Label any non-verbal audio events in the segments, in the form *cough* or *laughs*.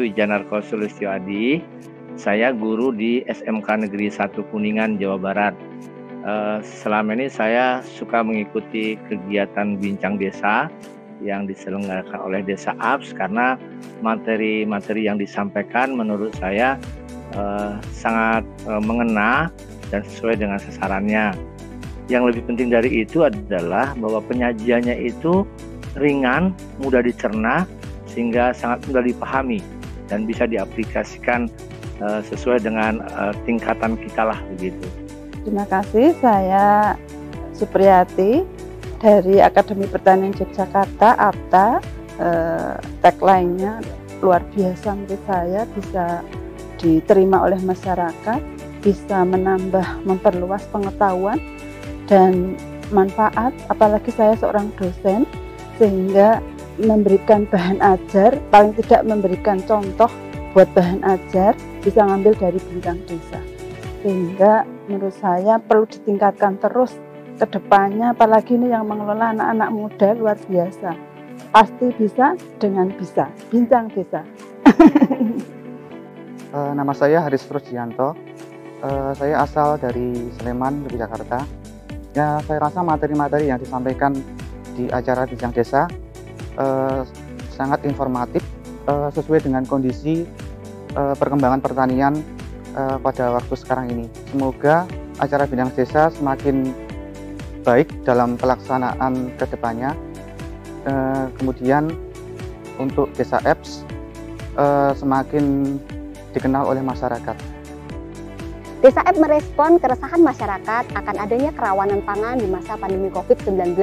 saya Wijanarko Sulistyowadi. Saya guru di SMK Negeri 1 Kuningan, Jawa Barat. Eh, selama ini saya suka mengikuti kegiatan bincang desa yang diselenggarakan oleh Desa Apps karena materi-materi yang disampaikan menurut saya eh, sangat eh, mengena dan sesuai dengan sasarannya. Yang lebih penting dari itu adalah bahwa penyajiannya itu ringan, mudah dicerna, sehingga sangat mudah dipahami dan bisa diaplikasikan uh, sesuai dengan uh, tingkatan kita lah begitu. Terima kasih, saya Supriyati dari Akademi Pertanian Yogyakarta, APTA. Uh, eh, tagline-nya luar biasa menurut saya bisa diterima oleh masyarakat, bisa menambah, memperluas pengetahuan dan manfaat. Apalagi saya seorang dosen, sehingga memberikan bahan ajar, paling tidak memberikan contoh buat bahan ajar bisa ngambil dari bintang desa. Sehingga menurut saya perlu ditingkatkan terus ke depannya, apalagi ini yang mengelola anak-anak muda luar biasa. Pasti bisa dengan bisa, bintang desa. *laughs* Eh, nama saya Haris Rusdianto, eh, saya asal dari Sleman, Yogyakarta. Ya, saya rasa materi-materi yang disampaikan di acara Bincang Desa Eh, sangat informatif uh, sesuai dengan kondisi uh, perkembangan pertanian uh, pada waktu sekarang ini. Semoga acara Bidang Desa semakin baik dalam pelaksanaan kedepannya. Uh, kemudian untuk Desa Apps uh, semakin dikenal oleh masyarakat. Desa App merespon keresahan masyarakat akan adanya kerawanan pangan di masa pandemi COVID-19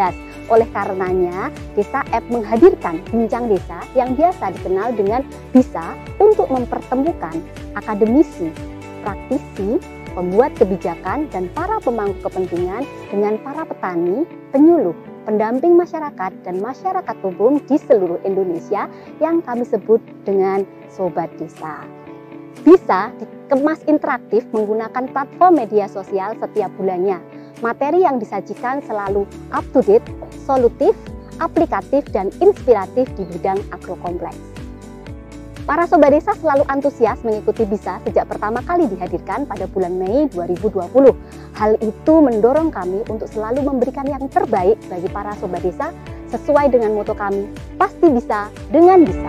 oleh karenanya, Desa App menghadirkan Bincang Desa yang biasa dikenal dengan Bisa untuk mempertemukan akademisi, praktisi, pembuat kebijakan, dan para pemangku kepentingan dengan para petani, penyuluh, pendamping masyarakat dan masyarakat umum di seluruh Indonesia yang kami sebut dengan Sobat Desa. Bisa dikemas interaktif menggunakan platform media sosial setiap bulannya Materi yang disajikan selalu up to date, solutif, aplikatif, dan inspiratif di bidang agrokompleks. Para Sobat Desa selalu antusias mengikuti BISA sejak pertama kali dihadirkan pada bulan Mei 2020. Hal itu mendorong kami untuk selalu memberikan yang terbaik bagi para Sobat Desa sesuai dengan moto kami, pasti bisa dengan bisa.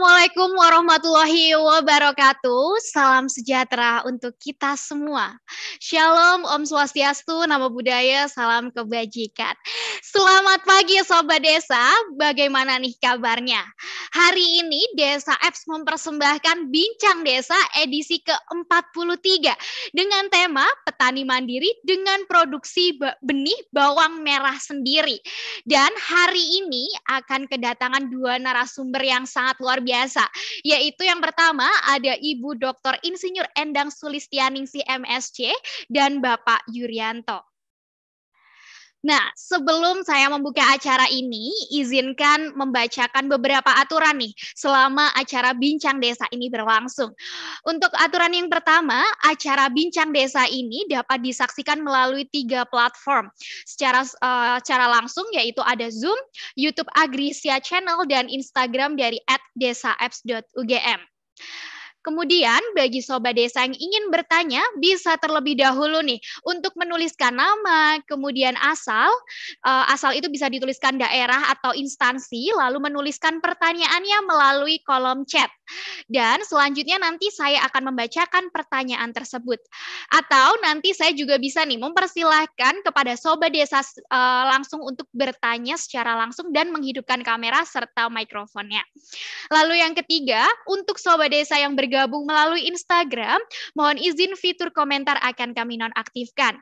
Assalamualaikum warahmatullahi wabarakatuh. Salam sejahtera untuk kita semua. Shalom, Om Swastiastu, Nama Budaya, Salam Kebajikan. Selamat pagi Sobat Desa, bagaimana nih kabarnya? Hari ini Desa Apps mempersembahkan Bincang Desa edisi ke-43 dengan tema Petani Mandiri dengan Produksi Benih Bawang Merah Sendiri. Dan hari ini akan kedatangan dua narasumber yang sangat luar biasa biasa. Yaitu yang pertama ada Ibu Dr. Insinyur Endang Sulistianing MSC dan Bapak Yuryanto. Nah, sebelum saya membuka acara ini, izinkan membacakan beberapa aturan nih selama acara Bincang Desa ini berlangsung. Untuk aturan yang pertama, acara Bincang Desa ini dapat disaksikan melalui tiga platform secara uh, secara langsung yaitu ada Zoom, YouTube Agrisia Channel dan Instagram dari @desaapps.ugm. Kemudian bagi sobat desa yang ingin bertanya bisa terlebih dahulu nih untuk menuliskan nama, kemudian asal. Eh, asal itu bisa dituliskan daerah atau instansi lalu menuliskan pertanyaannya melalui kolom chat. Dan selanjutnya nanti saya akan membacakan pertanyaan tersebut. Atau nanti saya juga bisa nih mempersilahkan kepada sobat desa eh, langsung untuk bertanya secara langsung dan menghidupkan kamera serta mikrofonnya. Lalu yang ketiga, untuk sobat desa yang ber bergabung melalui Instagram, mohon izin fitur komentar akan kami nonaktifkan.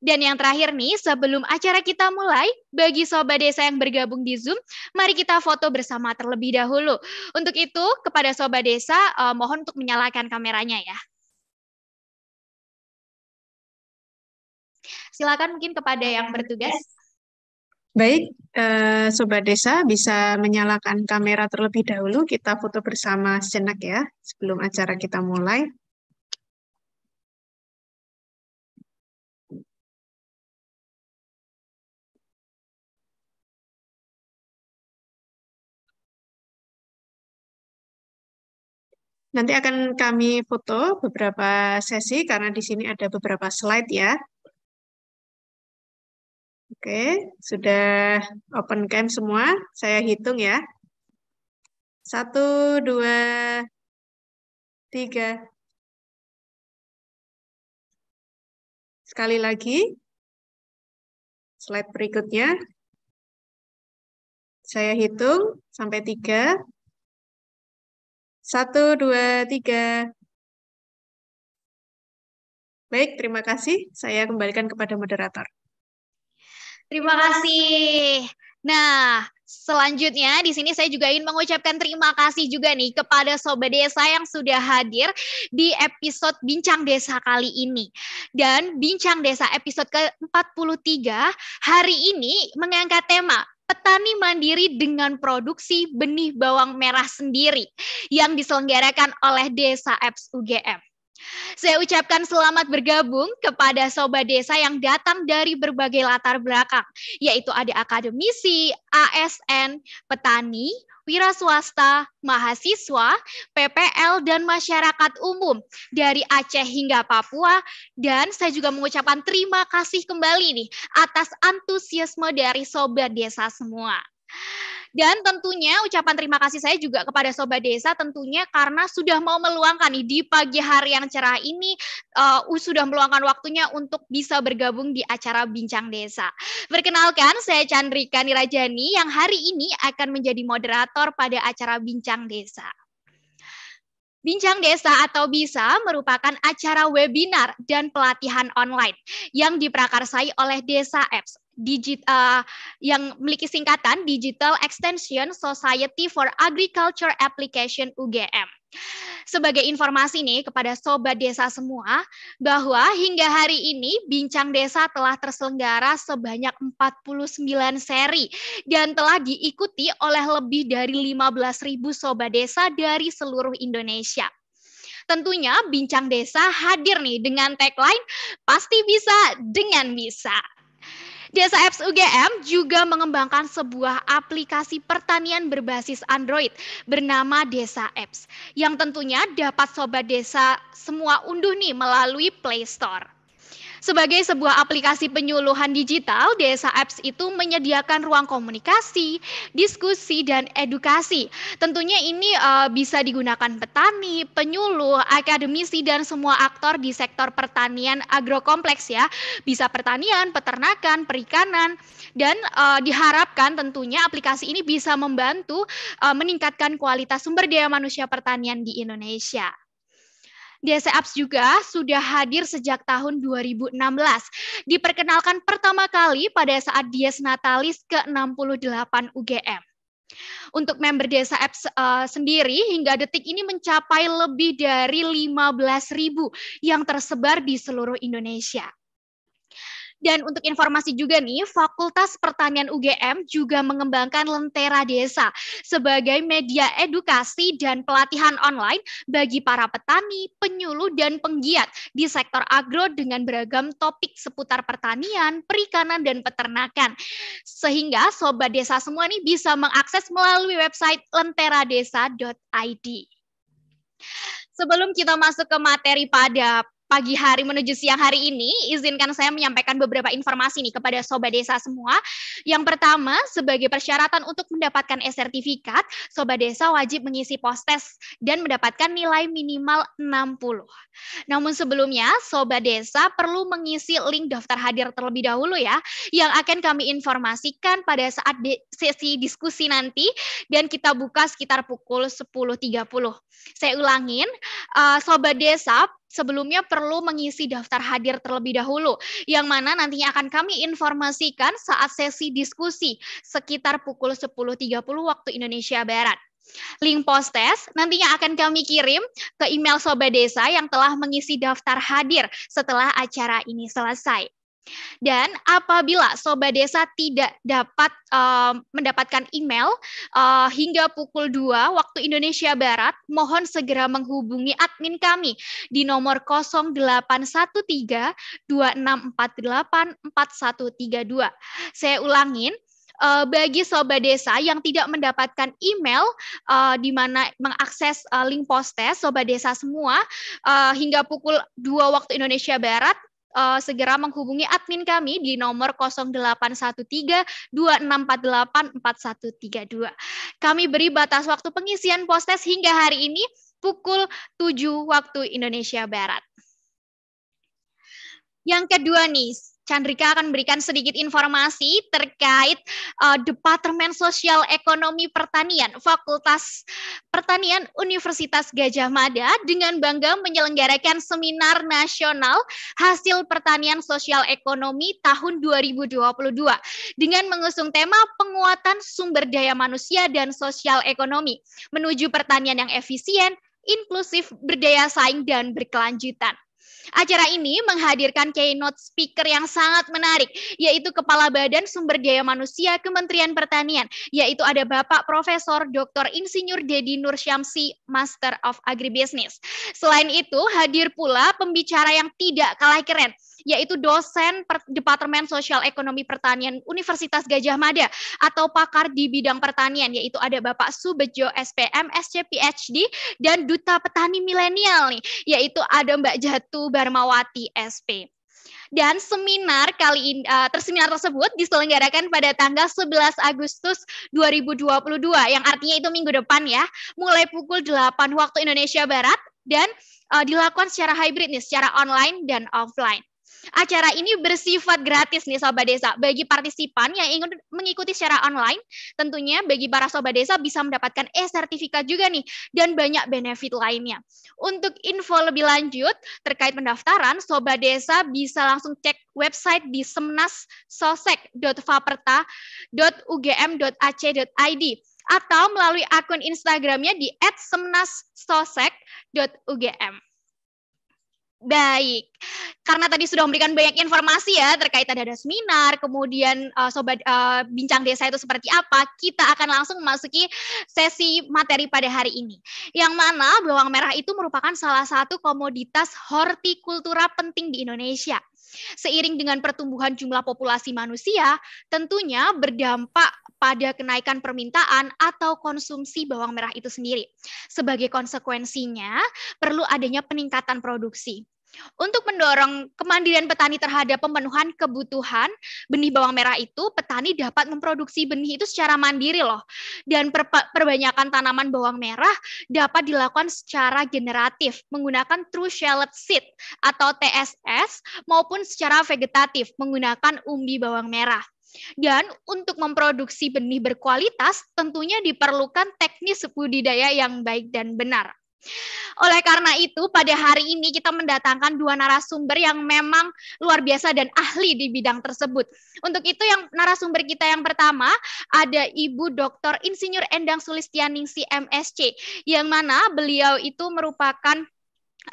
Dan yang terakhir nih, sebelum acara kita mulai, bagi sobat desa yang bergabung di Zoom, mari kita foto bersama terlebih dahulu. Untuk itu, kepada sobat desa, eh, mohon untuk menyalakan kameranya ya. Silakan mungkin kepada yang bertugas. Baik, eh, Sobat Desa bisa menyalakan kamera terlebih dahulu. Kita foto bersama sejenak ya, sebelum acara kita mulai. Nanti akan kami foto beberapa sesi karena di sini ada beberapa slide ya. Oke, sudah open cam semua. Saya hitung ya. Satu, dua, tiga. Sekali lagi. Slide berikutnya. Saya hitung sampai tiga. Satu, dua, tiga. Baik, terima kasih. Saya kembalikan kepada moderator. Terima kasih. Nah, selanjutnya di sini saya juga ingin mengucapkan terima kasih juga nih kepada sobat desa yang sudah hadir di episode Bincang Desa kali ini. Dan Bincang Desa episode ke-43 hari ini mengangkat tema petani mandiri dengan produksi benih bawang merah sendiri yang diselenggarakan oleh Desa Apps UGM. Saya ucapkan selamat bergabung kepada sobat desa yang datang dari berbagai latar belakang, yaitu ada akademisi, ASN, petani, wira swasta, mahasiswa, PPL, dan masyarakat umum dari Aceh hingga Papua. Dan saya juga mengucapkan terima kasih kembali nih atas antusiasme dari Sobat Desa semua. Dan tentunya ucapan terima kasih saya juga kepada Sobat Desa tentunya karena sudah mau meluangkan di pagi hari yang cerah ini uh, sudah meluangkan waktunya untuk bisa bergabung di acara Bincang Desa. Perkenalkan saya Chandrika Nirajani yang hari ini akan menjadi moderator pada acara Bincang Desa. Bincang Desa atau BISA merupakan acara webinar dan pelatihan online yang diprakarsai oleh Desa Apps, digit uh, yang memiliki singkatan Digital Extension Society for Agriculture Application UGM. Sebagai informasi nih kepada sobat desa semua bahwa hingga hari ini Bincang Desa telah terselenggara sebanyak 49 seri dan telah diikuti oleh lebih dari 15.000 sobat desa dari seluruh Indonesia tentunya Bincang Desa hadir nih dengan tagline Pasti Bisa Dengan Bisa. Desa Apps UGM juga mengembangkan sebuah aplikasi pertanian berbasis Android bernama Desa Apps yang tentunya dapat sobat desa semua unduh nih melalui Play Store. Sebagai sebuah aplikasi penyuluhan digital, Desa Apps itu menyediakan ruang komunikasi, diskusi, dan edukasi. Tentunya ini uh, bisa digunakan petani, penyuluh, akademisi, dan semua aktor di sektor pertanian agrokompleks ya. Bisa pertanian, peternakan, perikanan, dan uh, diharapkan tentunya aplikasi ini bisa membantu uh, meningkatkan kualitas sumber daya manusia pertanian di Indonesia. DC Apps juga sudah hadir sejak tahun 2016. Diperkenalkan pertama kali pada saat Dies Natalis ke-68 UGM. Untuk member Desa Apps uh, sendiri hingga detik ini mencapai lebih dari 15.000 yang tersebar di seluruh Indonesia. Dan untuk informasi juga nih, Fakultas Pertanian UGM juga mengembangkan Lentera Desa sebagai media edukasi dan pelatihan online bagi para petani, penyuluh, dan penggiat di sektor agro dengan beragam topik seputar pertanian, perikanan, dan peternakan. Sehingga Sobat Desa semua nih bisa mengakses melalui website lenteradesa.id. Sebelum kita masuk ke materi pada pagi hari menuju siang hari ini, izinkan saya menyampaikan beberapa informasi nih kepada Sobat Desa semua. Yang pertama, sebagai persyaratan untuk mendapatkan e-sertifikat, Sobat Desa wajib mengisi postes dan mendapatkan nilai minimal 60. Namun sebelumnya, Sobat Desa perlu mengisi link daftar hadir terlebih dahulu ya, yang akan kami informasikan pada saat sesi diskusi nanti dan kita buka sekitar pukul 10.30. Saya ulangin, eh, Sobat Desa sebelumnya perlu mengisi daftar hadir terlebih dahulu, yang mana nantinya akan kami informasikan saat sesi diskusi sekitar pukul 10.30 waktu Indonesia Barat. Link post test nantinya akan kami kirim ke email Sobat Desa yang telah mengisi daftar hadir setelah acara ini selesai. Dan apabila sobat desa tidak dapat uh, mendapatkan email uh, hingga pukul 2 waktu Indonesia Barat, mohon segera menghubungi admin kami di nomor 0813 2648 4132. Saya ulangin uh, bagi sobat desa yang tidak mendapatkan email uh, di mana mengakses uh, link postes sobat desa semua uh, hingga pukul 2 waktu Indonesia Barat uh, segera menghubungi admin kami di nomor 0813-2648-4132. Kami beri batas waktu pengisian postes hingga hari ini pukul 7 waktu Indonesia Barat. Yang kedua nih, Chandrika akan berikan sedikit informasi terkait uh, Departemen Sosial Ekonomi Pertanian Fakultas Pertanian Universitas Gajah Mada dengan bangga menyelenggarakan seminar nasional hasil pertanian sosial ekonomi tahun 2022 dengan mengusung tema penguatan sumber daya manusia dan sosial ekonomi menuju pertanian yang efisien, inklusif, berdaya saing dan berkelanjutan. Acara ini menghadirkan keynote speaker yang sangat menarik, yaitu Kepala Badan Sumber Daya Manusia Kementerian Pertanian, yaitu ada Bapak Profesor Dr. Insinyur Dedi Nur Syamsi, Master of Agribusiness. Selain itu, hadir pula pembicara yang tidak kalah keren, yaitu dosen per Departemen Sosial Ekonomi Pertanian Universitas Gajah Mada atau pakar di bidang pertanian yaitu ada Bapak Subejo SPM SC PhD dan Duta Petani Milenial nih yaitu ada Mbak Jatu Barmawati SP dan seminar kali ini uh, eh, terseminar tersebut diselenggarakan pada tanggal 11 Agustus 2022 yang artinya itu minggu depan ya mulai pukul 8 waktu Indonesia Barat dan uh, dilakukan secara hybrid nih secara online dan offline. Acara ini bersifat gratis nih Sobat Desa. Bagi partisipan yang ingin mengikuti secara online, tentunya bagi para Sobat Desa bisa mendapatkan e-sertifikat juga nih dan banyak benefit lainnya. Untuk info lebih lanjut terkait pendaftaran, Sobat Desa bisa langsung cek website di semnassosek.faperta.ugm.ac.id atau melalui akun Instagramnya di @semnassosek.ugm. Baik, karena tadi sudah memberikan banyak informasi ya terkait ada seminar, kemudian uh, sobat uh, bincang desa itu seperti apa, kita akan langsung memasuki sesi materi pada hari ini. Yang mana bawang merah itu merupakan salah satu komoditas hortikultura penting di Indonesia. Seiring dengan pertumbuhan jumlah populasi manusia, tentunya berdampak pada kenaikan permintaan atau konsumsi bawang merah itu sendiri. Sebagai konsekuensinya, perlu adanya peningkatan produksi. Untuk mendorong kemandirian petani terhadap pemenuhan kebutuhan benih bawang merah itu, petani dapat memproduksi benih itu secara mandiri loh. Dan per perbanyakan tanaman bawang merah dapat dilakukan secara generatif menggunakan true shallot seed atau TSS maupun secara vegetatif menggunakan umbi bawang merah. Dan untuk memproduksi benih berkualitas tentunya diperlukan teknis budidaya yang baik dan benar. Oleh karena itu, pada hari ini kita mendatangkan dua narasumber yang memang luar biasa dan ahli di bidang tersebut. Untuk itu yang narasumber kita yang pertama ada Ibu Dr. Insinyur Endang Sulistianingsi CMSC, yang mana beliau itu merupakan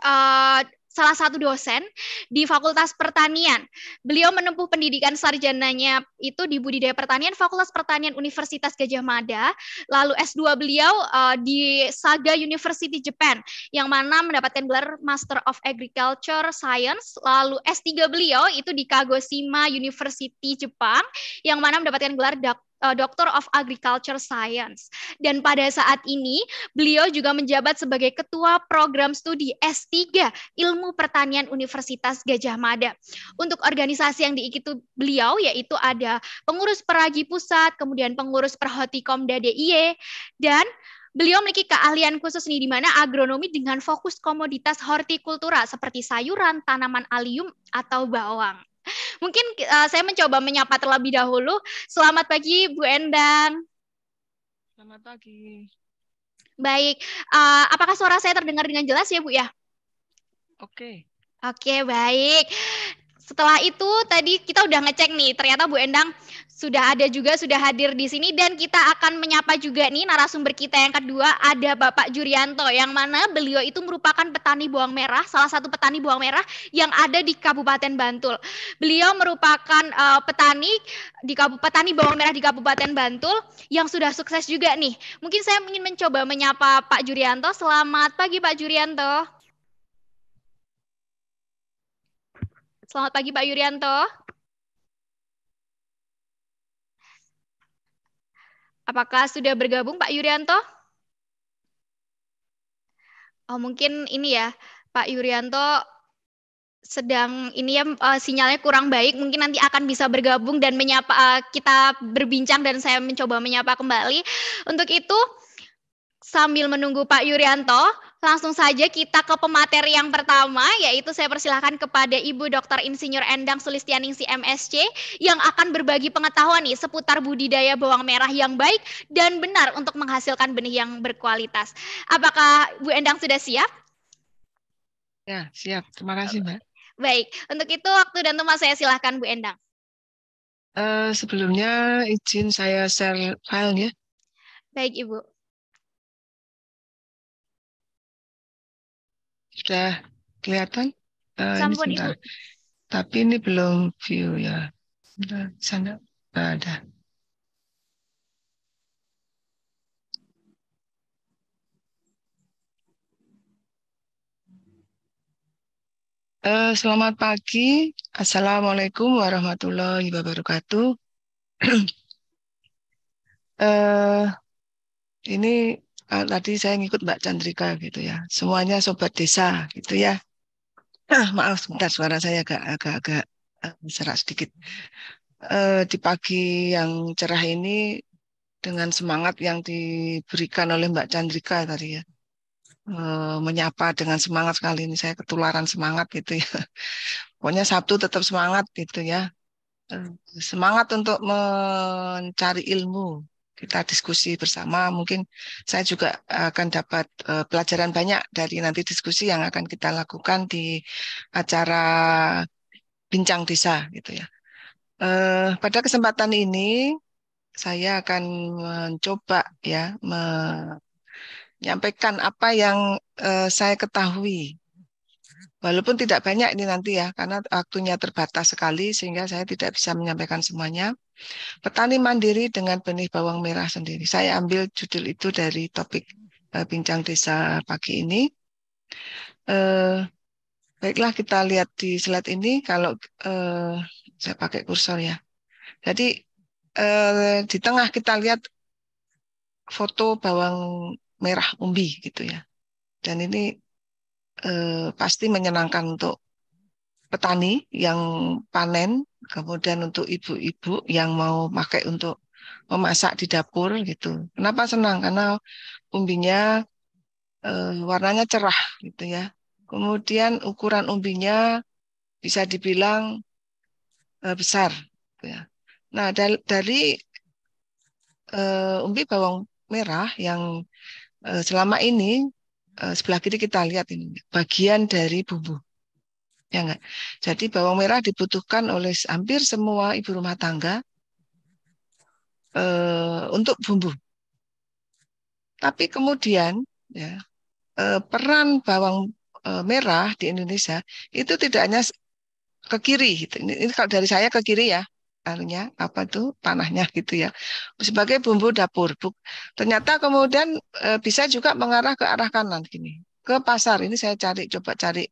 uh, salah satu dosen di Fakultas Pertanian. Beliau menempuh pendidikan sarjananya itu di budidaya pertanian Fakultas Pertanian Universitas Gajah Mada, lalu S2 beliau uh, di Saga University Japan yang mana mendapatkan gelar Master of Agriculture Science, lalu S3 beliau itu di Kagoshima University Jepang yang mana mendapatkan gelar Doctor uh, Doctor of Agriculture Science. Dan pada saat ini, beliau juga menjabat sebagai Ketua Program Studi S3 Ilmu Pertanian Universitas Gajah Mada. Untuk organisasi yang diikuti beliau, yaitu ada pengurus Peragi Pusat, kemudian pengurus perhotikom DIY, e, dan Beliau memiliki keahlian khusus nih di mana agronomi dengan fokus komoditas hortikultura seperti sayuran, tanaman alium atau bawang. Mungkin uh, saya mencoba menyapa terlebih dahulu. Selamat pagi Bu Endang. Selamat pagi. Baik, uh, apakah suara saya terdengar dengan jelas ya Bu ya? Oke. Okay. Oke, okay, baik setelah itu tadi kita udah ngecek nih, ternyata Bu Endang sudah ada juga sudah hadir di sini dan kita akan menyapa juga nih narasumber kita yang kedua ada Bapak Jurianto yang mana beliau itu merupakan petani bawang merah, salah satu petani bawang merah yang ada di Kabupaten Bantul. Beliau merupakan uh, petani di Kabupaten bawang merah di Kabupaten Bantul yang sudah sukses juga nih. Mungkin saya ingin mencoba menyapa Pak Jurianto. Selamat pagi Pak Jurianto. Selamat pagi Pak Yuryanto. Apakah sudah bergabung Pak Yuryanto? Oh, mungkin ini ya, Pak Yuryanto sedang ini ya uh, sinyalnya kurang baik. Mungkin nanti akan bisa bergabung dan menyapa uh, kita berbincang dan saya mencoba menyapa kembali. Untuk itu sambil menunggu Pak Yuryanto, langsung saja kita ke pemateri yang pertama, yaitu saya persilahkan kepada Ibu Dr. Insinyur Endang Sulistianing MSC yang akan berbagi pengetahuan nih seputar budidaya bawang merah yang baik dan benar untuk menghasilkan benih yang berkualitas. Apakah Bu Endang sudah siap? Ya, siap. Terima kasih, Mbak. Baik, untuk itu waktu dan tempat saya silahkan Bu Endang. Uh, sebelumnya izin saya share file filenya. Baik, Ibu. sudah kelihatan? Uh, ini sebentar. Ibu. Tapi ini belum view ya. Sebentar, sana. Nah, ada. Eh, selamat pagi. Assalamualaikum warahmatullahi wabarakatuh. uh, *clears throat* ini uh, tadi saya ngikut Mbak Chandrika gitu ya. Semuanya sobat desa gitu ya. Ah, maaf sebentar suara saya agak agak agak eh, serak sedikit. Uh, di pagi yang cerah ini dengan semangat yang diberikan oleh Mbak Chandrika tadi ya. Uh, menyapa dengan semangat sekali ini saya ketularan semangat gitu ya. *laughs* Pokoknya Sabtu tetap semangat gitu ya. semangat untuk mencari ilmu kita diskusi bersama. Mungkin saya juga akan dapat uh, pelajaran banyak dari nanti diskusi yang akan kita lakukan di acara bincang desa gitu ya. Uh, pada kesempatan ini saya akan mencoba ya menyampaikan apa yang uh, saya ketahui. Walaupun tidak banyak ini nanti ya, karena waktunya terbatas sekali sehingga saya tidak bisa menyampaikan semuanya. Petani mandiri dengan benih bawang merah sendiri. Saya ambil judul itu dari topik eh, bincang desa pagi ini. Eh, baiklah kita lihat di slide ini kalau eh, saya pakai kursor ya. Jadi di tengah kita lihat foto bawang merah umbi gitu ya. Dan ini pasti menyenangkan untuk petani yang panen, kemudian untuk ibu-ibu yang mau pakai untuk memasak di dapur gitu. Kenapa senang? Karena umbinya e, warnanya cerah gitu ya. Kemudian ukuran umbinya bisa dibilang e, besar. Gitu ya. Nah dal dari e, umbi bawang merah yang e, selama ini e, sebelah kiri kita lihat ini bagian dari bumbu Ya enggak? Jadi bawang merah dibutuhkan oleh hampir semua ibu rumah tangga eh, untuk bumbu. Tapi kemudian ya, eh, peran bawang eh, merah di Indonesia itu tidak hanya ke kiri. Gitu. Ini, ini kalau dari saya ke kiri ya, anunya apa tuh panahnya gitu ya sebagai bumbu dapur buk ternyata kemudian e, bisa juga mengarah ke arah kanan gini ke pasar ini saya cari coba cari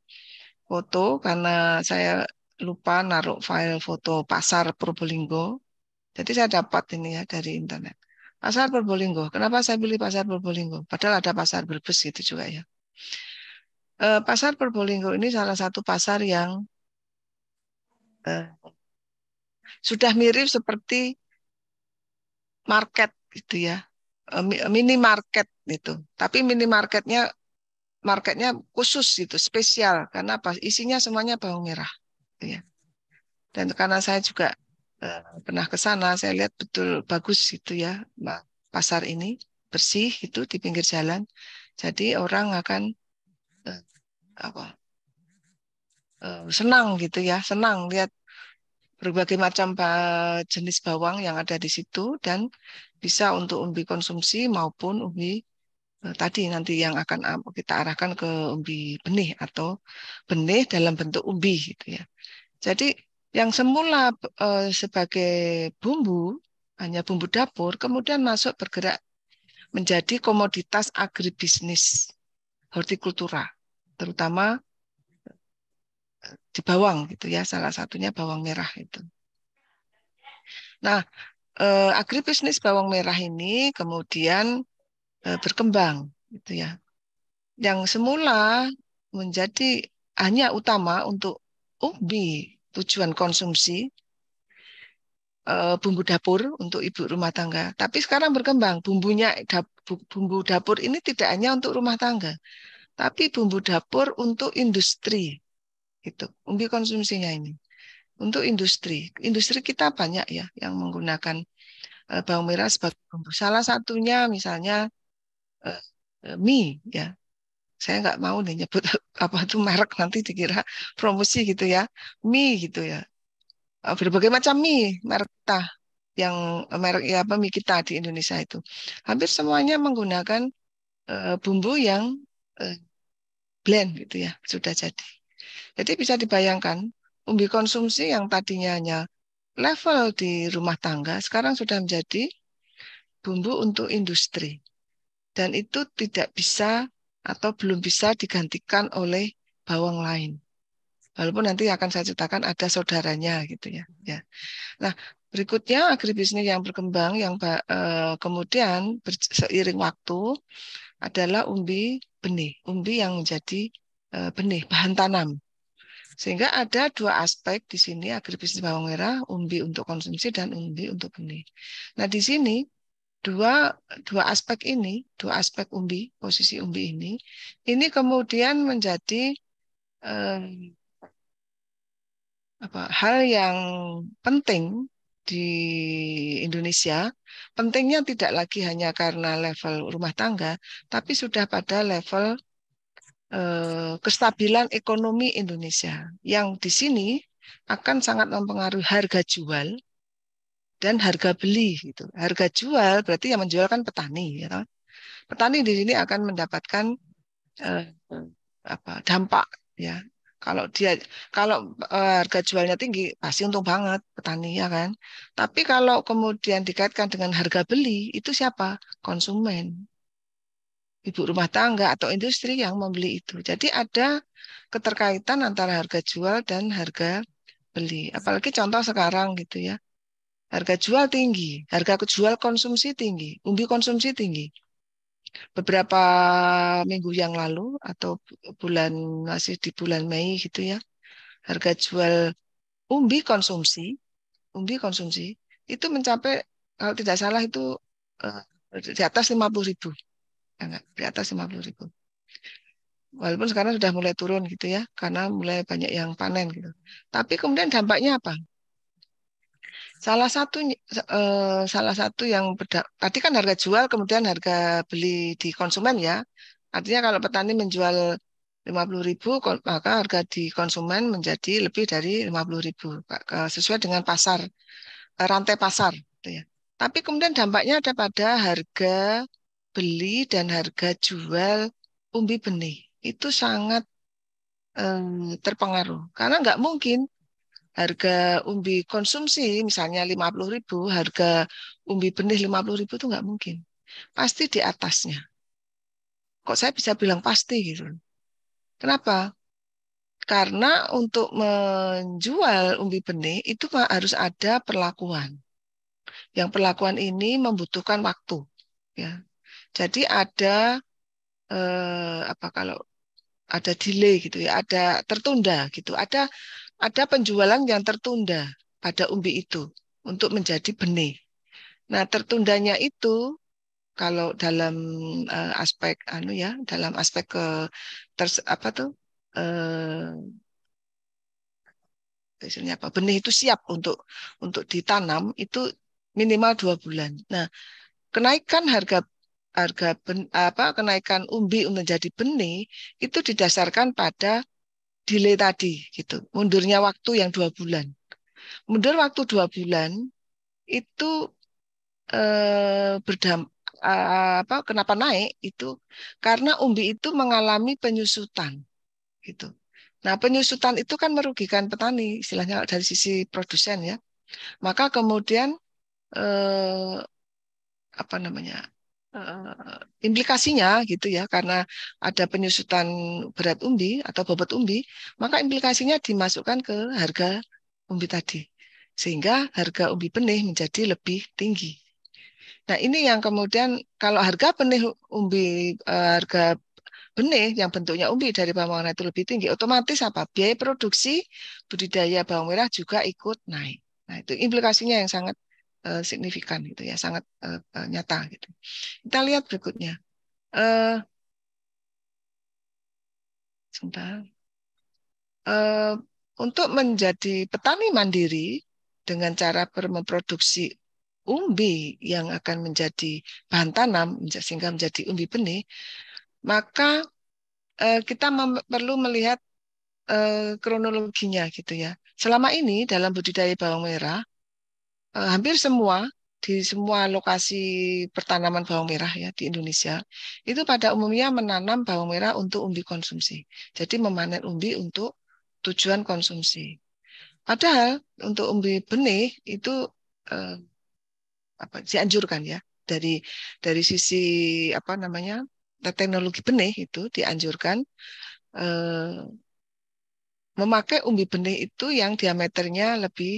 foto karena saya lupa naruh file foto pasar Probolinggo. Jadi saya dapat ini ya dari internet. Pasar Probolinggo. Kenapa saya pilih pasar Probolinggo? Padahal ada pasar Brebes itu juga ya. Eh, pasar Probolinggo ini salah satu pasar yang eh, sudah mirip seperti market gitu ya eh, minimarket itu. Tapi minimarketnya marketnya khusus itu spesial karena apa? Isinya semuanya bawang merah. Gitu ya. Dan karena saya juga eh, pernah ke sana, saya lihat betul bagus itu ya pasar ini bersih itu di pinggir jalan. Jadi orang akan eh, apa? Eh, senang gitu ya, senang lihat berbagai macam jenis bawang yang ada di situ dan bisa untuk umbi konsumsi maupun umbi Eh, tadi nanti yang akan ah, kita arahkan ke umbi benih atau benih dalam bentuk umbi gitu ya. Jadi yang semula eh, sebagai bumbu hanya bumbu dapur kemudian masuk bergerak menjadi komoditas agribisnis hortikultura terutama eh, di bawang gitu ya salah satunya bawang merah itu. Nah, agribisnis bawang merah ini kemudian Eh, berkembang gitu ya. Yang semula menjadi hanya utama untuk ubi tujuan konsumsi eh, bumbu dapur untuk ibu rumah tangga. Tapi sekarang berkembang bumbunya bumbu dapur ini tidak hanya untuk rumah tangga, tapi bumbu dapur untuk industri itu umbi konsumsinya ini untuk industri. Industri kita banyak ya yang menggunakan eh, bawang merah sebagai bumbu. Salah satunya misalnya Eh, eh, mie ya saya nggak mau nih nyebut *laughs* apa itu merek nanti dikira promosi gitu ya mie gitu ya eh, berbagai macam mie merek kita yang merek ya apa mie kita di Indonesia itu hampir semuanya menggunakan uh, bumbu yang uh, blend gitu ya sudah jadi jadi bisa dibayangkan umbi konsumsi yang tadinya hanya level di rumah tangga sekarang sudah menjadi bumbu untuk industri dan itu tidak bisa atau belum bisa digantikan oleh bawang lain. Walaupun nanti akan saya ceritakan ada saudaranya gitu ya. ya. Nah, berikutnya agribisnis yang berkembang yang eh, kemudian seiring waktu adalah umbi benih, umbi yang menjadi eh, benih bahan tanam. Sehingga ada dua aspek di sini agribisnis bawang merah, umbi untuk konsumsi dan umbi untuk benih. Nah, di sini dua dua aspek ini, dua aspek umbi, posisi umbi ini, ini kemudian menjadi eh, apa hal yang penting di Indonesia. Pentingnya tidak lagi hanya karena level rumah tangga, tapi sudah pada level eh, kestabilan ekonomi Indonesia yang di sini akan sangat mempengaruhi harga jual dan harga beli gitu. Harga jual berarti yang menjual kan petani ya. Kan? Petani di sini akan mendapatkan eh, apa dampak ya. Kalau dia kalau eh, harga jualnya tinggi pasti untung banget petani ya kan. Tapi kalau kemudian dikaitkan dengan harga beli itu siapa? Konsumen. Ibu rumah tangga atau industri yang membeli itu. Jadi ada keterkaitan antara harga jual dan harga beli. Apalagi contoh sekarang gitu ya Harga jual tinggi, harga jual konsumsi tinggi, umbi konsumsi tinggi. Beberapa minggu yang lalu atau bulan masih di bulan Mei gitu ya, harga jual umbi konsumsi, umbi konsumsi itu mencapai kalau tidak salah itu eh, di atas lima puluh ribu. Di atas lima puluh ribu walaupun sekarang sudah mulai turun gitu ya karena mulai banyak yang panen gitu. Tapi kemudian dampaknya apa? Salah satu eh, salah satu yang beda, tadi kan harga jual kemudian harga beli di konsumen ya. Artinya kalau petani menjual lima puluh ribu maka harga di konsumen menjadi lebih dari lima puluh ribu, sesuai dengan pasar eh, rantai pasar gitu ya. Tapi kemudian dampaknya ada pada harga beli dan harga jual umbi benih. Itu sangat eh, terpengaruh karena nggak mungkin harga umbi konsumsi misalnya lima puluh ribu harga umbi benih lima puluh ribu itu nggak mungkin. Pasti di atasnya. Kok saya bisa bilang pasti gitu. Kenapa? Karena untuk menjual umbi benih itu harus ada perlakuan. Yang perlakuan ini membutuhkan waktu, ya. Jadi ada eh, apa kalau ada delay gitu ya, ada tertunda gitu, ada ada penjualan yang tertunda pada umbi itu untuk menjadi benih. Nah, tertundanya itu kalau dalam uh, aspek anu ya, dalam aspek ke ters, apa tuh? Uh, eh, misalnya apa? Benih itu siap untuk untuk ditanam itu minimal dua bulan. Nah, kenaikan harga harga ben, apa kenaikan umbi menjadi benih itu didasarkan pada delay tadi gitu mundurnya waktu yang dua bulan mundur waktu dua bulan itu eh, berdam eh, apa kenapa naik itu karena umbi itu mengalami penyusutan gitu nah penyusutan itu kan merugikan petani istilahnya dari sisi produsen ya maka kemudian eh, apa namanya Eh, implikasinya gitu ya karena ada penyusutan berat umbi atau bobot umbi maka implikasinya dimasukkan ke harga umbi tadi sehingga harga umbi benih menjadi lebih tinggi. Nah ini yang kemudian kalau harga benih umbi eh, harga benih yang bentuknya umbi dari bawang merah itu lebih tinggi otomatis apa biaya produksi budidaya bawang merah juga ikut naik. Nah itu implikasinya yang sangat Eh, signifikan gitu ya, sangat eh, eh, nyata gitu. Kita lihat berikutnya. Uh, Uh, untuk menjadi petani mandiri dengan cara memproduksi umbi yang akan menjadi bahan tanam sehingga menjadi umbi benih, maka uh, kita perlu melihat uh, kronologinya gitu ya. Selama ini dalam budidaya bawang merah Eh, hampir semua di semua lokasi pertanaman bawang merah ya di Indonesia itu pada umumnya menanam bawang merah untuk umbi konsumsi. Jadi memanen umbi untuk tujuan konsumsi. Padahal untuk umbi benih itu eh, apa dianjurkan ya dari dari sisi apa namanya teknologi benih itu dianjurkan eh, memakai umbi benih itu yang diameternya lebih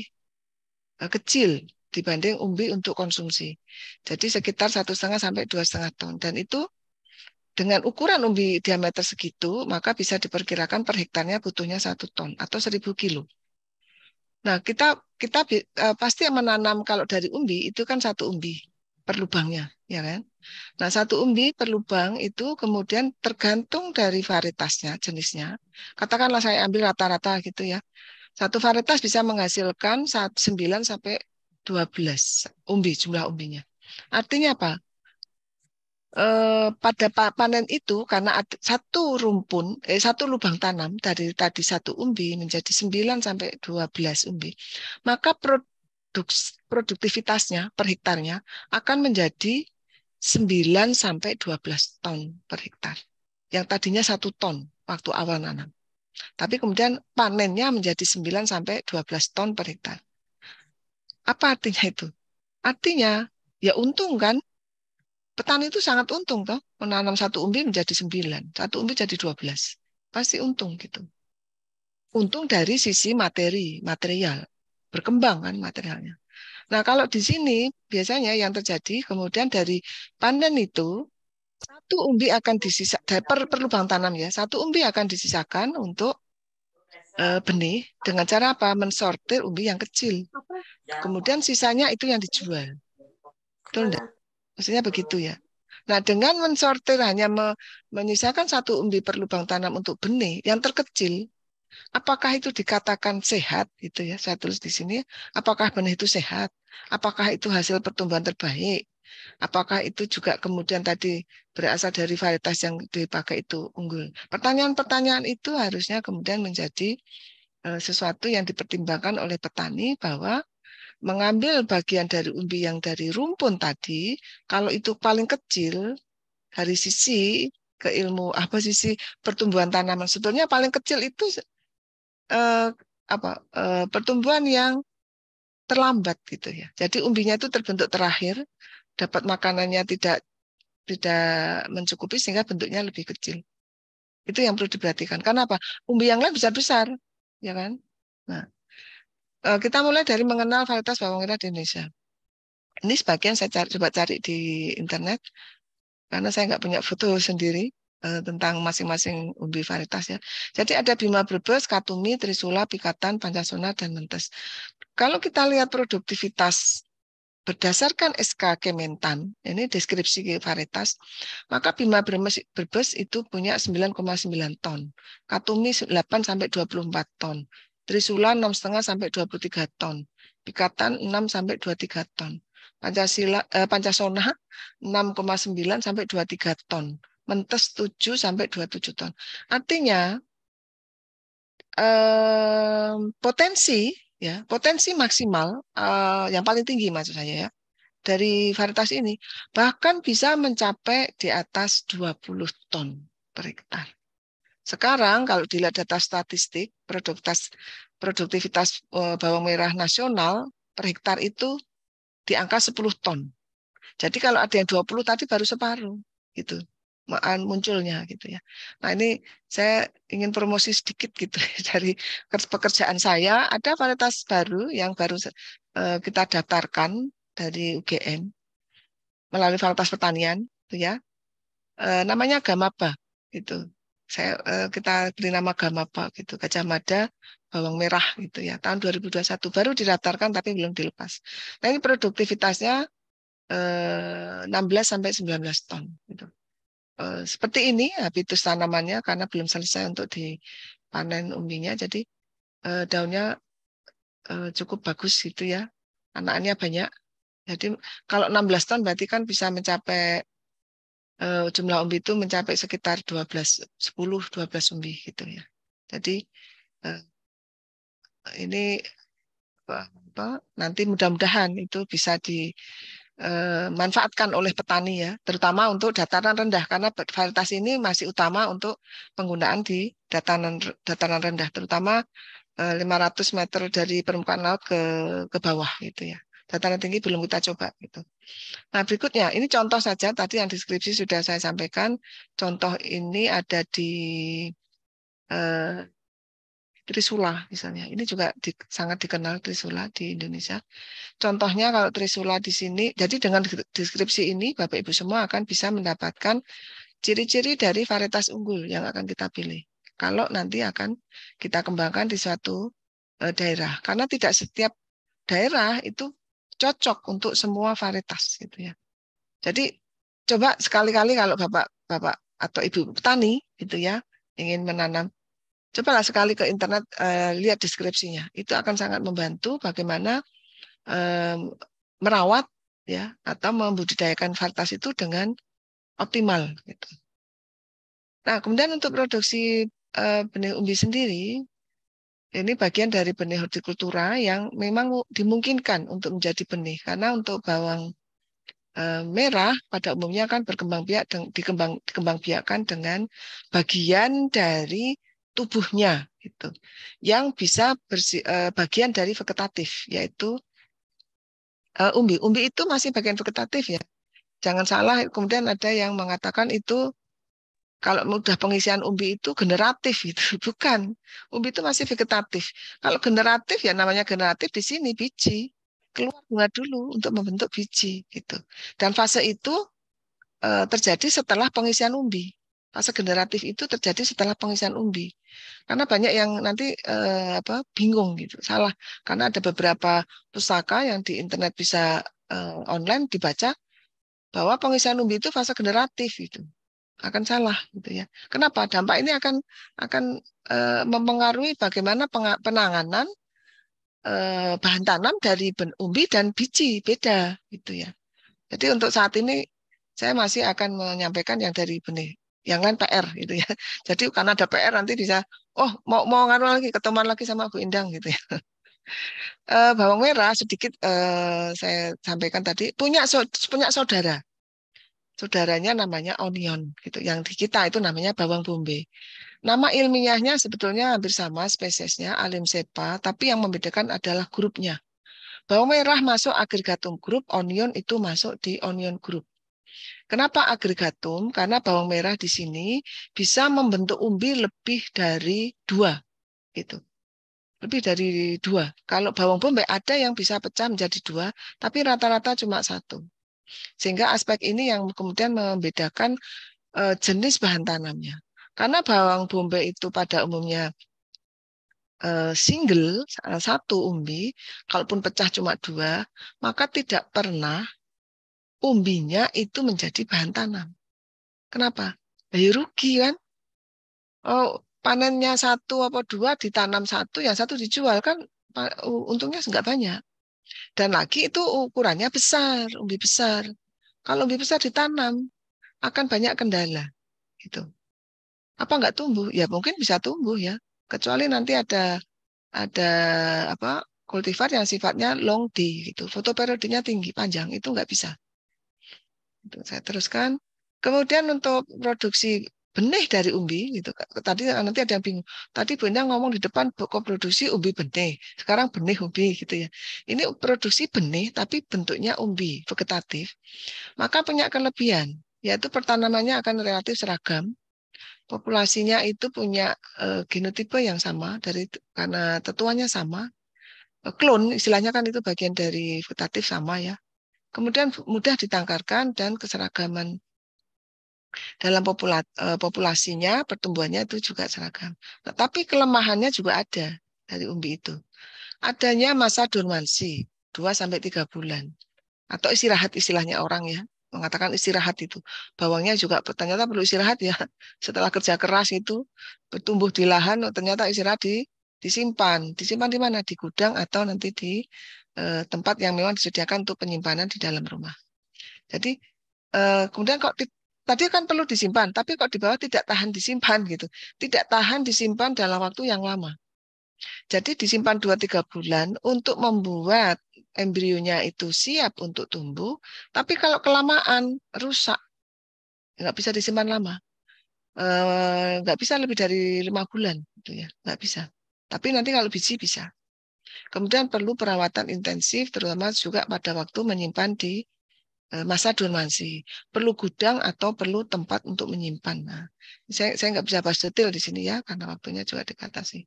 Eh, kecil dibanding umbi untuk konsumsi. Jadi sekitar satu setengah sampai dua setengah ton. Dan itu dengan ukuran umbi diameter segitu, maka bisa diperkirakan per hektarnya butuhnya satu ton atau seribu kilo. Nah, kita kita uh, pasti yang menanam kalau dari umbi itu kan satu umbi per lubangnya, ya kan? Nah, satu umbi per lubang itu kemudian tergantung dari varietasnya, jenisnya. Katakanlah saya ambil rata-rata gitu ya. Satu varietas bisa menghasilkan 9 sampai 12 umbi jumlah umbinya. Artinya apa? E, pada panen itu karena satu rumpun eh, satu lubang tanam dari tadi satu umbi menjadi 9 sampai 12 umbi. Maka produk, produktivitasnya per hektarnya akan menjadi 9 sampai 12 ton per hektar. Yang tadinya satu ton waktu awal nanam. Tapi kemudian panennya menjadi 9 sampai 12 ton per hektar. Apa artinya itu? Artinya ya untung kan petani itu sangat untung toh menanam satu umbi menjadi 9, satu umbi jadi 12. pasti untung gitu untung dari sisi materi material berkembang kan materialnya nah kalau di sini biasanya yang terjadi kemudian dari panen itu satu umbi akan disisa per, per lubang tanam ya satu umbi akan disisakan untuk uh, benih dengan cara apa mensortir umbi yang kecil kemudian sisanya itu yang dijual betul enggak maksudnya begitu ya nah dengan mensortir hanya me, menyisakan satu umbi per lubang tanam untuk benih yang terkecil apakah itu dikatakan sehat itu ya saya tulis di sini apakah benih itu sehat apakah itu hasil pertumbuhan terbaik Apakah itu juga kemudian tadi berasal dari varietas yang dipakai itu unggul? Pertanyaan-pertanyaan itu harusnya kemudian menjadi e, sesuatu yang dipertimbangkan oleh petani bahwa mengambil bagian dari umbi yang dari rumpun tadi, kalau itu paling kecil dari sisi ke ilmu apa sisi pertumbuhan tanaman sebetulnya paling kecil itu eh, apa eh, pertumbuhan yang terlambat gitu ya. Jadi umbinya itu terbentuk terakhir, dapat makanannya tidak tidak mencukupi sehingga bentuknya lebih kecil. Itu yang perlu diperhatikan. Karena apa? Umbi yang lain bisa besar ya kan? Nah, e, kita mulai dari mengenal varietas bawang merah di Indonesia. Ini sebagian saya cari, coba cari di internet karena saya nggak punya foto sendiri eh, tentang masing-masing umbi varietas ya. Jadi ada Bima Brebes, Katumi, Trisula, Pikatan, Pancasona, dan Mentes. Kalau kita lihat produktivitas berdasarkan SK Kementan, ini deskripsi varietas, maka Bima Brebes itu punya 9,9 ton, Katumi 8 sampai 24 ton, Trisula 6,5 sampai 23 ton, Pikatan 6 sampai 23 ton, Pancasila eh, Pancasona 6,9 sampai 23 ton, Mentes 7 sampai 27 ton. Artinya eh, potensi ya potensi maksimal uh, yang paling tinggi maksud saya ya dari varietas ini bahkan bisa mencapai di atas 20 ton per hektar. Sekarang kalau dilihat data statistik produktivitas produktivitas eh, bawang merah nasional per hektar itu di angka 10 ton. Jadi kalau ada yang 20 tadi baru separuh gitu munculnya gitu ya. Nah ini saya ingin promosi sedikit gitu ya, *laughs* dari pekerjaan saya. Ada varietas baru yang baru eh, kita daftarkan dari UGM melalui varietas pertanian, gitu ya. Eh, namanya gamaba gitu. Saya eh, kita beri nama gamaba gitu. Gajah Mada bawang merah gitu ya. Tahun 2021 baru didaftarkan tapi belum dilepas. Nah ini produktivitasnya 16 sampai 19 ton gitu. Eh, seperti ini habitus tanamannya karena belum selesai untuk dipanen umbinya jadi uh, daunnya uh, cukup bagus gitu ya anaknya banyak jadi kalau 16 ton berarti kan bisa mencapai uh, jumlah umbi itu mencapai sekitar 12 10 12 umbi gitu ya jadi uh, ini apa, apa nanti mudah-mudahan itu bisa di Eh, manfaatkan oleh petani ya, terutama untuk dataran rendah karena varietas ini masih utama untuk penggunaan di dataran dataran rendah, terutama 500 eh, meter dari permukaan laut ke ke bawah gitu ya. Dataran tinggi belum kita coba gitu. Nah berikutnya ini contoh saja tadi yang deskripsi sudah saya sampaikan. Contoh ini ada di eh, Trisula misalnya. Ini juga di, sangat dikenal Trisula di Indonesia. Contohnya kalau Trisula di sini, jadi dengan deskripsi ini Bapak Ibu semua akan bisa mendapatkan ciri-ciri dari varietas unggul yang akan kita pilih. Kalau nanti akan kita kembangkan di suatu e, daerah. Karena tidak setiap daerah itu cocok untuk semua varietas gitu ya. Jadi coba sekali-kali kalau Bapak Bapak atau Ibu petani gitu ya ingin menanam cobalah sekali ke internet eh, lihat deskripsinya. Itu akan sangat membantu bagaimana eh, merawat ya atau membudidayakan vartas itu dengan optimal gitu. Nah, kemudian untuk produksi eh, benih umbi sendiri ini bagian dari benih hortikultura yang memang dimungkinkan untuk menjadi benih karena untuk bawang eh, merah pada umumnya akan berkembang biak dikembang dikembang biakkan dengan bagian dari tubuhnya itu yang bisa bersi, eh, bagian dari vegetatif yaitu eh, umbi. Umbi itu masih bagian vegetatif ya. Jangan salah kemudian ada yang mengatakan itu kalau mudah pengisian umbi itu generatif itu *laughs* bukan. Umbi itu masih vegetatif. Kalau generatif ya namanya generatif di sini biji keluar bunga dulu untuk membentuk biji gitu. Dan fase itu eh, terjadi setelah pengisian umbi fase generatif itu terjadi setelah pengisian umbi. Karena banyak yang nanti eh, apa bingung gitu, salah. Karena ada beberapa pusaka yang di internet bisa eh, online dibaca bahwa pengisian umbi itu fase generatif itu Akan salah gitu ya. Kenapa? Dampak ini akan akan eh, mempengaruhi bagaimana penanganan eh, bahan tanam dari umbi dan biji beda gitu ya. Jadi untuk saat ini saya masih akan menyampaikan yang dari benih yang lain PR gitu ya. *laughs* Jadi karena ada PR nanti bisa, oh mau mau ngaruh lagi ketemuan lagi sama Bu Indang gitu ya. Uh, *laughs* bawang merah sedikit uh, saya sampaikan tadi punya so, punya saudara, saudaranya namanya onion gitu. Yang di kita itu namanya bawang bombay. Nama ilmiahnya sebetulnya hampir sama spesiesnya alim sepa, tapi yang membedakan adalah grupnya. Bawang merah masuk agregatum grup, onion itu masuk di onion group. Kenapa agregatum? Karena bawang merah di sini bisa membentuk umbi lebih dari dua, gitu. Lebih dari dua. Kalau bawang bombay ada yang bisa pecah menjadi dua, tapi rata-rata cuma satu. Sehingga aspek ini yang kemudian membedakan eh, jenis bahan tanamnya. Karena bawang bombay itu pada umumnya eh, single satu umbi, kalaupun pecah cuma dua, maka tidak pernah umbinya itu menjadi bahan tanam. Kenapa? Bayi ya rugi kan? Oh, panennya satu apa dua ditanam satu, yang satu dijual kan untungnya nggak banyak. Dan lagi itu ukurannya besar, umbi besar. Kalau umbi besar ditanam akan banyak kendala gitu. Apa nggak tumbuh? Ya mungkin bisa tumbuh ya. Kecuali nanti ada ada apa kultivar yang sifatnya long di, gitu. Fotoperiodenya tinggi panjang itu nggak bisa. Gitu. Saya teruskan. Kemudian untuk produksi benih dari umbi gitu tadi nanti ada yang bingung tadi benar ngomong di depan produksi umbi benih sekarang benih umbi gitu ya ini produksi benih tapi bentuknya umbi vegetatif maka punya kelebihan yaitu pertanamannya akan relatif seragam populasinya itu punya eh, genotipe yang sama dari karena tetuanya sama e, eh, klon istilahnya kan itu bagian dari vegetatif sama ya kemudian mudah ditangkarkan dan keseragaman dalam eh, populasinya pertumbuhannya itu juga seragam. Nah, tapi kelemahannya juga ada dari umbi itu. Adanya masa dormansi 2 sampai 3 bulan atau istirahat istilahnya orang ya mengatakan istirahat itu. Bawangnya juga ternyata perlu istirahat ya. *laughs* Setelah kerja keras itu bertumbuh di lahan oh, ternyata istirahat di disimpan. Disimpan di mana? Di gudang atau nanti di Eh, tempat yang memang disediakan untuk penyimpanan di dalam rumah. Jadi eh, kemudian kok tadi kan perlu disimpan, tapi kok di bawah tidak tahan disimpan gitu, tidak tahan disimpan dalam waktu yang lama. Jadi disimpan 2-3 bulan untuk membuat embrionya itu siap untuk tumbuh, tapi kalau kelamaan rusak, nggak bisa disimpan lama, eh, nggak bisa lebih dari lima bulan, gitu ya, nggak bisa. Tapi nanti kalau biji bisa. Kemudian perlu perawatan intensif terutama juga pada waktu menyimpan di eh, masa dormansi. Perlu gudang atau perlu tempat untuk menyimpan. Nah, saya saya nggak bisa bahas detail di sini ya karena waktunya juga dikatasi.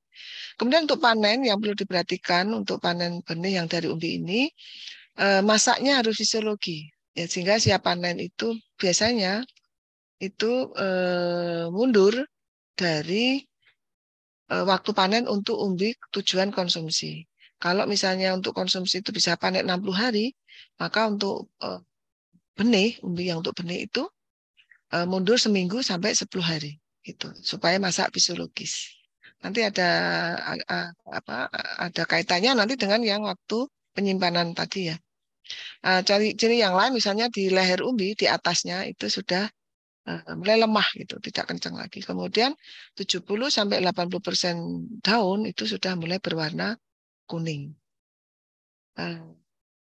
Kemudian untuk panen yang perlu diperhatikan untuk panen benih yang dari umbi ini eh, masaknya harus fisiologi. Ya, sehingga siap panen itu biasanya itu eh, mundur dari eh, waktu panen untuk umbi tujuan konsumsi. Kalau misalnya untuk konsumsi itu bisa panen 60 hari, maka untuk eh, benih, umbi yang untuk benih itu eh, mundur seminggu sampai 10 hari itu supaya masak fisiologis. Nanti ada apa ada kaitannya nanti dengan yang waktu penyimpanan tadi ya. Eh, Ciri-ciri yang lain misalnya di leher umbi di atasnya itu sudah mulai lemah gitu, tidak kencang lagi. Kemudian 70 sampai 80% daun itu sudah mulai berwarna kuning. Nah,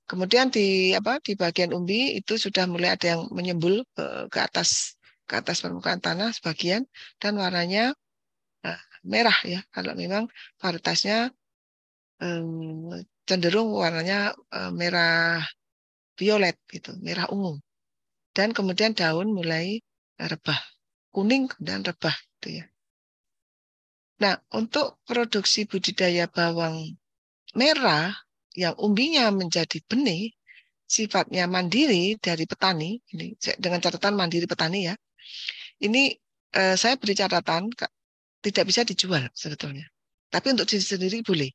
kemudian di apa di bagian umbi itu sudah mulai ada yang menyembul eh, ke atas ke atas permukaan tanah sebagian dan warnanya nah, merah ya kalau memang varietasnya eh, cenderung warnanya eh, merah violet gitu merah ungu dan kemudian daun mulai rebah kuning dan rebah gitu ya. Nah, untuk produksi budidaya bawang merah yang umbinya menjadi benih sifatnya mandiri dari petani ini dengan catatan mandiri petani ya ini eh, saya beri catatan tidak bisa dijual sebetulnya tapi untuk diri sendiri boleh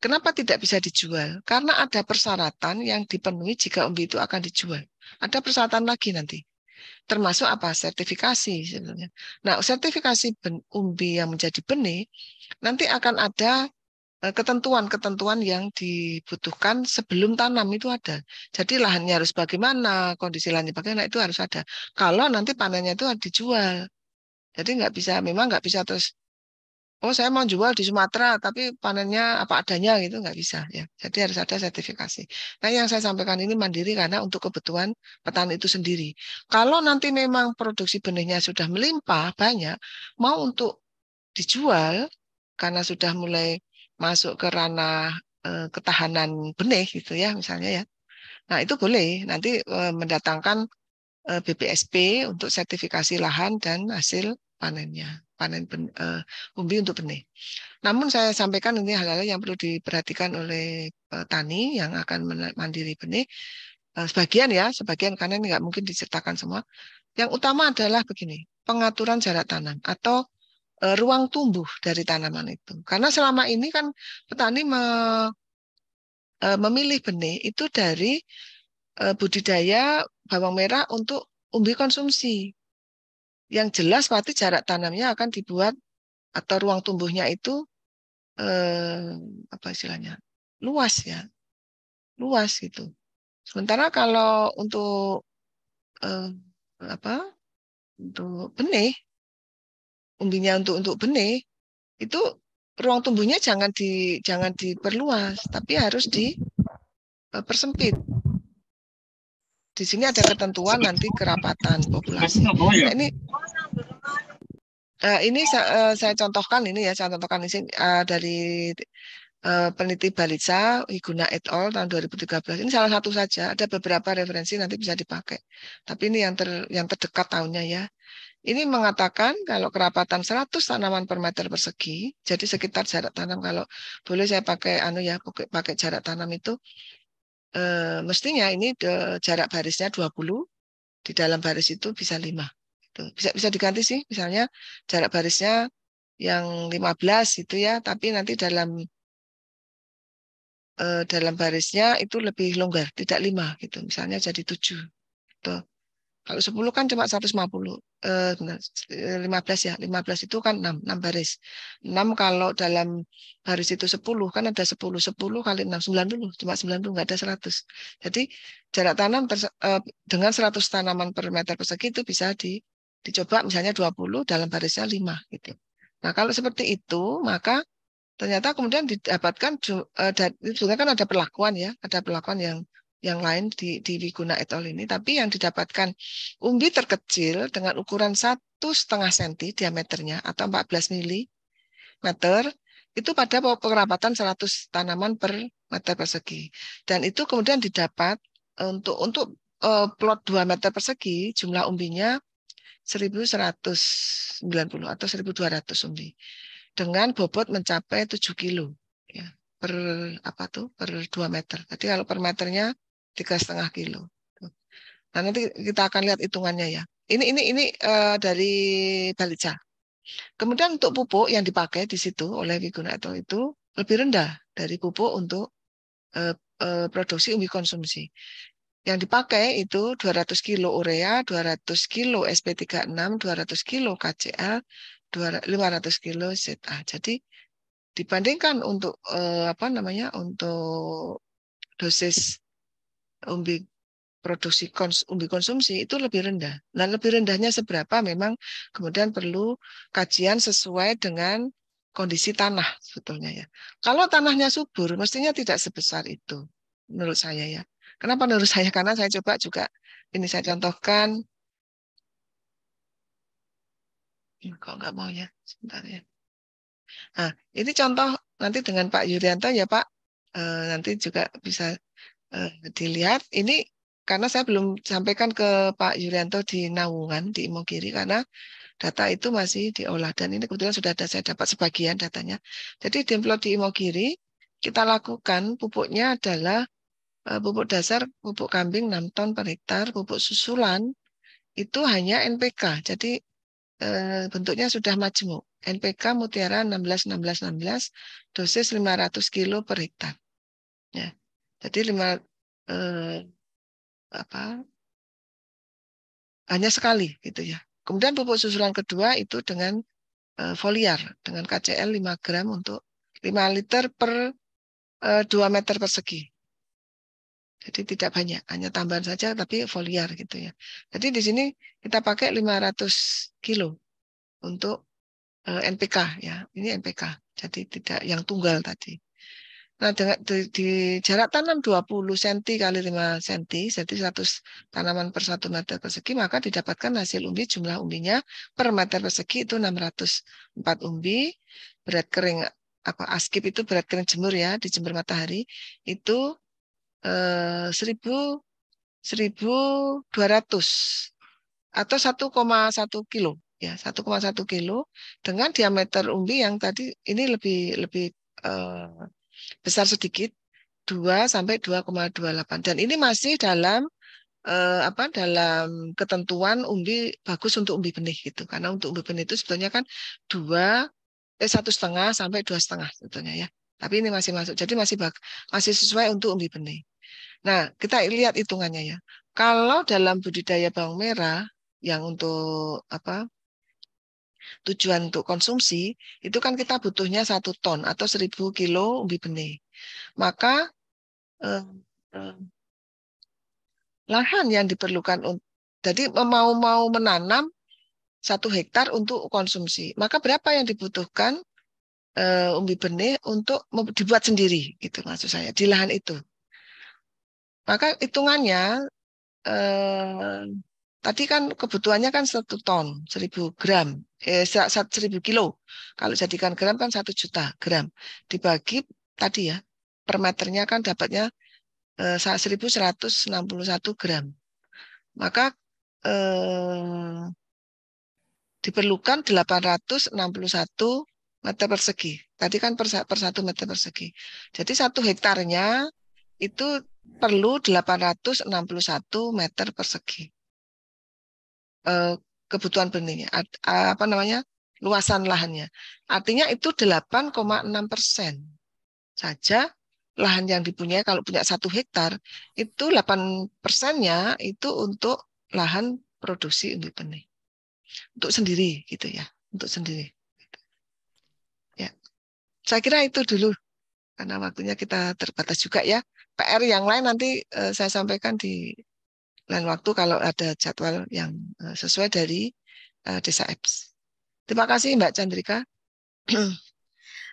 kenapa tidak bisa dijual karena ada persyaratan yang dipenuhi jika umbi itu akan dijual ada persyaratan lagi nanti termasuk apa sertifikasi sebetulnya nah sertifikasi umbi yang menjadi benih nanti akan ada Eh, ketentuan-ketentuan yang dibutuhkan sebelum tanam itu ada. Jadi lahannya harus bagaimana, kondisi lahannya bagaimana nah, itu harus ada. Kalau nanti panennya itu harus dijual, jadi nggak bisa, memang nggak bisa terus. Oh saya mau jual di Sumatera, tapi panennya apa adanya gitu nggak bisa ya. Jadi harus ada sertifikasi. Nah yang saya sampaikan ini mandiri karena untuk kebutuhan petani itu sendiri. Kalau nanti memang produksi benihnya sudah melimpah banyak, mau untuk dijual karena sudah mulai masuk ke ranah eh, ketahanan benih gitu ya misalnya ya. Nah itu boleh nanti eh, mendatangkan eh, BPSP untuk sertifikasi lahan dan hasil panennya panen umbi untuk benih. Namun saya sampaikan ini hal-hal yang perlu diperhatikan oleh petani yang akan mandiri benih. sebagian ya, sebagian karena ini nggak mungkin diceritakan semua. Yang utama adalah begini, pengaturan jarak tanam atau Eh, ruang tumbuh dari tanaman itu. Karena selama ini kan petani me, eh, memilih benih itu dari eh, budidaya bawang merah untuk umbi konsumsi. Yang jelas pasti jarak tanamnya akan dibuat atau ruang tumbuhnya itu e, apa istilahnya luas ya, luas gitu. Sementara kalau untuk e, apa untuk benih umbinya untuk untuk benih itu ruang tumbuhnya jangan di jangan diperluas tapi harus di eh, persempit. Di sini ada ketentuan nanti kerapatan populasi. Nah, ini eh, ini eh, saya, contohkan ini ya saya contohkan ini uh, dari uh, peneliti Balitsa Iguna et al tahun 2013. Ini salah satu saja, ada beberapa referensi nanti bisa dipakai. Tapi ini yang ter yang terdekat tahunnya ya. Ini mengatakan kalau kerapatan 100 tanaman per meter persegi, jadi sekitar jarak tanam kalau boleh saya pakai anu ya pakai jarak tanam itu e, mestinya ini de, jarak barisnya 20 di dalam baris itu bisa 5. Itu bisa bisa diganti sih misalnya jarak barisnya yang 15 itu ya, tapi nanti dalam e, dalam barisnya itu lebih longgar, tidak 5 gitu. Misalnya jadi 7. Gitu. Kalau 10 kan cuma 150. Eh, 15 eh, ya. 15 itu kan 6, 6 baris. 6 kalau dalam baris itu 10 kan ada 10. 10 kali 6 90, cuma 90 nggak ada 100. Jadi jarak tanam ter, eh, dengan 100 tanaman per meter persegi itu bisa di dicoba misalnya 20 dalam barisnya 5 gitu. Nah, kalau seperti itu maka ternyata kemudian didapatkan eh, itu kan ada perlakuan ya, ada perlakuan yang yang lain di, di Wiguna et al. ini, tapi yang didapatkan umbi terkecil dengan ukuran satu setengah senti diameternya atau 14 mili meter itu pada pengerabatan 100 tanaman per meter persegi dan itu kemudian didapat eh, untuk untuk eh, plot 2 meter persegi jumlah umbinya 1190 atau 1200 umbi dengan bobot mencapai 7 kilo ya per apa tuh per 2 meter. Jadi kalau per meternya tiga setengah kilo. Nah nanti kita akan lihat hitungannya ya. Ini ini ini uh, dari Balija. Kemudian untuk pupuk yang dipakai di situ oleh Wiguna itu lebih rendah dari pupuk untuk uh, uh, produksi umbi konsumsi. Yang dipakai itu 200 kilo urea, 200 kilo SP36, 200 kilo KCl, 500 kilo ZA. Jadi dibandingkan untuk uh, apa namanya untuk dosis umbi produksi kons, umbi konsumsi itu lebih rendah. Nah, lebih rendahnya seberapa memang kemudian perlu kajian sesuai dengan kondisi tanah sebetulnya ya. Kalau tanahnya subur, mestinya tidak sebesar itu menurut saya ya. Kenapa menurut saya? *laughs* Karena saya coba juga ini saya contohkan. Kok nggak mau ya? Sebentar ya. Nah, ini contoh nanti dengan Pak Yuryanto ya Pak. E, nanti juga bisa Eh, dilihat ini karena saya belum sampaikan ke Pak Yuryanto di Nawungan di Imogiri karena data itu masih diolah dan ini kebetulan sudah ada saya dapat sebagian datanya. Jadi demplot di Imogiri kita lakukan pupuknya adalah eh, pupuk dasar pupuk kambing 6 ton per hektar, pupuk susulan itu hanya NPK. Jadi eh, bentuknya sudah majemuk. NPK mutiara 16 16 16 dosis 500 kilo per hektar. Ya. Jadi lima eh, apa hanya sekali gitu ya. Kemudian pupuk susulan kedua itu dengan eh, foliar dengan KCL 5 gram untuk 5 liter per eh, 2 meter persegi. Jadi tidak banyak, hanya tambahan saja tapi foliar gitu ya. Jadi di sini kita pakai 500 kilo untuk eh, NPK ya. Ini NPK. Jadi tidak yang tunggal tadi. Nah, dengan, di, di jarak tanam 20 cm kali 5 cm, jadi 100 tanaman per 1 meter persegi, maka didapatkan hasil umbi jumlah umbinya per meter persegi itu 604 umbi, berat kering apa askip itu berat kering jemur ya di jemur matahari itu eh, 1200 atau 1,1 kilo ya 1,1 kilo dengan diameter umbi yang tadi ini lebih lebih eh, besar sedikit 2 sampai 2,28 dan ini masih dalam eh, apa dalam ketentuan umbi bagus untuk umbi benih gitu karena untuk umbi benih itu sebetulnya kan dua eh satu setengah sampai dua setengah sebetulnya ya tapi ini masih masuk jadi masih bag, masih sesuai untuk umbi benih nah kita lihat hitungannya ya kalau dalam budidaya bawang merah yang untuk apa tujuan untuk konsumsi, itu kan kita butuhnya satu ton atau seribu kilo umbi benih. Maka eh, eh, lahan yang diperlukan jadi mau mau menanam satu hektar untuk konsumsi, maka berapa yang dibutuhkan eh, umbi benih untuk dibuat sendiri gitu maksud saya di lahan itu. Maka hitungannya eh, tadi kan kebutuhannya kan satu ton, seribu gram, eh, seribu kilo. Kalau jadikan gram kan satu juta gram. Dibagi tadi ya, per meternya kan dapatnya eh, seribu seratus enam puluh satu gram. Maka eh, diperlukan satu meter persegi. Tadi kan per, per satu meter persegi. Jadi satu hektarnya itu perlu delapan ratus enam puluh satu meter persegi. Eh, kebutuhan benihnya, apa namanya luasan lahannya. Artinya itu 8,6 persen saja lahan yang dipunyai kalau punya satu hektar itu 8 persennya itu untuk lahan produksi untuk benih untuk sendiri gitu ya untuk sendiri ya saya kira itu dulu karena waktunya kita terbatas juga ya PR yang lain nanti eh, saya sampaikan di lain waktu kalau ada jadwal yang eh, sesuai dari eh, Desa Apps. Terima kasih Mbak Chandrika. *clears throat*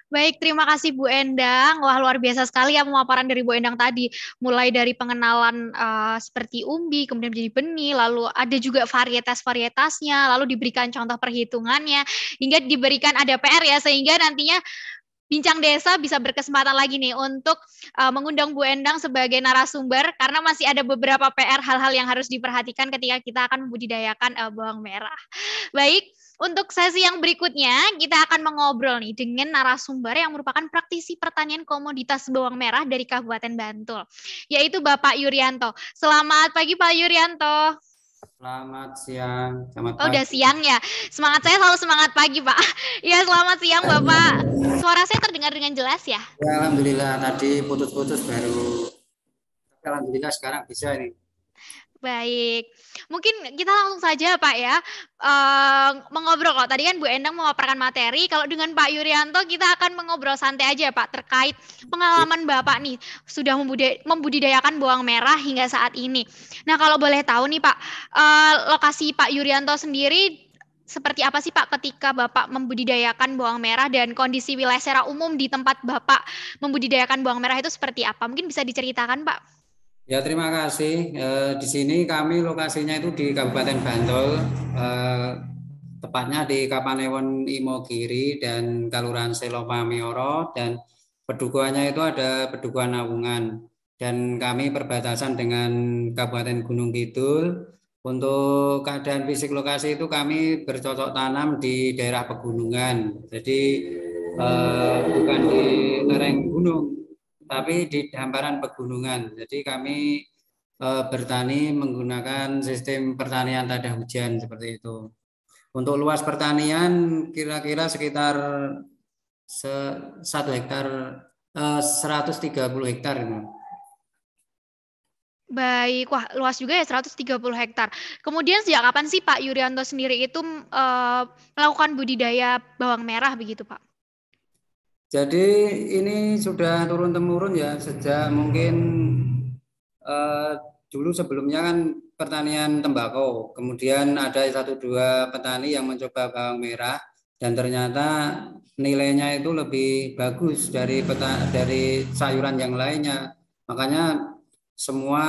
Baik, terima kasih Bu Endang. Wah, luar biasa sekali ya pemaparan dari Bu Endang tadi. Mulai dari pengenalan uh, seperti umbi, kemudian menjadi benih, lalu ada juga varietas-varietasnya, lalu diberikan contoh perhitungannya, hingga diberikan ada PR ya, sehingga nantinya Bincang Desa bisa berkesempatan lagi nih untuk uh, mengundang Bu Endang sebagai narasumber karena masih ada beberapa PR hal-hal yang harus diperhatikan ketika kita akan membudidayakan uh, bawang merah. Baik, untuk sesi yang berikutnya kita akan mengobrol nih dengan narasumber yang merupakan praktisi pertanian komoditas bawang merah dari Kabupaten Bantul, yaitu Bapak Yuryanto. Selamat pagi Pak Yuryanto. Selamat siang. Selamat oh, udah siang ya. Semangat saya selalu semangat pagi, Pak. *laughs* Iya, selamat siang, Bapak. Suara saya terdengar dengan jelas ya? Ya, alhamdulillah. Tadi putus-putus baru. Alhamdulillah sekarang bisa ini. Baik, mungkin kita langsung saja Pak ya uh, mengobrol. Kalau tadi kan Bu Endang memaparkan materi, kalau dengan Pak Yuryanto kita akan mengobrol santai aja Pak terkait pengalaman Bapak nih sudah membudidayakan buang merah hingga saat ini. Nah kalau boleh tahu nih Pak, uh, lokasi Pak Yuryanto sendiri seperti apa sih Pak ketika Bapak membudidayakan buang merah dan kondisi wilayah secara umum di tempat Bapak membudidayakan buang merah itu seperti apa? Mungkin bisa diceritakan Pak? Ya terima kasih. E, di sini kami lokasinya itu di Kabupaten Bantul, e, tepatnya di Kapanewon Imogiri dan Kaluran Selopamioro dan pedukuhannya itu ada pedukuhan Nawungan dan kami perbatasan dengan Kabupaten Gunung Kidul. Untuk keadaan fisik lokasi itu kami bercocok tanam di daerah pegunungan. Jadi e, bukan di lereng gunung, tapi di hamparan pegunungan. Jadi kami e, bertani menggunakan sistem pertanian tadah hujan seperti itu. Untuk luas pertanian kira-kira sekitar satu hektar e, eh, 130 hektar. ini. Baik, wah luas juga ya 130 hektar. Kemudian sejak kapan sih Pak Yuryanto sendiri itu e, melakukan budidaya bawang merah begitu Pak? Jadi ini sudah turun temurun ya sejak mungkin eh, dulu sebelumnya kan pertanian tembakau, kemudian ada satu dua petani yang mencoba bawang merah dan ternyata nilainya itu lebih bagus dari peta, dari sayuran yang lainnya. Makanya semua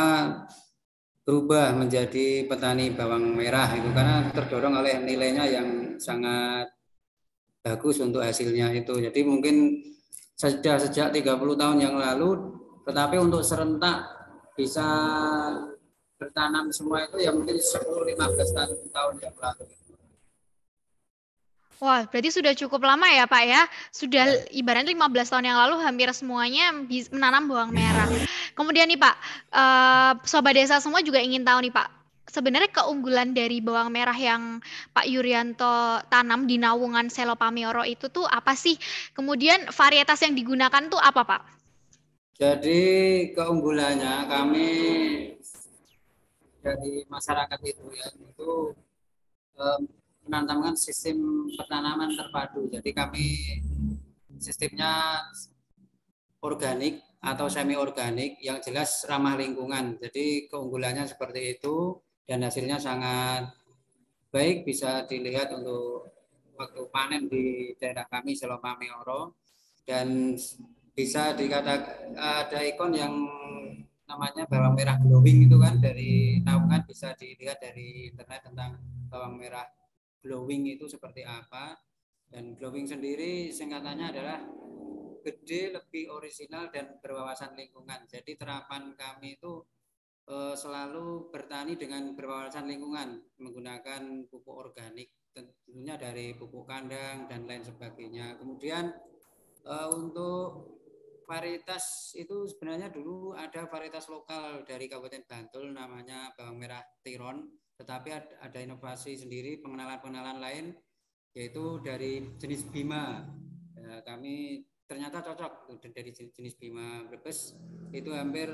berubah menjadi petani bawang merah itu karena terdorong oleh nilainya yang sangat bagus untuk hasilnya itu. Jadi mungkin sejak sejak 30 tahun yang lalu, tetapi untuk serentak bisa bertanam semua itu ya mungkin 10-15 tahun yang lalu. Wah, berarti sudah cukup lama ya Pak ya? Sudah ya. ibaratnya 15 tahun yang lalu hampir semuanya menanam bawang merah. Kemudian nih Pak, eh, sobat desa semua juga ingin tahu nih Pak, sebenarnya keunggulan dari bawang merah yang Pak Yuryanto tanam di naungan Selopamioro itu tuh apa sih? Kemudian varietas yang digunakan tuh apa, Pak? Jadi keunggulannya kami dari masyarakat itu ya itu um, menanamkan sistem pertanaman terpadu. Jadi kami sistemnya organik atau semi organik yang jelas ramah lingkungan. Jadi keunggulannya seperti itu dan hasilnya sangat baik bisa dilihat untuk waktu panen di daerah kami Seloma Meoro dan bisa dikatakan ada ikon yang namanya bawang merah glowing itu kan dari naungan bisa dilihat dari internet tentang bawang merah glowing itu seperti apa dan glowing sendiri singkatannya adalah gede lebih orisinal dan berwawasan lingkungan jadi terapan kami itu uh, selalu bertani dengan berwawasan lingkungan menggunakan pupuk organik tentunya dari pupuk kandang dan lain sebagainya. Kemudian uh, untuk varietas itu sebenarnya dulu ada varietas lokal dari Kabupaten Bantul namanya bawang merah tiron, tetapi ada inovasi sendiri pengenalan-pengenalan lain yaitu dari jenis bima. Eh, kami ternyata cocok dari jenis bima Brebes itu hampir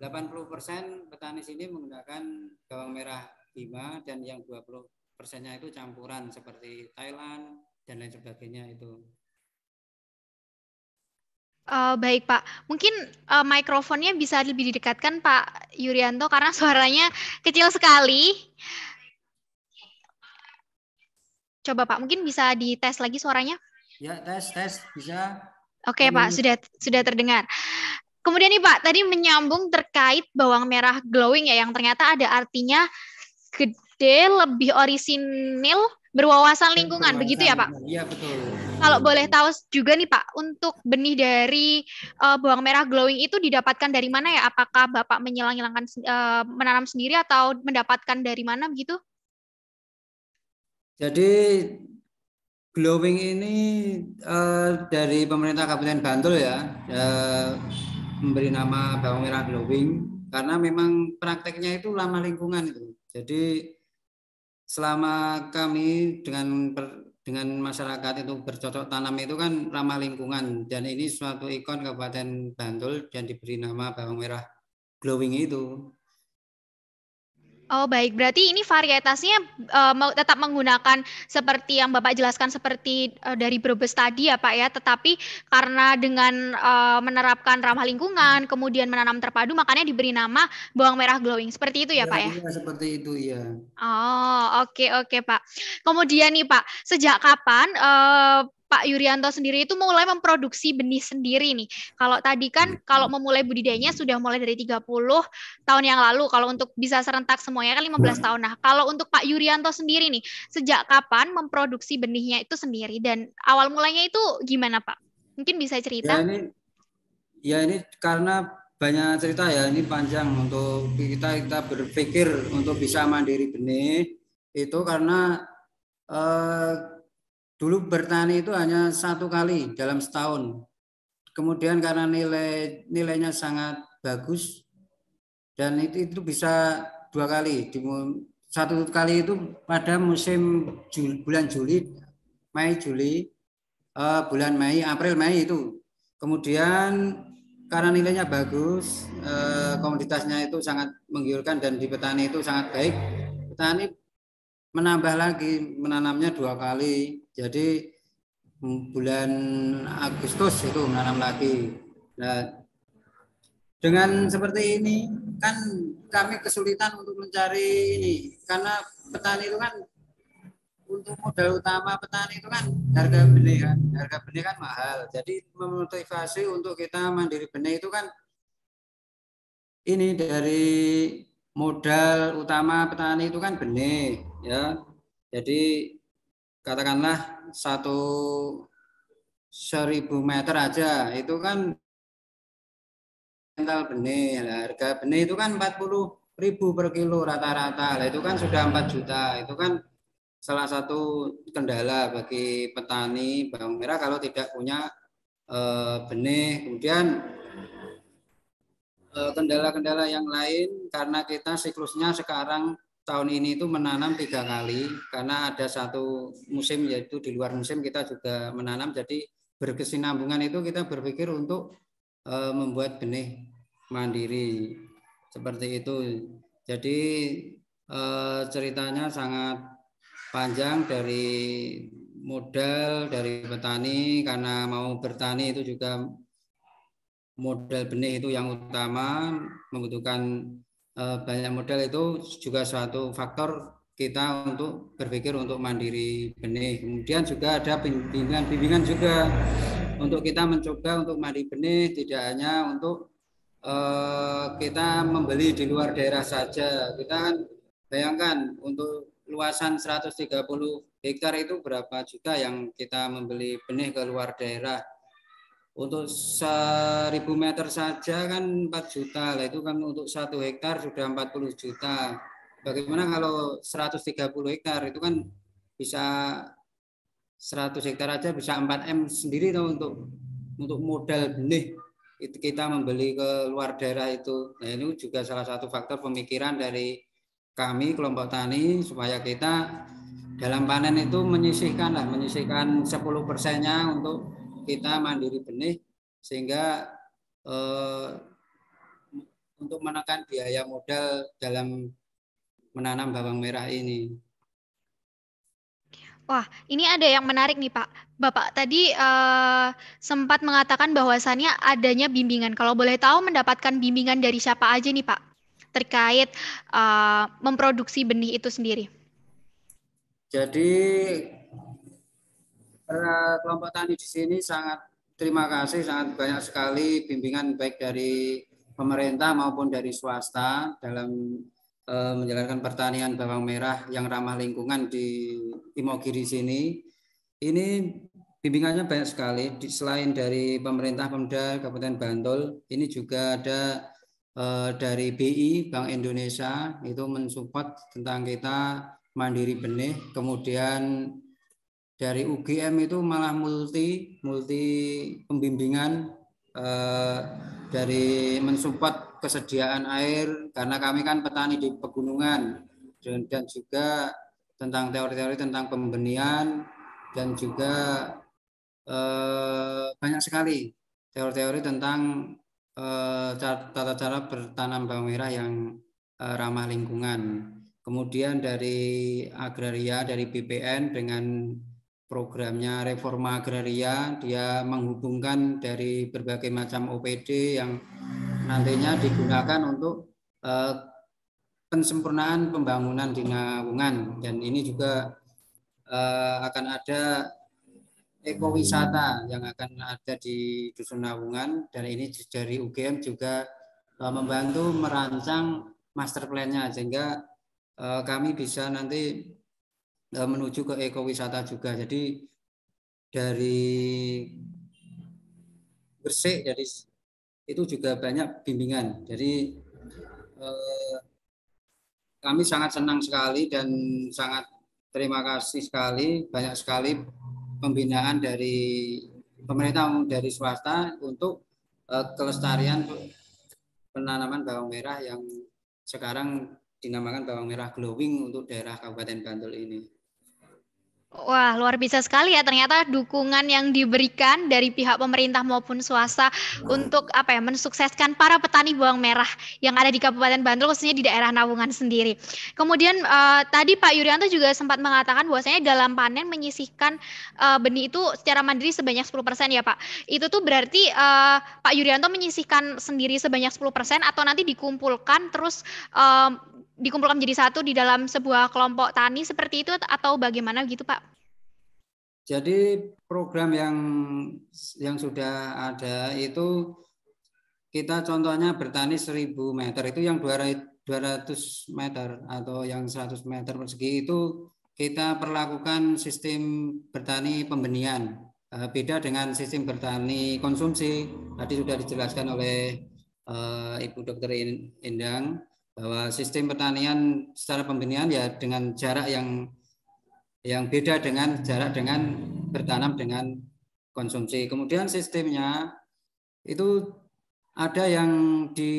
80% petani sini menggunakan bawang merah bima dan yang 20 persennya itu campuran seperti Thailand dan lain sebagainya itu. Uh, baik Pak, mungkin uh, mikrofonnya bisa lebih didekatkan Pak Yuryanto karena suaranya kecil sekali. Coba Pak, mungkin bisa dites lagi suaranya? Ya, tes, tes, bisa. Oke okay, Pak, sudah sudah terdengar. Kemudian nih Pak, tadi menyambung terkait bawang merah glowing ya, yang ternyata ada artinya gede, lebih orisinil, berwawasan iya, lingkungan, berwawasan, begitu ya Pak? Iya betul. Kalau boleh tahu juga nih Pak, untuk benih dari uh, bawang merah glowing itu didapatkan dari mana ya? Apakah Bapak menyelang uh, e, menanam sendiri atau mendapatkan dari mana begitu? Jadi glowing ini uh, dari pemerintah Kabupaten Bantul ya. Uh, memberi nama bawang merah glowing karena memang prakteknya itu lama lingkungan itu. Jadi selama kami dengan per, dengan masyarakat itu bercocok tanam itu kan ramah lingkungan dan ini suatu ikon Kabupaten Bantul dan diberi nama bawang merah glowing itu. Oh baik, berarti ini varietasnya uh, tetap menggunakan seperti yang Bapak jelaskan seperti uh, dari Brebes tadi ya Pak ya, tetapi karena dengan uh, menerapkan ramah lingkungan, kemudian menanam terpadu, makanya diberi nama bawang merah glowing. Seperti itu ya, ya Pak ya? Iya, seperti itu ya. Oh, oke okay, oke okay, Pak. Kemudian nih Pak, sejak kapan uh, Pak Yuryanto sendiri itu mulai memproduksi benih sendiri nih. Kalau tadi kan iya. kalau memulai budidayanya sudah mulai dari 30 tahun yang lalu kalau untuk bisa serentak semuanya kan 15 iya. tahun. Nah, kalau untuk Pak Yuryanto sendiri nih sejak kapan memproduksi benihnya itu sendiri dan awal mulanya itu gimana, Pak? Mungkin bisa cerita? Ya ini ya ini karena banyak cerita ya ini panjang untuk kita kita berpikir untuk bisa mandiri benih itu karena eh, Dulu bertani itu hanya satu kali dalam setahun. Kemudian karena nilai nilainya sangat bagus dan itu, itu bisa dua kali. Satu kali itu pada musim Juli, bulan Juli, Mei Juli, uh, bulan Mei, April Mei itu. Kemudian karena nilainya bagus, uh, komoditasnya itu sangat menggiurkan dan di petani itu sangat baik. Petani menambah lagi menanamnya dua kali. Jadi bulan Agustus itu menanam lagi. Nah, dengan seperti ini kan kami kesulitan untuk mencari ini karena petani itu kan untuk modal utama petani itu kan harga benih kan harga benih kan mahal jadi memotivasi untuk kita mandiri benih itu kan ini dari modal utama petani itu kan benih ya. Jadi katakanlah satu seribu meter aja itu kan rental benih nah, harga benih itu kan 40 ribu per kilo rata-rata lah itu kan sudah 4 juta itu kan salah satu kendala bagi petani bawang merah kalau tidak punya e, benih kemudian Eh, kendala-kendala yang lain karena kita siklusnya sekarang tahun ini itu menanam tiga kali karena ada satu musim yaitu di luar musim kita juga menanam jadi berkesinambungan itu kita berpikir untuk eh, membuat benih mandiri seperti itu jadi eh, ceritanya sangat panjang dari modal dari petani karena mau bertani itu juga model benih itu yang utama membutuhkan eh, banyak model itu juga suatu faktor kita untuk berpikir untuk mandiri benih kemudian juga ada bimbingan-bimbingan juga untuk kita mencoba untuk mandi benih tidak hanya untuk eh, kita membeli di luar daerah saja kita kan bayangkan untuk luasan 130 hektar itu berapa juta yang kita membeli benih ke luar daerah untuk 1000 meter saja kan 4 juta lah itu kan untuk satu hektar sudah 40 juta. Bagaimana kalau 130 hektar itu kan bisa 100 hektar aja bisa 4 m sendiri tuh untuk untuk modal benih itu kita membeli ke luar daerah itu. Nah, ini juga salah satu faktor pemikiran dari kami kelompok tani supaya kita dalam panen itu menyisihkan lah menyisihkan 10 persennya untuk kita mandiri benih sehingga eh, untuk menekan biaya modal dalam menanam bawang merah ini. Wah, ini ada yang menarik nih Pak. Bapak tadi eh, sempat mengatakan bahwasannya adanya bimbingan. Kalau boleh tahu mendapatkan bimbingan dari siapa aja nih Pak terkait eh, memproduksi benih itu sendiri? Jadi Para eh, kelompok tani di sini sangat terima kasih sangat banyak sekali bimbingan baik dari pemerintah maupun dari swasta dalam e, menjalankan pertanian bawang merah yang ramah lingkungan di Imogiri sini. Ini bimbingannya banyak sekali di, selain dari pemerintah Pemda Kabupaten Bantul, ini juga ada e, dari BI Bank Indonesia itu mensupport tentang kita mandiri benih, kemudian dari UGM itu malah multi multi pembimbingan eh, dari mensupport kesediaan air karena kami kan petani di pegunungan dan, dan juga tentang teori-teori tentang pembenian dan juga eh, banyak sekali teori-teori tentang eh, tata cara bertanam bawang merah yang eh, ramah lingkungan. Kemudian dari agraria dari BPN dengan programnya reforma agraria dia menghubungkan dari berbagai macam OPD yang nantinya digunakan untuk eh, pensempurnaan pembangunan di Nawungan dan ini juga eh, akan ada ekowisata yang akan ada di Dusun Nawungan dan ini dari UGM juga eh, membantu merancang master plan-nya sehingga eh, kami bisa nanti Eh, menuju ke ekowisata juga. Jadi dari Gresik jadi itu juga banyak bimbingan. Jadi eh, kami sangat senang sekali dan sangat terima kasih sekali banyak sekali pembinaan dari pemerintah dari swasta untuk eh, kelestarian penanaman bawang merah yang sekarang dinamakan bawang merah glowing untuk daerah Kabupaten Bantul ini. Wah, luar biasa sekali ya ternyata dukungan yang diberikan dari pihak pemerintah maupun swasta untuk apa ya mensukseskan para petani bawang merah yang ada di Kabupaten Bantul khususnya di daerah Nawungan sendiri. Kemudian uh, tadi Pak Yuryanto juga sempat mengatakan bahwasanya dalam panen menyisihkan uh, benih itu secara mandiri sebanyak 10% ya, Pak. Itu tuh berarti uh, Pak Yuryanto menyisihkan sendiri sebanyak 10% atau nanti dikumpulkan terus uh, dikumpulkan menjadi satu di dalam sebuah kelompok tani seperti itu atau bagaimana gitu Pak? Jadi program yang yang sudah ada itu kita contohnya bertani 1000 meter itu yang 200 meter atau yang 100 meter persegi itu kita perlakukan sistem bertani pembenian eh, beda dengan sistem bertani konsumsi tadi sudah dijelaskan oleh eh, Ibu Dokter Indang bahwa sistem pertanian secara pembenihan ya dengan jarak yang yang beda dengan jarak dengan bertanam dengan konsumsi. Kemudian sistemnya itu ada yang di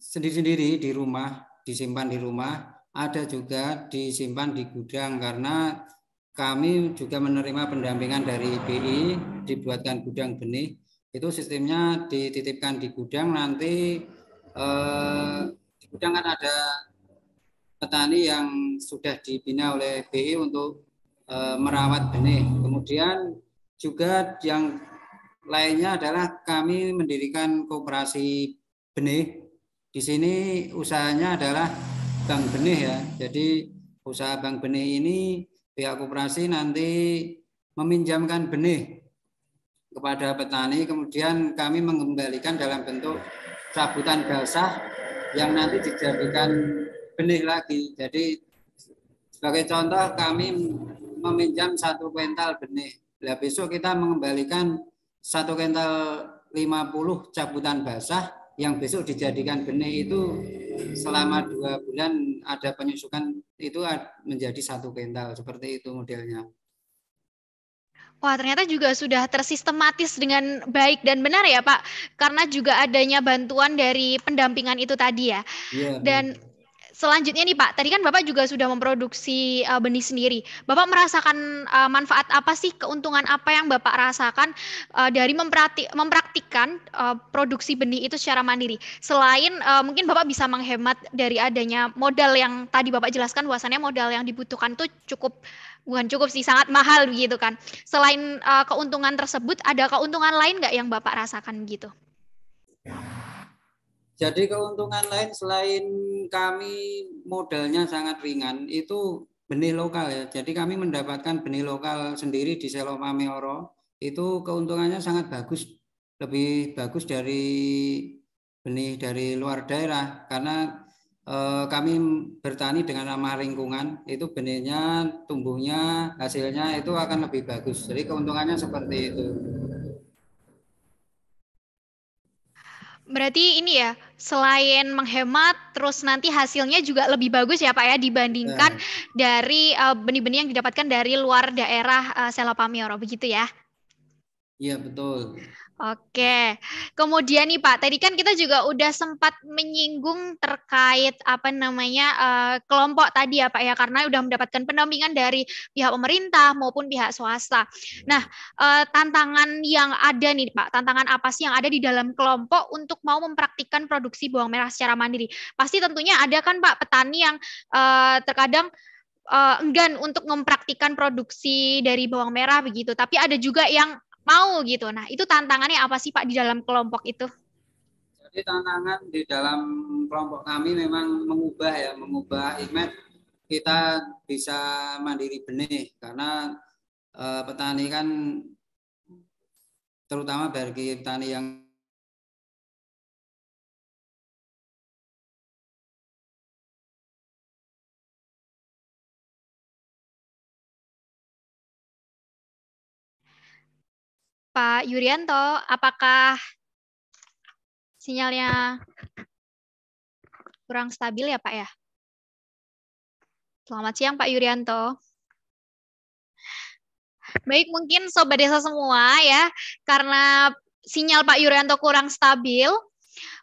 sendiri-sendiri di rumah, disimpan di rumah, ada juga disimpan di gudang karena kami juga menerima pendampingan dari BI dibuatkan gudang benih. Itu sistemnya dititipkan di gudang nanti eh, Gudang kan ada petani yang sudah dibina oleh BI untuk e, merawat benih. Kemudian juga yang lainnya adalah kami mendirikan kooperasi benih. Di sini usahanya adalah bank benih ya. Jadi usaha bank benih ini pihak kooperasi nanti meminjamkan benih kepada petani, kemudian kami mengembalikan dalam bentuk cabutan basah yang nanti dijadikan benih lagi. Jadi sebagai contoh kami meminjam satu kental benih. Nah, besok kita mengembalikan satu kuintal 50 cabutan basah yang besok dijadikan benih itu selama dua bulan ada penyusukan itu menjadi satu kental seperti itu modelnya. Wah, ternyata juga sudah tersistematis dengan baik dan benar ya, Pak. Karena juga adanya bantuan dari pendampingan itu tadi ya. Yeah. Dan selanjutnya nih Pak, tadi kan Bapak juga sudah memproduksi uh, benih sendiri. Bapak merasakan uh, manfaat apa sih, keuntungan apa yang Bapak rasakan uh, dari mempraktikkan uh, produksi benih itu secara mandiri? Selain uh, mungkin Bapak bisa menghemat dari adanya modal yang tadi Bapak jelaskan, bahwasannya modal yang dibutuhkan tuh cukup bukan cukup sih sangat mahal begitu kan. Selain uh, keuntungan tersebut, ada keuntungan lain nggak yang Bapak rasakan gitu? Jadi keuntungan lain selain kami modalnya sangat ringan itu benih lokal ya. Jadi kami mendapatkan benih lokal sendiri di Seloma Meoro itu keuntungannya sangat bagus, lebih bagus dari benih dari luar daerah karena eh, kami bertani dengan ramah lingkungan itu benihnya tumbuhnya hasilnya itu akan lebih bagus. Jadi keuntungannya seperti itu. Berarti ini ya, selain menghemat, terus nanti hasilnya juga lebih bagus ya Pak ya dibandingkan nah. dari benih benih-benih yang didapatkan dari luar daerah uh, eh, Selapamioro, begitu ya? Iya betul. Oke, kemudian nih Pak, tadi kan kita juga udah sempat menyinggung terkait apa namanya uh, kelompok tadi ya Pak ya, karena udah mendapatkan pendampingan dari pihak pemerintah maupun pihak swasta. Nah, uh, tantangan yang ada nih Pak, tantangan apa sih yang ada di dalam kelompok untuk mau mempraktikkan produksi bawang merah secara mandiri? Pasti tentunya ada kan Pak petani yang uh, terkadang uh, enggan untuk mempraktikkan produksi dari bawang merah begitu. Tapi ada juga yang mau gitu. Nah, itu tantangannya apa sih Pak di dalam kelompok itu? Jadi tantangan di dalam kelompok kami memang mengubah ya, mengubah image kita bisa mandiri benih karena e, petani kan terutama bagi petani yang Pak Yuryanto, apakah sinyalnya kurang stabil ya Pak ya? Selamat siang Pak Yuryanto. Baik, mungkin Sobat Desa semua ya, karena sinyal Pak Yuryanto kurang stabil,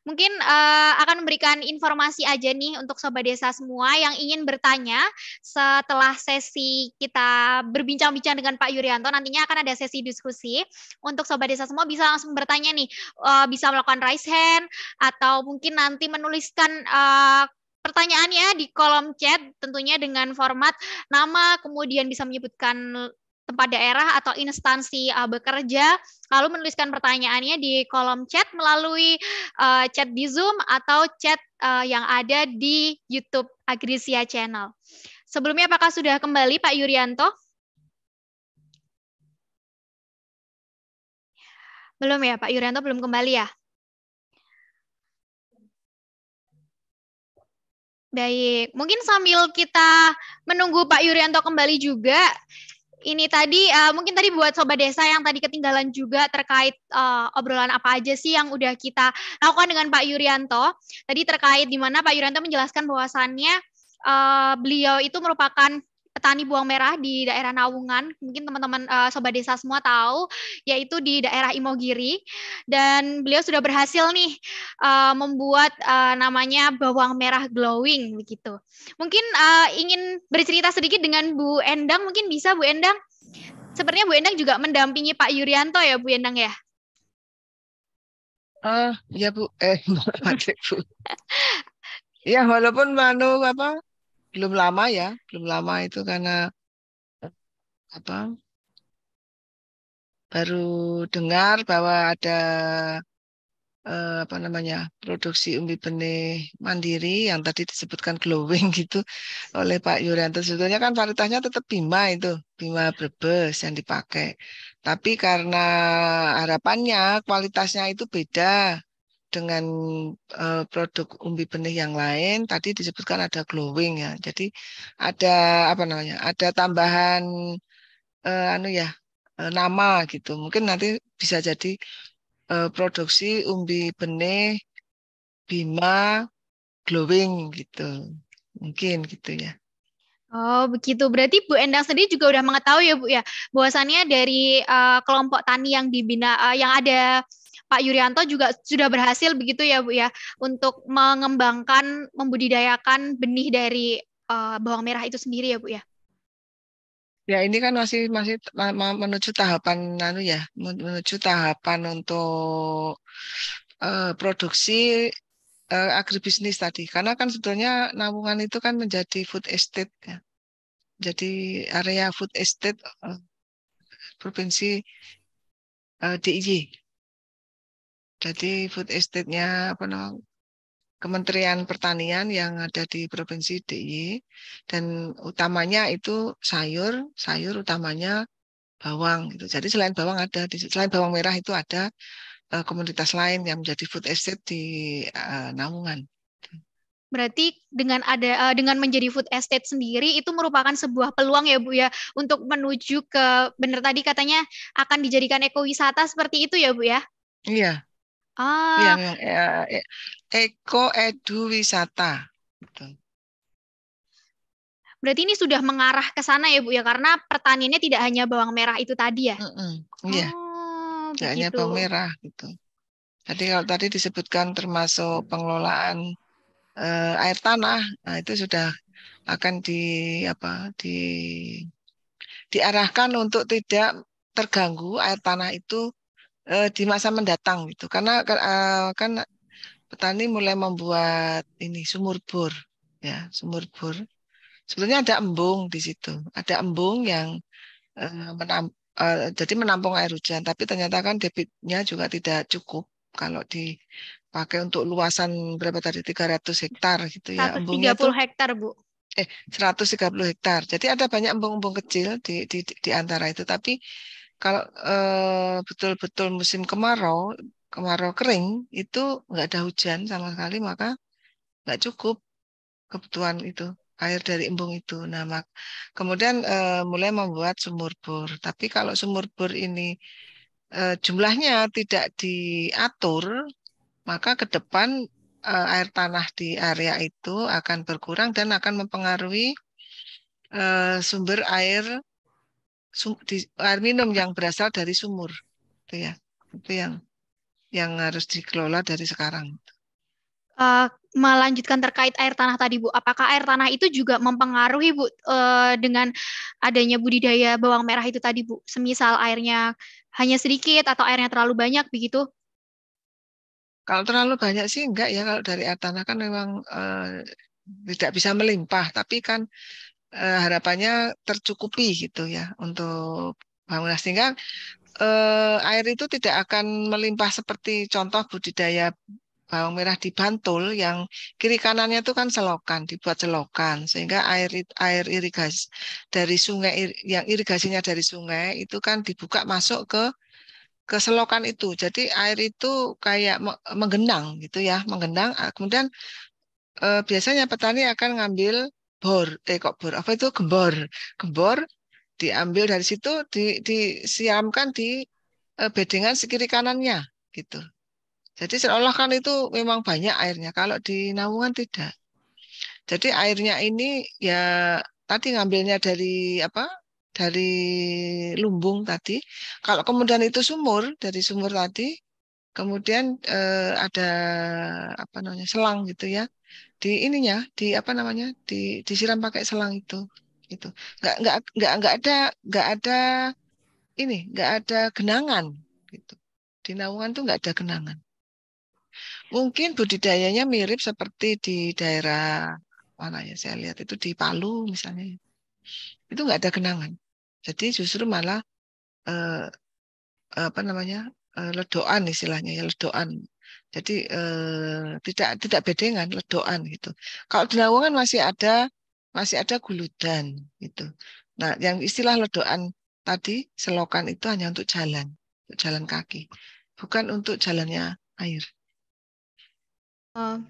Mungkin uh, akan memberikan informasi aja nih untuk sobat desa semua yang ingin bertanya setelah sesi kita berbincang-bincang dengan Pak Yuryanto nantinya akan ada sesi diskusi untuk sobat desa semua bisa langsung bertanya nih uh, bisa melakukan raise hand atau mungkin nanti menuliskan uh, pertanyaannya di kolom chat tentunya dengan format nama kemudian bisa menyebutkan tempat daerah atau instansi uh, bekerja, lalu menuliskan pertanyaannya di kolom chat melalui uh, chat di Zoom atau chat uh, yang ada di YouTube Agrisia Channel. Sebelumnya apakah sudah kembali Pak Yuryanto? Belum ya Pak Yuryanto belum kembali ya? Baik, mungkin sambil kita menunggu Pak Yuryanto kembali juga, ini tadi uh, mungkin tadi buat sobat desa yang tadi ketinggalan juga terkait uh, obrolan apa aja sih yang udah kita lakukan dengan Pak Yuryanto. Tadi terkait di mana Pak Yuryanto menjelaskan bahwasannya uh, beliau itu merupakan petani bawang merah di daerah Nawungan, Mungkin teman-teman uh, sobat desa semua tahu, yaitu di daerah Imogiri. Dan beliau sudah berhasil nih uh, membuat uh, namanya bawang merah glowing begitu. Mungkin uh, ingin bercerita sedikit dengan Bu Endang, mungkin bisa Bu Endang. Sepertinya Bu Endang juga mendampingi Pak Yuryanto ya Bu Endang ya? Ah, uh, ya Bu. Eh, *laughs* Bu. *laughs* ya walaupun Manu apa belum lama ya, belum lama itu karena apa? Baru dengar bahwa ada eh, apa namanya produksi umbi benih mandiri yang tadi disebutkan glowing *laughs* gitu oleh Pak Yuryanto. Sebetulnya kan varietasnya tetap Bima itu, Bima Brebes yang dipakai. Tapi karena harapannya kualitasnya itu beda dengan uh, produk umbi benih yang lain tadi disebutkan ada glowing ya jadi ada apa namanya ada tambahan uh, anu ya uh, nama gitu mungkin nanti bisa jadi uh, produksi umbi benih Bima glowing gitu mungkin gitu ya Oh begitu, berarti Bu Endang sendiri juga udah mengetahui ya Bu ya, bahwasannya dari uh, kelompok tani yang dibina, uh, yang ada Pak Yuryanto juga sudah berhasil begitu ya Bu ya untuk mengembangkan membudidayakan benih dari uh, bawang merah itu sendiri ya Bu ya. Ya ini kan masih masih menuju tahapan lalu ya menuju tahapan untuk uh, produksi uh, agribisnis tadi karena kan sebetulnya nabungan itu kan menjadi food estate ya. Jadi area food estate uh, provinsi uh, DIY jadi food estate-nya apa namanya Kementerian Pertanian yang ada di Provinsi DIY dan utamanya itu sayur, sayur utamanya bawang gitu. Jadi selain bawang ada di selain bawang merah itu ada uh, eh, komunitas lain yang menjadi food estate di uh, Namungan. Berarti dengan ada uh, dengan menjadi food estate sendiri itu merupakan sebuah peluang ya Bu ya untuk menuju ke benar tadi katanya akan dijadikan ekowisata seperti itu ya Bu ya. Iya, Ah. Yang ya, eh, Eko Edu Wisata. Gitu. Berarti ini sudah mengarah ke sana ya Bu ya karena pertaniannya tidak hanya bawang merah itu tadi ya. Mm -mm, iya. tidak hanya bawang merah gitu. Jadi kalau tadi disebutkan termasuk pengelolaan eh, air tanah, nah itu sudah akan di apa di diarahkan untuk tidak terganggu air tanah itu uh, di masa mendatang gitu karena uh, kan petani mulai membuat ini sumur bor ya sumur bor sebetulnya ada embung di situ ada embung yang uh, menam, uh, jadi menampung air hujan tapi ternyata kan debitnya juga tidak cukup kalau dipakai untuk luasan berapa tadi 300 hektar gitu ya embung embungnya itu, hektar Bu eh 130 hektar jadi ada banyak embung-embung kecil di, di di antara itu tapi kalau eh, betul-betul musim kemarau, kemarau kering itu nggak ada hujan sama sekali maka nggak cukup kebutuhan itu air dari embung itu. Nah, mak kemudian e, mulai membuat sumur bor. Tapi kalau sumur bor ini e, jumlahnya tidak diatur, maka ke depan e, air tanah di area itu akan berkurang dan akan mempengaruhi sumber air air minum yang berasal dari sumur itu ya itu yang yang harus dikelola dari sekarang uh, melanjutkan terkait air tanah tadi Bu apakah air tanah itu juga mempengaruhi Bu uh, dengan adanya budidaya bawang merah itu tadi Bu semisal airnya hanya sedikit atau airnya terlalu banyak begitu kalau terlalu banyak sih enggak ya kalau dari air tanah kan memang uh, tidak bisa melimpah tapi kan uh, harapannya tercukupi gitu ya untuk bangunan sehingga uh, air itu tidak akan melimpah seperti contoh budidaya bawang merah di Bantul yang kiri kanannya itu kan selokan dibuat selokan sehingga air air irigasi dari sungai yang irigasinya dari sungai itu kan dibuka masuk ke ke selokan itu jadi air itu kayak menggenang gitu ya menggenang ah, kemudian eh, biasanya petani akan ngambil bor eh kok bor apa itu gembor gembor diambil dari situ di, disiamkan di eh, bedengan sekiri kanannya gitu jadi seolah kan itu memang banyak airnya kalau di Naungan tidak jadi airnya ini ya tadi ngambilnya dari apa dari lumbung tadi kalau kemudian itu sumur dari sumur tadi kemudian eh, ada apa namanya selang gitu ya di ininya di apa namanya di disiram pakai selang itu itu nggak nggak nggak nggak ada nggak ada ini nggak ada genangan gitu di Naungan tuh nggak ada genangan mungkin budidayanya mirip seperti di daerah mana ya saya lihat itu di Palu misalnya itu nggak ada genangan jadi justru malah eh, apa namanya eh, ledoan istilahnya ya ledoan jadi eh, tidak tidak bedengan, ledoan gitu. Kalau di Lawangan masih ada masih ada guludan gitu. Nah, yang istilah ledoan tadi selokan itu hanya untuk jalan, untuk jalan kaki, bukan untuk jalannya air. Oh.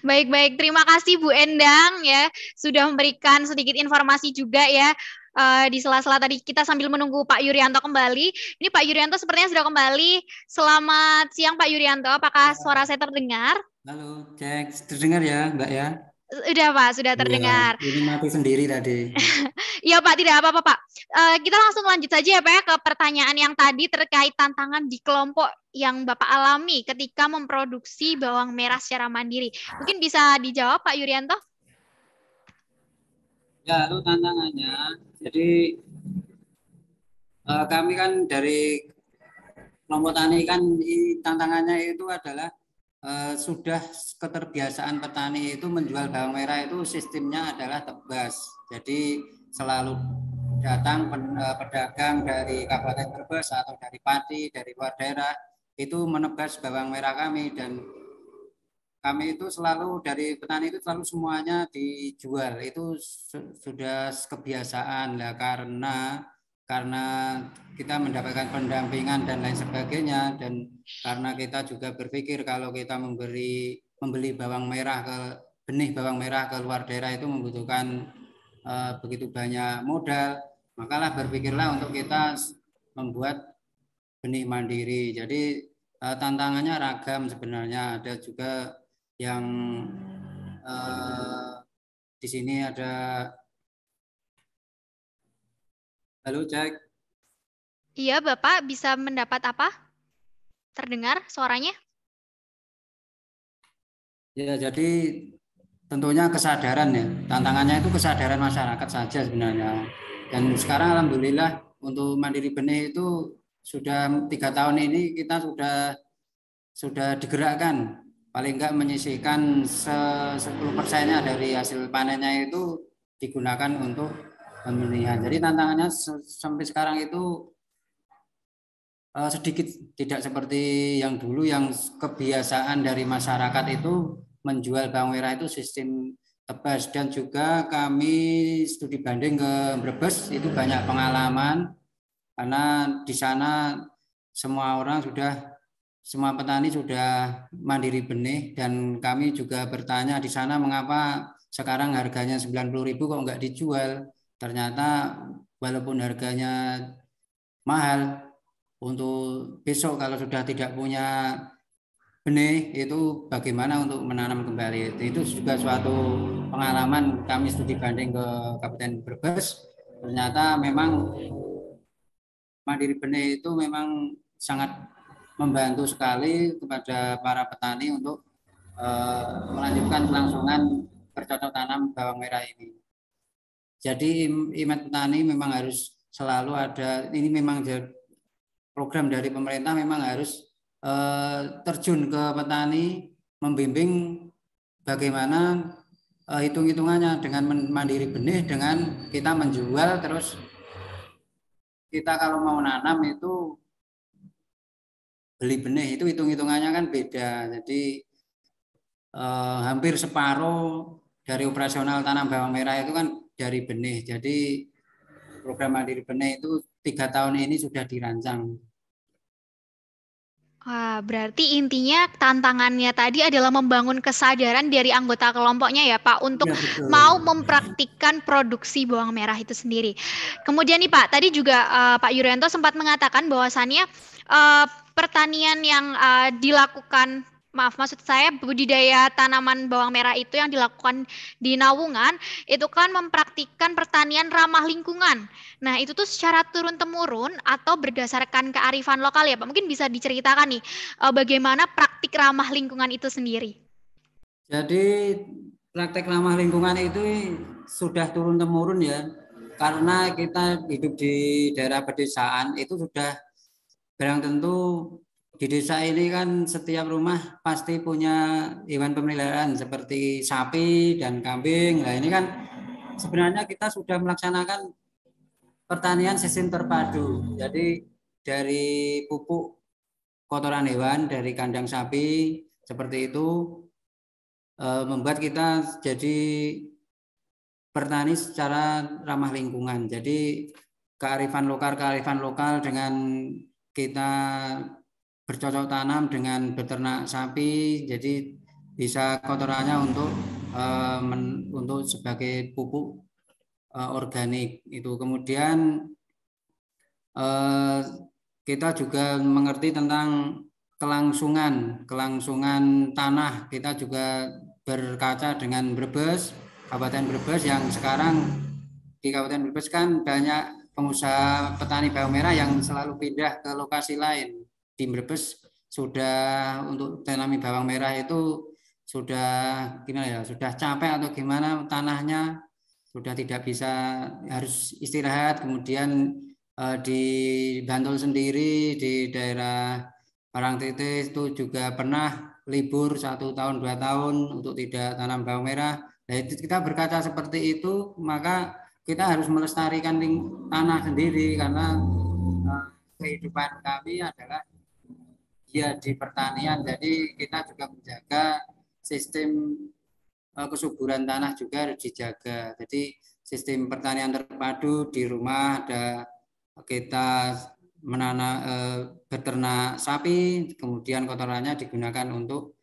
Baik-baik, oh. terima kasih Bu Endang ya sudah memberikan sedikit informasi juga ya uh, di sela-sela tadi kita sambil menunggu Pak Yuryanto kembali. Ini Pak Yuryanto sepertinya sudah kembali. Selamat siang Pak Yuryanto, apakah ya. suara saya terdengar? Halo, cek terdengar ya Mbak ya? Sudah Pak, sudah iya, terdengar. Ya, ini mati sendiri tadi. *laughs* Iya Pak, tidak apa-apa Pak. Uh, kita langsung lanjut saja ya Pak ya, ke pertanyaan yang tadi terkait tantangan di kelompok yang Bapak alami ketika memproduksi bawang merah secara mandiri. Mungkin bisa dijawab Pak Yuryanto? Ya, lalu tantangannya, jadi uh, kami kan dari kelompok tani kan ini, tantangannya itu adalah uh, sudah keterbiasaan petani itu menjual bawang merah itu sistemnya adalah tebas. Jadi selalu datang eh, pedagang dari Kabupaten Brebes atau dari Pati, dari luar daerah itu menebas bawang merah kami dan kami itu selalu dari petani itu selalu semuanya dijual itu su sudah kebiasaan ya karena karena kita mendapatkan pendampingan dan lain sebagainya dan karena kita juga berpikir kalau kita memberi membeli bawang merah ke benih bawang merah ke luar daerah itu membutuhkan uh, begitu banyak modal makalah berpikirlah untuk kita membuat benih mandiri jadi uh, tantangannya ragam sebenarnya ada juga yang uh, di sini ada Halo Jack. Iya Bapak bisa mendapat apa? Terdengar suaranya? Ya jadi tentunya kesadaran ya. Tantangannya itu kesadaran masyarakat saja sebenarnya. Dan sekarang alhamdulillah untuk mandiri benih itu sudah tiga tahun ini kita sudah sudah digerakkan paling enggak menyisihkan 10 persennya dari hasil panennya itu digunakan untuk pemilihan. Jadi tantangannya sampai sekarang itu eh, sedikit tidak seperti yang dulu yang kebiasaan dari masyarakat itu menjual bawang merah itu sistem tebas dan juga kami studi banding ke Brebes itu banyak pengalaman karena di sana semua orang sudah semua petani sudah mandiri benih dan kami juga bertanya di sana mengapa sekarang harganya 90.000 kok nggak dijual. Ternyata walaupun harganya mahal untuk besok kalau sudah tidak punya benih itu bagaimana untuk menanam kembali. Itu juga suatu pengalaman kami studi banding ke Kabupaten Brebes. Ternyata memang mandiri benih itu memang sangat membantu sekali kepada para petani untuk uh, melanjutkan kelangsungan bercocok tanam bawang merah ini. Jadi imat petani memang harus selalu ada ini memang program dari pemerintah memang harus uh, terjun ke petani membimbing bagaimana uh, hitung-hitungannya dengan mandiri benih dengan kita menjual terus kita kalau mau nanam itu beli benih itu hitung-hitungannya kan beda. Jadi eh, hampir separuh dari operasional tanam bawang merah itu kan dari benih. Jadi program mandiri benih itu tiga tahun ini sudah dirancang. Wah, berarti intinya tantangannya tadi adalah membangun kesadaran dari anggota kelompoknya ya Pak untuk ya, mau mempraktikkan produksi bawang merah itu sendiri. Kemudian nih Pak, tadi juga uh, Pak Yuryanto sempat mengatakan bahwasannya uh, pertanian yang uh, dilakukan maaf maksud saya budidaya tanaman bawang merah itu yang dilakukan di Nawungan itu kan mempraktikkan pertanian ramah lingkungan. Nah, itu tuh secara turun temurun atau berdasarkan kearifan lokal ya, Pak. Mungkin bisa diceritakan nih eh, bagaimana praktik ramah lingkungan itu sendiri. Jadi praktik ramah lingkungan itu sudah turun temurun ya. Karena kita hidup di daerah pedesaan itu sudah Barang tentu di desa ini kan setiap rumah pasti punya hewan pemeliharaan seperti sapi dan kambing. Nah ini kan sebenarnya kita sudah melaksanakan pertanian sistem terpadu. Jadi dari pupuk kotoran hewan dari kandang sapi seperti itu e, membuat kita jadi bertani secara ramah lingkungan. Jadi kearifan lokal kearifan lokal dengan kita bercocok tanam dengan beternak sapi, jadi bisa kotorannya untuk eh, men, untuk sebagai pupuk eh, organik itu. Kemudian eh, kita juga mengerti tentang kelangsungan, kelangsungan tanah. Kita juga berkaca dengan Brebes, Kabupaten Brebes yang sekarang di Kabupaten Brebes kan banyak pengusaha petani bawang merah yang selalu pindah ke lokasi lain. Di Brebes sudah untuk tanami bawang merah itu sudah gimana ya, sudah capek atau gimana tanahnya sudah tidak bisa harus istirahat kemudian eh, di Bantul sendiri di daerah Parang Titis itu juga pernah libur satu tahun dua tahun untuk tidak tanam bawang merah. Nah, kita berkata seperti itu maka kita harus melestarikan tanah sendiri karena eh, kehidupan kami adalah ya di pertanian. Jadi kita juga menjaga sistem eh, kesuburan tanah juga harus dijaga. Jadi sistem pertanian terpadu di rumah ada kita menanam eh, beternak sapi, kemudian kotorannya digunakan untuk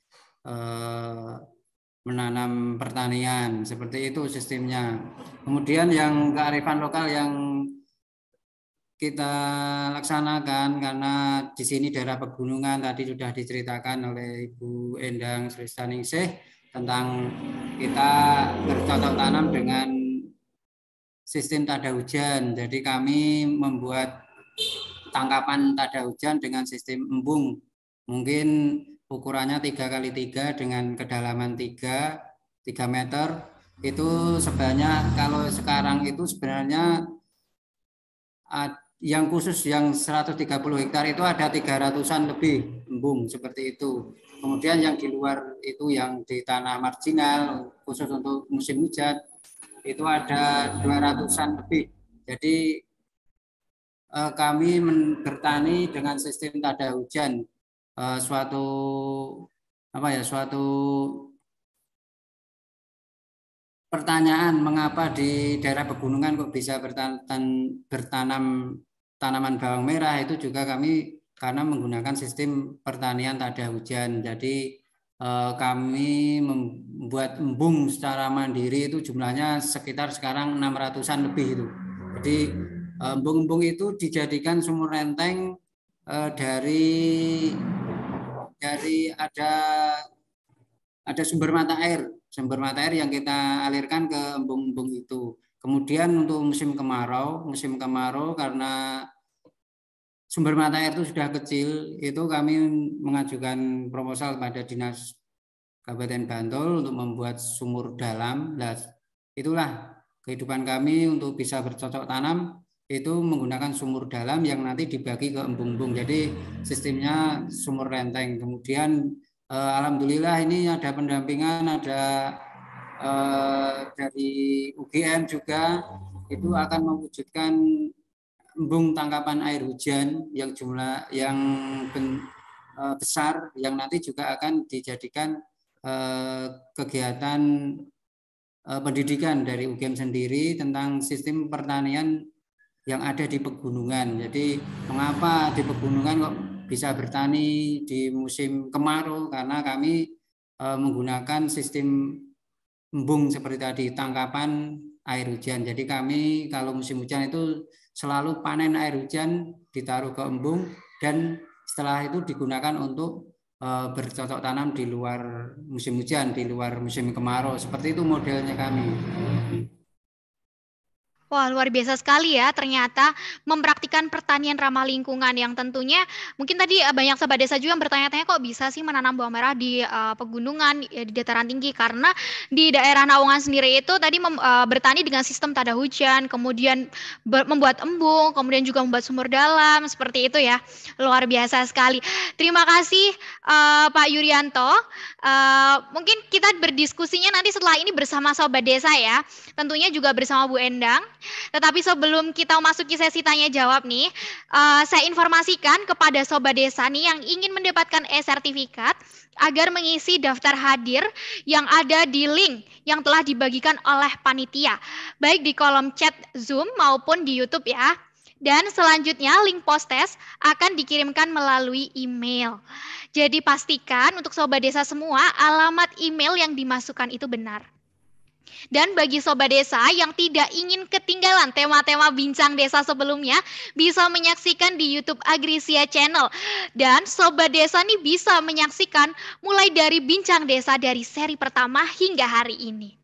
menanam pertanian seperti itu sistemnya kemudian yang kearifan lokal yang kita laksanakan karena di sini daerah pegunungan tadi sudah diceritakan oleh Ibu Endang Sristaningsih tentang kita bercocok tanam dengan sistem tada hujan. Jadi kami membuat tangkapan tada hujan dengan sistem embung. Mungkin ukurannya tiga kali tiga dengan kedalaman 3 3 meter itu sebanyak kalau sekarang itu sebenarnya yang khusus yang 130 hektar itu ada 300-an lebih embung seperti itu. Kemudian yang di luar itu yang di tanah marginal khusus untuk musim hujan itu ada 200-an lebih. Jadi eh, kami bertani dengan sistem tada hujan Eh, suatu apa ya suatu pertanyaan mengapa di daerah pegunungan kok bisa bertan, bertanam tanaman bawang merah itu juga kami karena menggunakan sistem pertanian tak hujan jadi eh, kami membuat embung secara mandiri itu jumlahnya sekitar sekarang 600-an lebih itu jadi eh, embung-embung itu dijadikan sumur renteng dari dari ada ada sumber mata air, sumber mata air yang kita alirkan ke embung-embung itu. Kemudian untuk musim kemarau, musim kemarau karena sumber mata air itu sudah kecil, itu kami mengajukan proposal kepada dinas Kabupaten Bantul untuk membuat sumur dalam. Nah, itulah kehidupan kami untuk bisa bercocok tanam itu menggunakan sumur dalam yang nanti dibagi ke embung-embung. Jadi sistemnya sumur renteng. Kemudian eh, alhamdulillah ini ada pendampingan, ada eh, dari UGM juga itu akan mewujudkan embung tangkapan air hujan yang jumlah yang ben, eh, besar yang nanti juga akan dijadikan eh, kegiatan eh, pendidikan dari UGM sendiri tentang sistem pertanian yang ada di pegunungan. Jadi mengapa di pegunungan kok bisa bertani di musim kemarau? Karena kami e, menggunakan sistem embung seperti tadi tangkapan air hujan. Jadi kami kalau musim hujan itu selalu panen air hujan ditaruh ke embung dan setelah itu digunakan untuk e, bercocok tanam di luar musim hujan, di luar musim kemarau. Seperti itu modelnya kami. Wah, luar biasa sekali ya ternyata mempraktikkan pertanian ramah lingkungan yang tentunya mungkin tadi eh, banyak sahabat desa juga yang bertanya-tanya kok bisa sih menanam bawang merah di uh, pegunungan ya, di dataran tinggi karena di daerah Naungan sendiri itu tadi mem, uh, bertani dengan sistem tada hujan, kemudian ber, membuat embung, kemudian juga membuat sumur dalam seperti itu ya. Luar biasa sekali. Terima kasih uh, Pak Yuryanto. Uh, mungkin kita berdiskusinya nanti setelah ini bersama sahabat desa ya. Tentunya juga bersama Bu Endang tetapi sebelum kita masuki sesi tanya jawab nih, uh, saya informasikan kepada sobat desa nih yang ingin mendapatkan e-sertifikat agar mengisi daftar hadir yang ada di link yang telah dibagikan oleh panitia, baik di kolom chat Zoom maupun di YouTube ya. Dan selanjutnya link post test akan dikirimkan melalui email. Jadi pastikan untuk sobat desa semua alamat email yang dimasukkan itu benar. Dan bagi sobat desa yang tidak ingin ketinggalan tema-tema bincang desa sebelumnya, bisa menyaksikan di YouTube Agrisia Channel. Dan sobat desa nih bisa menyaksikan mulai dari bincang desa dari seri pertama hingga hari ini.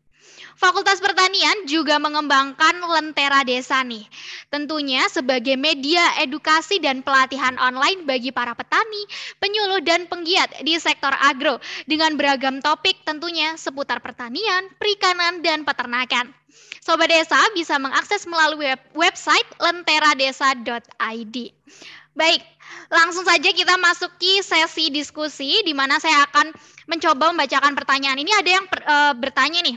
Fakultas Pertanian juga mengembangkan Lentera Desa nih. Tentunya sebagai media edukasi dan pelatihan online bagi para petani, penyuluh dan penggiat di sektor agro dengan beragam topik tentunya seputar pertanian, perikanan dan peternakan. Sobat Desa bisa mengakses melalui web website lenteradesa.id. Baik, langsung saja kita masuki sesi diskusi di mana saya akan mencoba membacakan pertanyaan. Ini ada yang per, e, bertanya nih.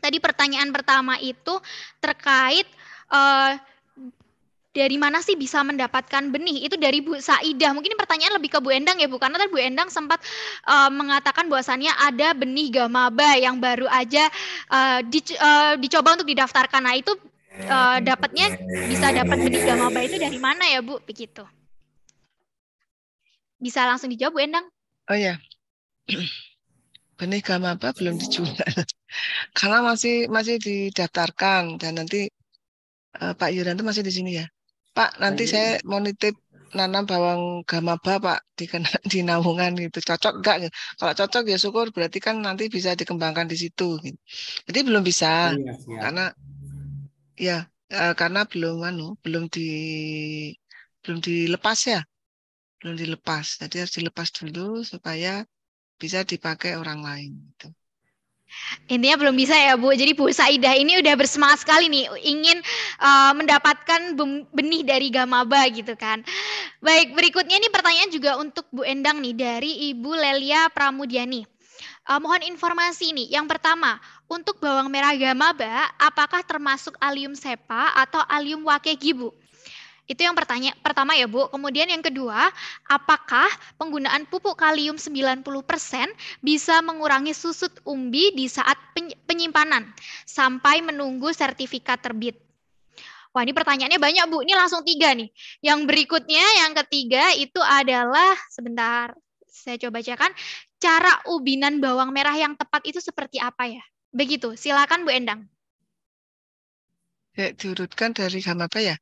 Tadi pertanyaan pertama itu terkait uh, dari mana sih bisa mendapatkan benih itu dari Bu Saidah mungkin pertanyaan lebih ke Bu Endang ya Bu karena tadi Bu Endang sempat uh, mengatakan bahwasannya ada benih gamaba yang baru aja uh, eh, di, uh, dicoba untuk didaftarkan nah itu uh, dapatnya bisa dapat benih gamaba itu dari mana ya Bu begitu bisa langsung dijawab Bu Endang oh ya *clears throat* benih gamaba belum dijual karena masih masih didaftarkan dan nanti uh, Pak Yuran itu masih di sini ya. Pak, nanti Ayo. Iya. saya mau nitip nanam bawang gamaba Pak di *laughs* di Naungan gitu. Cocok enggak? Gitu. Kalau cocok ya syukur berarti kan nanti bisa dikembangkan di situ gitu. Jadi belum bisa. ya. Karena ya karena belum anu, belum di belum dilepas ya. Belum dilepas. Jadi harus dilepas dulu supaya bisa dipakai orang lain gitu. Intinya belum bisa ya Bu. Jadi Bu Saidah ini udah bersemangat sekali nih ingin uh, mendapatkan benih dari Gamaba gitu kan. Baik, berikutnya ini pertanyaan juga untuk Bu Endang nih dari Ibu Lelia Pramudiani. Uh, mohon informasi nih. Yang pertama, untuk bawang merah Gamaba apakah termasuk alium sepa atau alium wakegi Bu? Itu yang pertanya, pertama ya Bu. Kemudian yang kedua, apakah penggunaan pupuk kalium 90% bisa mengurangi susut umbi di saat penyimpanan sampai menunggu sertifikat terbit? Wah ini pertanyaannya banyak Bu, ini langsung tiga nih. Yang berikutnya, yang ketiga itu adalah, sebentar, saya coba bacakan, cara ubinan bawang merah yang tepat itu seperti apa ya? Begitu, silakan Bu Endang. Ya, diurutkan dari apa ya?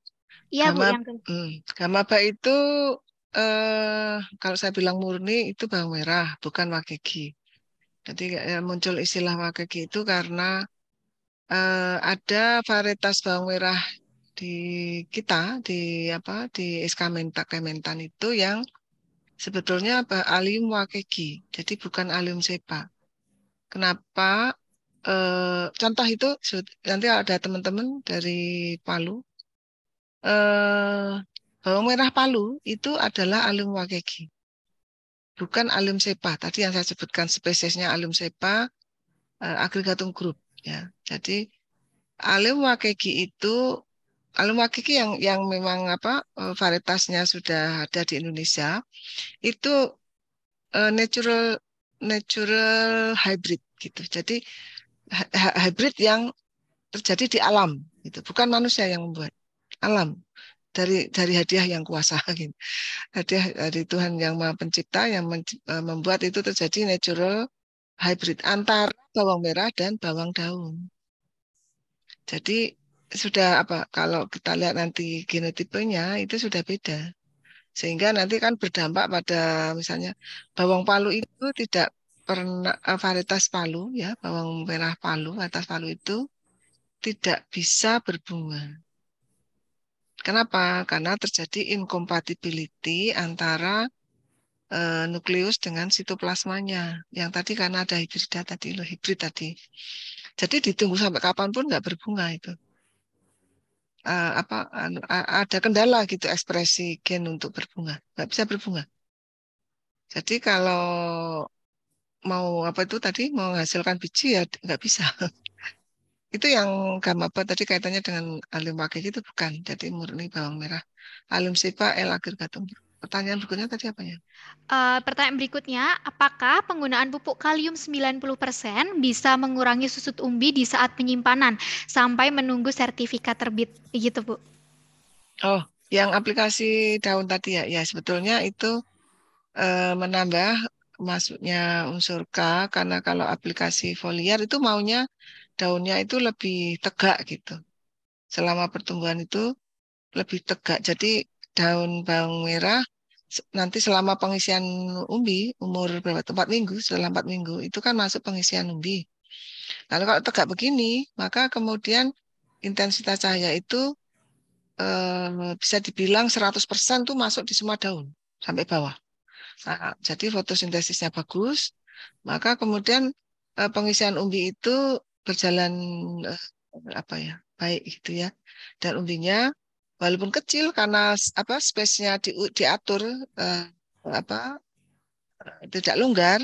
Iya Bu yang hmm, itu eh, kalau saya bilang murni itu bawang merah bukan wakegi. Jadi ya, muncul istilah wakegi itu karena eh, ada varietas bawang merah di kita di apa di SK Mentak Kementan itu yang sebetulnya alium wakegi. Jadi bukan alium sepa. Kenapa? Eh, contoh itu nanti ada teman-teman dari Palu eh, bawang merah Palu itu adalah alum wakegi. Bukan alum sepa. Tadi yang saya sebutkan spesiesnya alum sepa eh, agregatum group ya. Jadi alum wakegi itu alum wakegi yang yang memang apa eh, varietasnya sudah ada di Indonesia itu eh, natural natural hybrid gitu. Jadi hybrid yang terjadi di alam gitu, bukan manusia yang membuat alam dari dari hadiah yang kuasa *laughs* gitu. hadiah dari Tuhan yang maha pencipta yang e, membuat itu terjadi natural hybrid antara bawang merah dan bawang daun jadi sudah apa kalau kita lihat nanti genotipenya itu sudah beda sehingga nanti kan berdampak pada misalnya bawang palu itu tidak pernah e, varietas palu ya bawang merah palu atas palu itu tidak bisa berbunga Kenapa? Karena terjadi incompatibility antara e, nukleus dengan sitoplasmanya. Yang tadi karena ada hibrida tadi, loh, hibrid tadi. Jadi ditunggu sampai kapanpun nggak berbunga itu. E, apa anu, ada kendala gitu ekspresi gen untuk berbunga, nggak bisa berbunga. Jadi kalau mau apa itu tadi mau menghasilkan biji ya nggak bisa. *laughs* itu yang gamapa tadi kaitannya dengan alim wakil itu bukan. Jadi murni bawang merah. Alim sipa el agregatum. Pertanyaan berikutnya tadi apa ya? Uh, eh, pertanyaan berikutnya, apakah penggunaan pupuk kalium 90% bisa mengurangi susut umbi di saat penyimpanan sampai menunggu sertifikat terbit gitu, Bu? Oh, yang aplikasi daun tadi ya. Ya, sebetulnya itu uh, menambah masuknya unsur K karena kalau aplikasi foliar itu maunya daunnya itu lebih tegak gitu. Selama pertumbuhan itu lebih tegak. Jadi daun bawang merah nanti selama pengisian umbi umur berapa empat minggu setelah empat minggu itu kan masuk pengisian umbi lalu kalau tegak begini maka kemudian intensitas cahaya itu eh, bisa dibilang 100% tuh masuk di semua daun sampai bawah Nah, jadi fotosintesisnya bagus, maka kemudian eh, pengisian umbi itu berjalan eh, apa ya baik gitu ya dan umbinya walaupun kecil karena apa spesiesnya di, diatur eh, apa eh, tidak longgar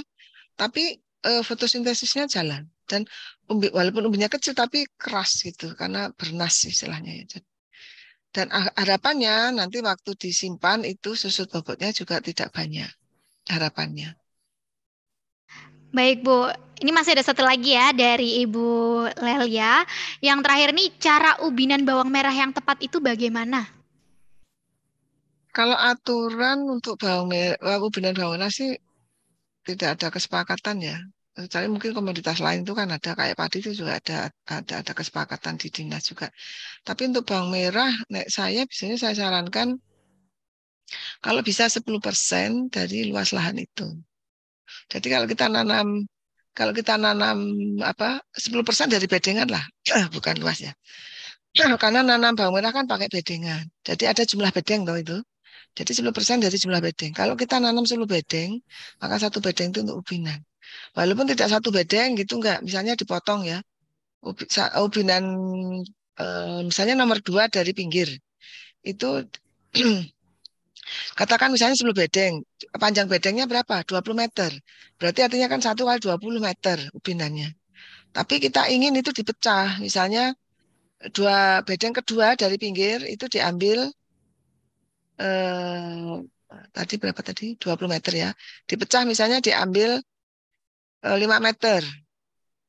tapi eh, fotosintesisnya jalan dan umbi walaupun umbinya kecil tapi keras gitu karena bernas istilahnya ya dan ah, harapannya nanti waktu disimpan itu susut bobotnya juga tidak banyak harapannya. Baik Bu, ini masih ada satu lagi ya dari Ibu Lelia. Yang terakhir nih, cara ubinan bawang merah yang tepat itu bagaimana? Kalau aturan untuk bawang merah, eh, ubinan bawang merah sih tidak ada kesepakatan ya. Tapi mungkin komoditas lain itu kan ada kayak padi itu juga ada ada ada kesepakatan di dinas juga. Tapi untuk bawang merah, saya biasanya saya sarankan kalau bisa 10% dari luas lahan itu. Jadi kalau kita nanam kalau kita nanam apa 10% dari bedengan lah, *clears throat* bukan luas ya. *clears throat* Karena nanam bawang merah kan pakai bedengan. Jadi ada jumlah bedeng tau itu. Jadi 10% dari jumlah bedeng. Kalau kita nanam 10 bedeng, maka satu bedeng itu untuk ubinan. Walaupun tidak satu bedeng gitu enggak, misalnya dipotong ya. Ubinan eh, misalnya nomor dua dari pinggir. Itu *clears throat* Katakan misalnya sebelum bedeng, panjang bedengnya berapa? 20 meter. Berarti artinya kan 1 kali 20 meter ubinannya. Tapi kita ingin itu dipecah. Misalnya dua bedeng kedua dari pinggir itu diambil eh, tadi berapa tadi? 20 meter ya. Dipecah misalnya diambil eh, 5 meter.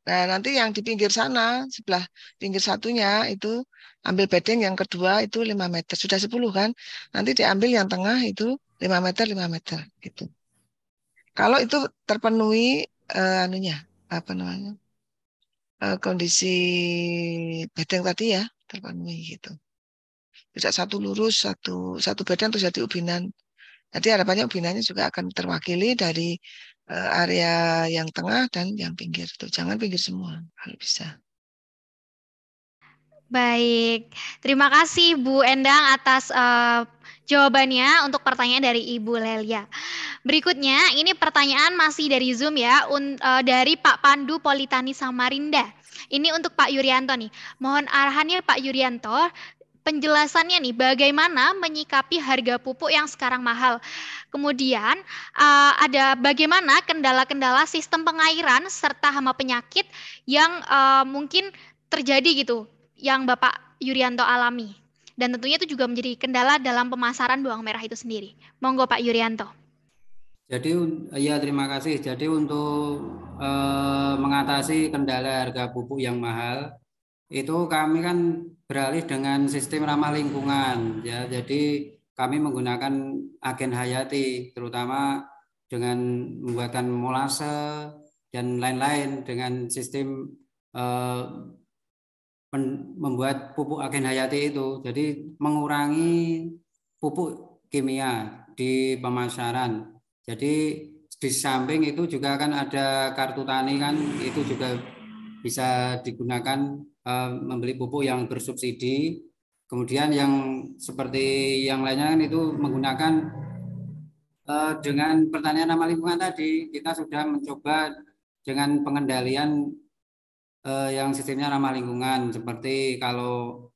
Nah, nanti yang di pinggir sana, sebelah pinggir satunya itu ambil bedding yang kedua itu 5 meter. Sudah 10 kan? Nanti diambil yang tengah itu 5 meter, 5 meter gitu. Kalau itu terpenuhi uh, anunya apa namanya? Uh, kondisi bedding tadi ya, terpenuhi gitu. Bisa satu lurus, satu satu bedding terus jadi ubinan. Jadi harapannya ubinannya juga akan terwakili dari uh, area yang tengah dan yang pinggir tuh. Jangan pinggir semua kalau bisa. Baik, terima kasih Bu Endang atas uh, jawabannya untuk pertanyaan dari Ibu Lelia. Berikutnya, ini pertanyaan masih dari Zoom ya, un, uh, dari Pak Pandu Politani Samarinda. Ini untuk Pak Yuryanto nih. Mohon arahannya Pak Yuryanto, penjelasannya nih bagaimana menyikapi harga pupuk yang sekarang mahal. Kemudian uh, ada bagaimana kendala-kendala sistem pengairan serta hama penyakit yang uh, mungkin terjadi gitu yang Bapak Yuryanto alami. Dan tentunya itu juga menjadi kendala dalam pemasaran bawang merah itu sendiri. Monggo Pak Yuryanto. Jadi ya terima kasih. Jadi untuk eh, mengatasi kendala harga pupuk yang mahal itu kami kan beralih dengan sistem ramah lingkungan ya. Jadi kami menggunakan agen hayati terutama dengan membuatkan molase dan lain-lain dengan sistem eh, membuat pupuk agen hayati itu. Jadi mengurangi pupuk kimia di pemasaran. Jadi di samping itu juga kan ada kartu tani kan itu juga bisa digunakan uh, membeli pupuk yang bersubsidi. Kemudian yang seperti yang lainnya kan itu menggunakan uh, dengan pertanian ramah lingkungan tadi kita sudah mencoba dengan pengendalian eh, yang sistemnya ramah lingkungan seperti kalau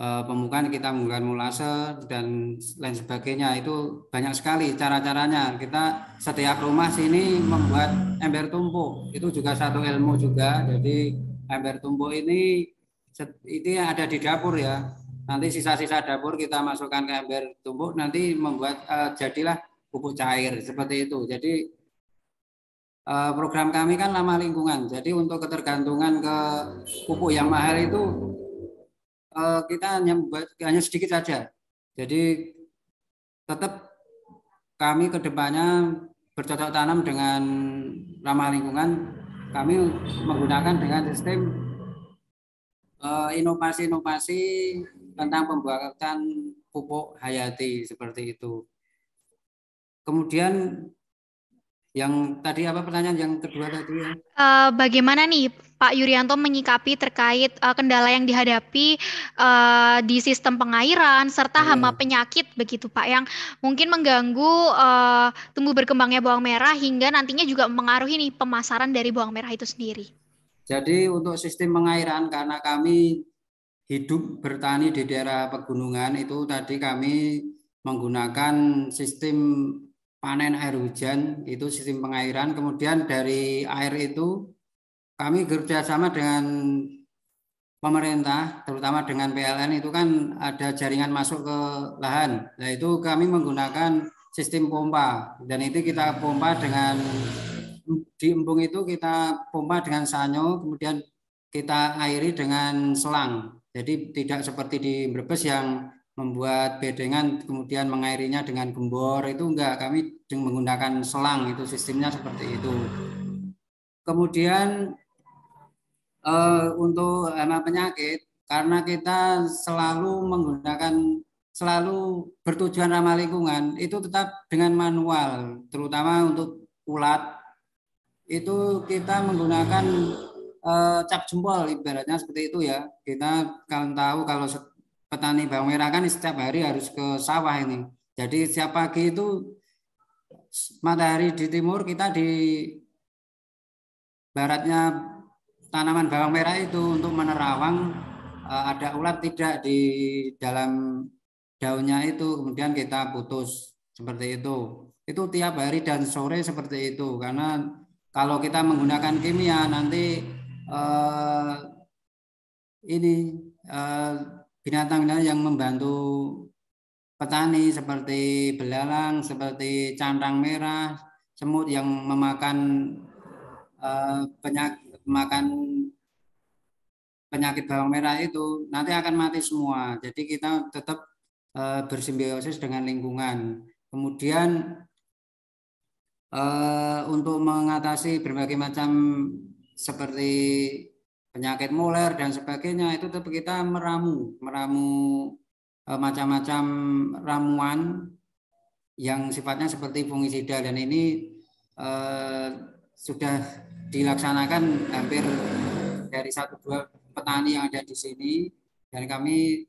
eh, pembukaan kita menggunakan mulase dan lain sebagainya itu banyak sekali cara-caranya kita setiap rumah sini membuat ember tumpuk itu juga satu ilmu juga jadi ember tumpuk ini ini ada di dapur ya nanti sisa-sisa dapur kita masukkan ke ember tumpuk nanti membuat eh, jadilah pupuk cair seperti itu jadi Eh, program kami kan lama lingkungan. Jadi untuk ketergantungan ke pupuk yang mahal itu eh, kita hanya hanya sedikit saja. Jadi tetap kami kedepannya bercocok tanam dengan ramah lingkungan. Kami menggunakan dengan sistem eh, inovasi-inovasi tentang pembuatan pupuk hayati seperti itu. Kemudian yang tadi apa pertanyaan yang kedua tadi? Ya? Uh, bagaimana nih Pak Yuryanto menyikapi terkait uh, kendala yang dihadapi uh, di sistem pengairan serta hama iya. hama penyakit begitu Pak yang mungkin mengganggu uh, tumbuh berkembangnya bawang merah hingga nantinya juga mempengaruhi nih pemasaran dari bawang merah itu sendiri. Jadi untuk sistem pengairan karena kami hidup bertani di daerah pegunungan itu tadi kami menggunakan sistem panen air hujan itu sistem pengairan. Kemudian dari air itu kami kerjasama dengan pemerintah, terutama dengan PLN itu kan ada jaringan masuk ke lahan. Nah itu kami menggunakan sistem pompa dan itu kita pompa dengan di embung itu kita pompa dengan sanyo, kemudian kita airi dengan selang. Jadi tidak seperti di Brebes yang membuat bedengan kemudian mengairinya dengan gembor itu enggak kami menggunakan selang itu sistemnya seperti itu kemudian uh, untuk hama eh, penyakit karena kita selalu menggunakan selalu bertujuan ramah lingkungan itu tetap dengan manual terutama untuk ulat itu kita menggunakan uh, cap jempol ibaratnya seperti itu ya kita kalian tahu kalau petani bawang merah kan setiap hari harus ke sawah ini. Jadi setiap pagi itu matahari di timur kita di baratnya tanaman bawang merah itu untuk menerawang eh, ada ulat tidak di dalam daunnya itu kemudian kita putus seperti itu itu tiap hari dan sore seperti itu karena kalau kita menggunakan kimia nanti eh, ini eh, binatang-binatang yang membantu petani seperti belalang, seperti cantang merah, semut yang memakan uh, eh, penyakit, makan penyakit bawang merah itu nanti akan mati semua. Jadi kita tetap uh, bersimbiosis dengan lingkungan. Kemudian uh, untuk mengatasi berbagai macam seperti penyakit molar dan sebagainya itu tetap kita meramu meramu eh, macam-macam ramuan yang sifatnya seperti fungisida dan ini eh, sudah dilaksanakan hampir dari satu dua petani yang ada di sini dan kami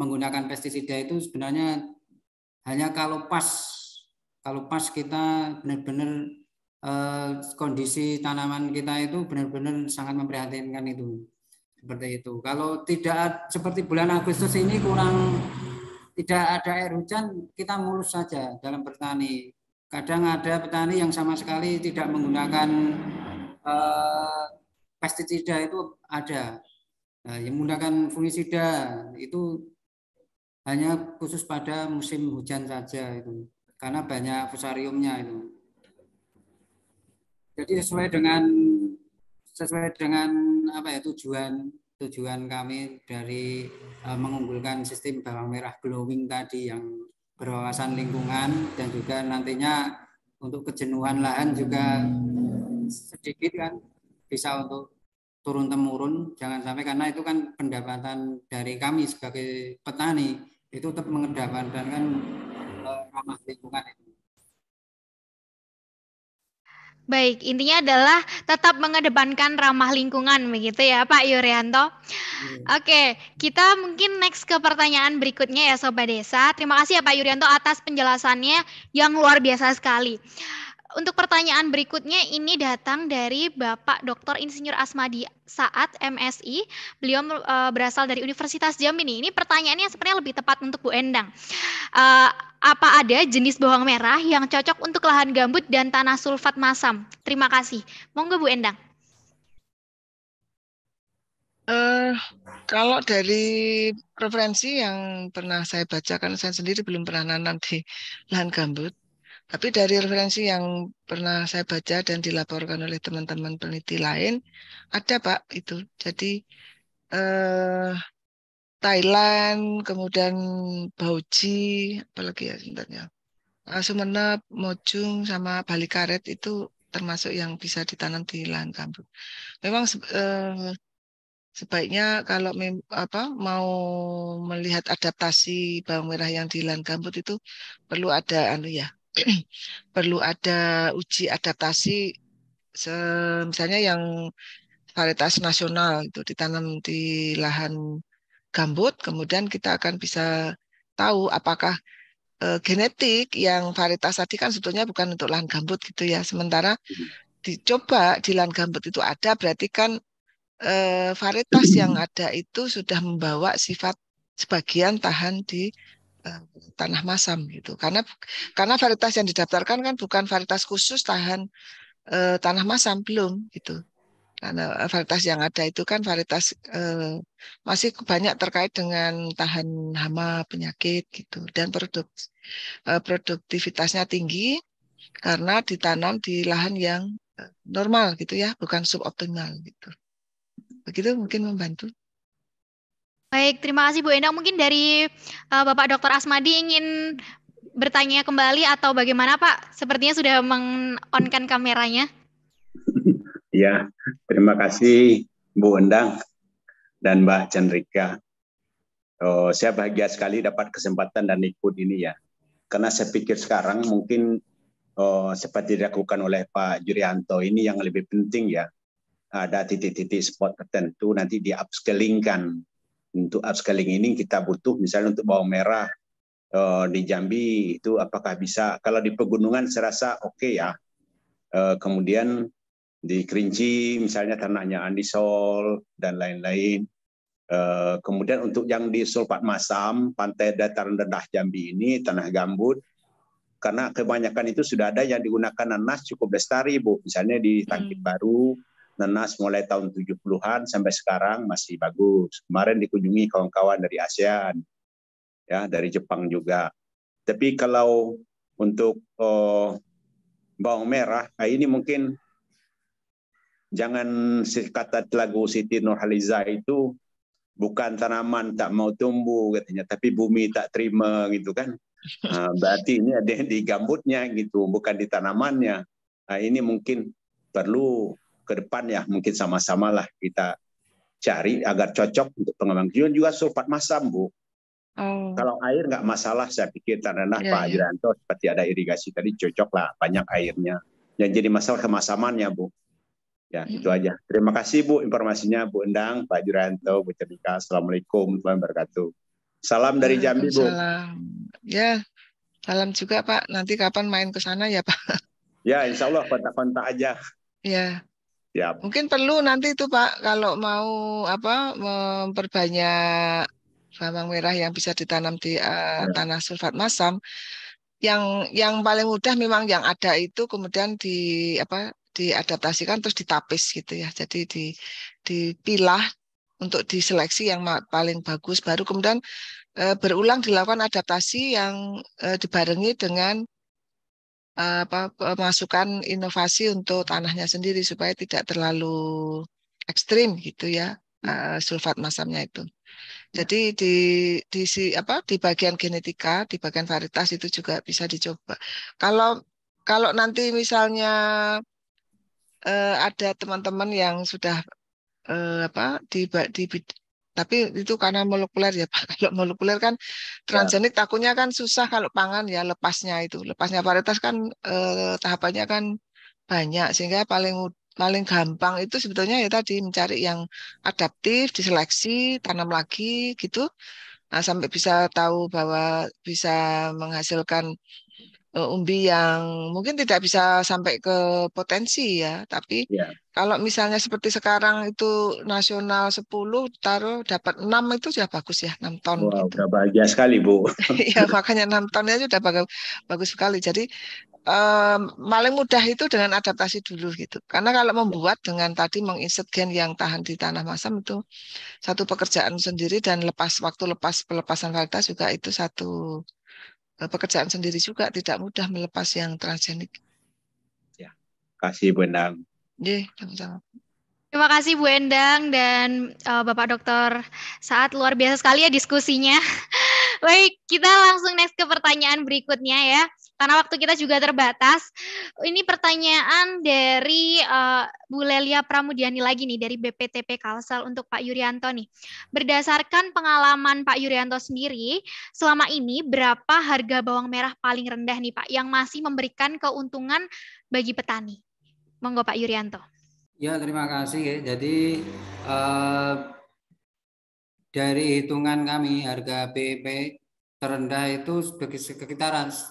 menggunakan pestisida itu sebenarnya hanya kalau pas kalau pas kita benar-benar Eh, kondisi tanaman kita itu benar-benar sangat memprihatinkan itu seperti itu kalau tidak seperti bulan Agustus ini kurang tidak ada air hujan kita mulus saja dalam bertani kadang ada petani yang sama sekali tidak menggunakan eh, pestisida itu ada nah, yang menggunakan fungisida itu hanya khusus pada musim hujan saja itu karena banyak fusariumnya itu jadi sesuai dengan sesuai dengan apa ya tujuan tujuan kami dari uh, mengunggulkan sistem bawang merah glowing tadi yang berwawasan lingkungan dan juga nantinya untuk kejenuhan lahan juga sedikit kan bisa untuk turun temurun jangan sampai karena itu kan pendapatan dari kami sebagai petani itu tetap mengedepankan kan eh, ramah lingkungan itu Baik, intinya adalah tetap mengedepankan ramah lingkungan begitu ya Pak Yuryanto. Hmm. Oke, kita mungkin next ke pertanyaan berikutnya ya Sobat Desa. Terima kasih ya Pak Yuryanto atas penjelasannya yang luar biasa sekali untuk pertanyaan berikutnya ini datang dari Bapak Dr. Insinyur Asmadi Saat MSI. Beliau e, berasal dari Universitas Jambi nih. Ini pertanyaannya sebenarnya lebih tepat untuk Bu Endang. E, apa ada jenis bawang merah yang cocok untuk lahan gambut dan tanah sulfat masam? Terima kasih. Monggo Bu Endang. Uh, kalau dari referensi yang pernah saya bacakan, saya sendiri belum pernah nanam di lahan gambut. Tapi dari referensi yang pernah saya baca dan dilaporkan oleh teman-teman peneliti lain, ada Pak itu. Jadi eh, Thailand, kemudian Bauji, apalagi ya sebenarnya. Eh, Sumeneb, Mojung, sama Bali Karet itu termasuk yang bisa ditanam di lahan gambut. Memang eh, sebaiknya kalau mem, apa mau melihat adaptasi bawang merah yang di lahan gambut itu perlu ada anu ya *clears throat* perlu ada uji adaptasi misalnya yang varietas nasional itu ditanam di lahan gambut kemudian kita akan bisa tahu apakah e, genetik yang varietas tadi kan sebetulnya bukan untuk lahan gambut gitu ya sementara hmm. dicoba di lahan gambut itu ada berarti kan e, varietas yang ada itu sudah membawa sifat sebagian tahan di Eh, tanah masam gitu karena karena varietas yang didaftarkan kan bukan varietas khusus tahan eh, tanah masam belum gitu karena varietas yang ada itu kan varietas eh, masih banyak terkait dengan tahan hama penyakit gitu dan produk produktivitasnya tinggi karena ditanam di lahan yang normal gitu ya bukan suboptimal gitu begitu mungkin membantu Baik, terima kasih Bu Endang. Mungkin dari uh, Bapak Dr. Asmadi ingin bertanya kembali atau bagaimana Pak? Sepertinya sudah meng-onkan kameranya. *laughs* ya, terima kasih Bu Endang dan Mbak Chandrika. Oh, saya bahagia sekali dapat kesempatan dan ikut ini ya. Karena saya pikir sekarang mungkin oh, seperti dilakukan oleh Pak Jurianto ini yang lebih penting ya. Ada titik-titik spot tertentu nanti di upscaling untuk upscaling ini kita butuh misalnya untuk bawang merah eh, di Jambi itu apakah bisa? Kalau di pegunungan serasa oke okay ya. Eh, kemudian di Kerinci misalnya tanahnya Andisol dan lain-lain. Eh, kemudian untuk yang di Sulpat Masam, pantai dataran rendah Jambi ini, tanah gambut, karena kebanyakan itu sudah ada yang digunakan nanas cukup lestari, Bu. Misalnya di Tangkit hmm. Baru, Nenas mulai tahun 70-an sampai sekarang masih bagus. Kemarin dikunjungi kawan-kawan dari ASEAN, ya dari Jepang juga. Tapi kalau untuk oh, bawang merah, nah ini mungkin jangan kata lagu Siti Nurhaliza itu bukan tanaman tak mau tumbuh katanya, tapi bumi tak terima gitu kan. Nah, *laughs* berarti ini ada di gambutnya gitu, bukan di tanamannya. Nah, ini mungkin perlu ke depan ya mungkin sama sama lah kita cari agar cocok untuk pengembang dan juga sulfat masam bu. Oh. Kalau air nggak masalah saya pikir tanah yeah, Pak yeah. seperti ada irigasi tadi cocok lah banyak airnya. Yang jadi masalah kemasamannya bu. Ya -hmm. itu aja. Terima kasih bu informasinya bu Endang Pak Yuranto Bu Cemika. Assalamualaikum warahmatullahi wabarakatuh. Salam dari Jambi bu. Salam. Ya salam juga Pak. Nanti kapan main ke sana ya Pak. Ya Insya Allah kontak-kontak aja. Ya. Ya. Mungkin perlu nanti itu Pak kalau mau apa memperbanyak bawang merah yang bisa ditanam di uh, ya. tanah sulfat masam yang yang paling mudah memang yang ada itu kemudian di apa diadaptasikan terus ditapis gitu ya. Jadi di dipilah untuk diseleksi yang paling bagus baru kemudian uh, berulang dilakukan adaptasi yang uh, dibarengi dengan apa masukan inovasi untuk tanahnya sendiri supaya tidak terlalu ekstrim gitu ya hmm. eh, sulfat masamnya itu. Ya. Jadi di di si apa di bagian genetika, di bagian varietas itu juga bisa dicoba. Kalau kalau nanti misalnya eh, ada teman-teman yang sudah eh, apa di di tapi itu karena molekuler ya Pak. *laughs* Kalau molekuler kan transgenik ya. takutnya kan susah kalau pangan ya lepasnya itu. Lepasnya varietas kan eh, tahapannya kan banyak sehingga paling paling gampang itu sebetulnya ya tadi mencari yang adaptif, diseleksi, tanam lagi gitu. Nah, sampai bisa tahu bahwa bisa menghasilkan Eh, umbi yang mungkin tidak bisa sampai ke potensi ya, tapi ya. kalau misalnya seperti sekarang itu nasional 10 taruh dapat 6 itu sudah bagus ya, 6 ton. Wow, gitu. sudah bahagia sekali, Bu. *laughs* ya, makanya 6 tonnya sudah bagus, bagus sekali. Jadi um, paling mudah itu dengan adaptasi dulu gitu. Karena kalau membuat dengan tadi menginsert gen yang tahan di tanah masam itu satu pekerjaan sendiri dan lepas waktu lepas pelepasan varietas juga itu satu Nah, pekerjaan sendiri juga tidak mudah melepas yang transgenik. Ya, kasih Bu Endang. Iya, sama-sama. Terima kasih Bu Endang dan uh, Bapak Dokter Saat luar biasa sekali ya diskusinya. *laughs* Baik, kita langsung next ke pertanyaan berikutnya ya karena waktu kita juga terbatas. Ini pertanyaan dari uh, Bu Lelia Pramudiani lagi nih dari BPTP Kalsel untuk Pak Yuryanto nih. Berdasarkan pengalaman Pak Yuryanto sendiri, selama ini berapa harga bawang merah paling rendah nih Pak yang masih memberikan keuntungan bagi petani? Monggo Pak Yuryanto. Ya, terima kasih. ya. Jadi uh, dari hitungan kami harga BEP terendah itu sekitaran 8.000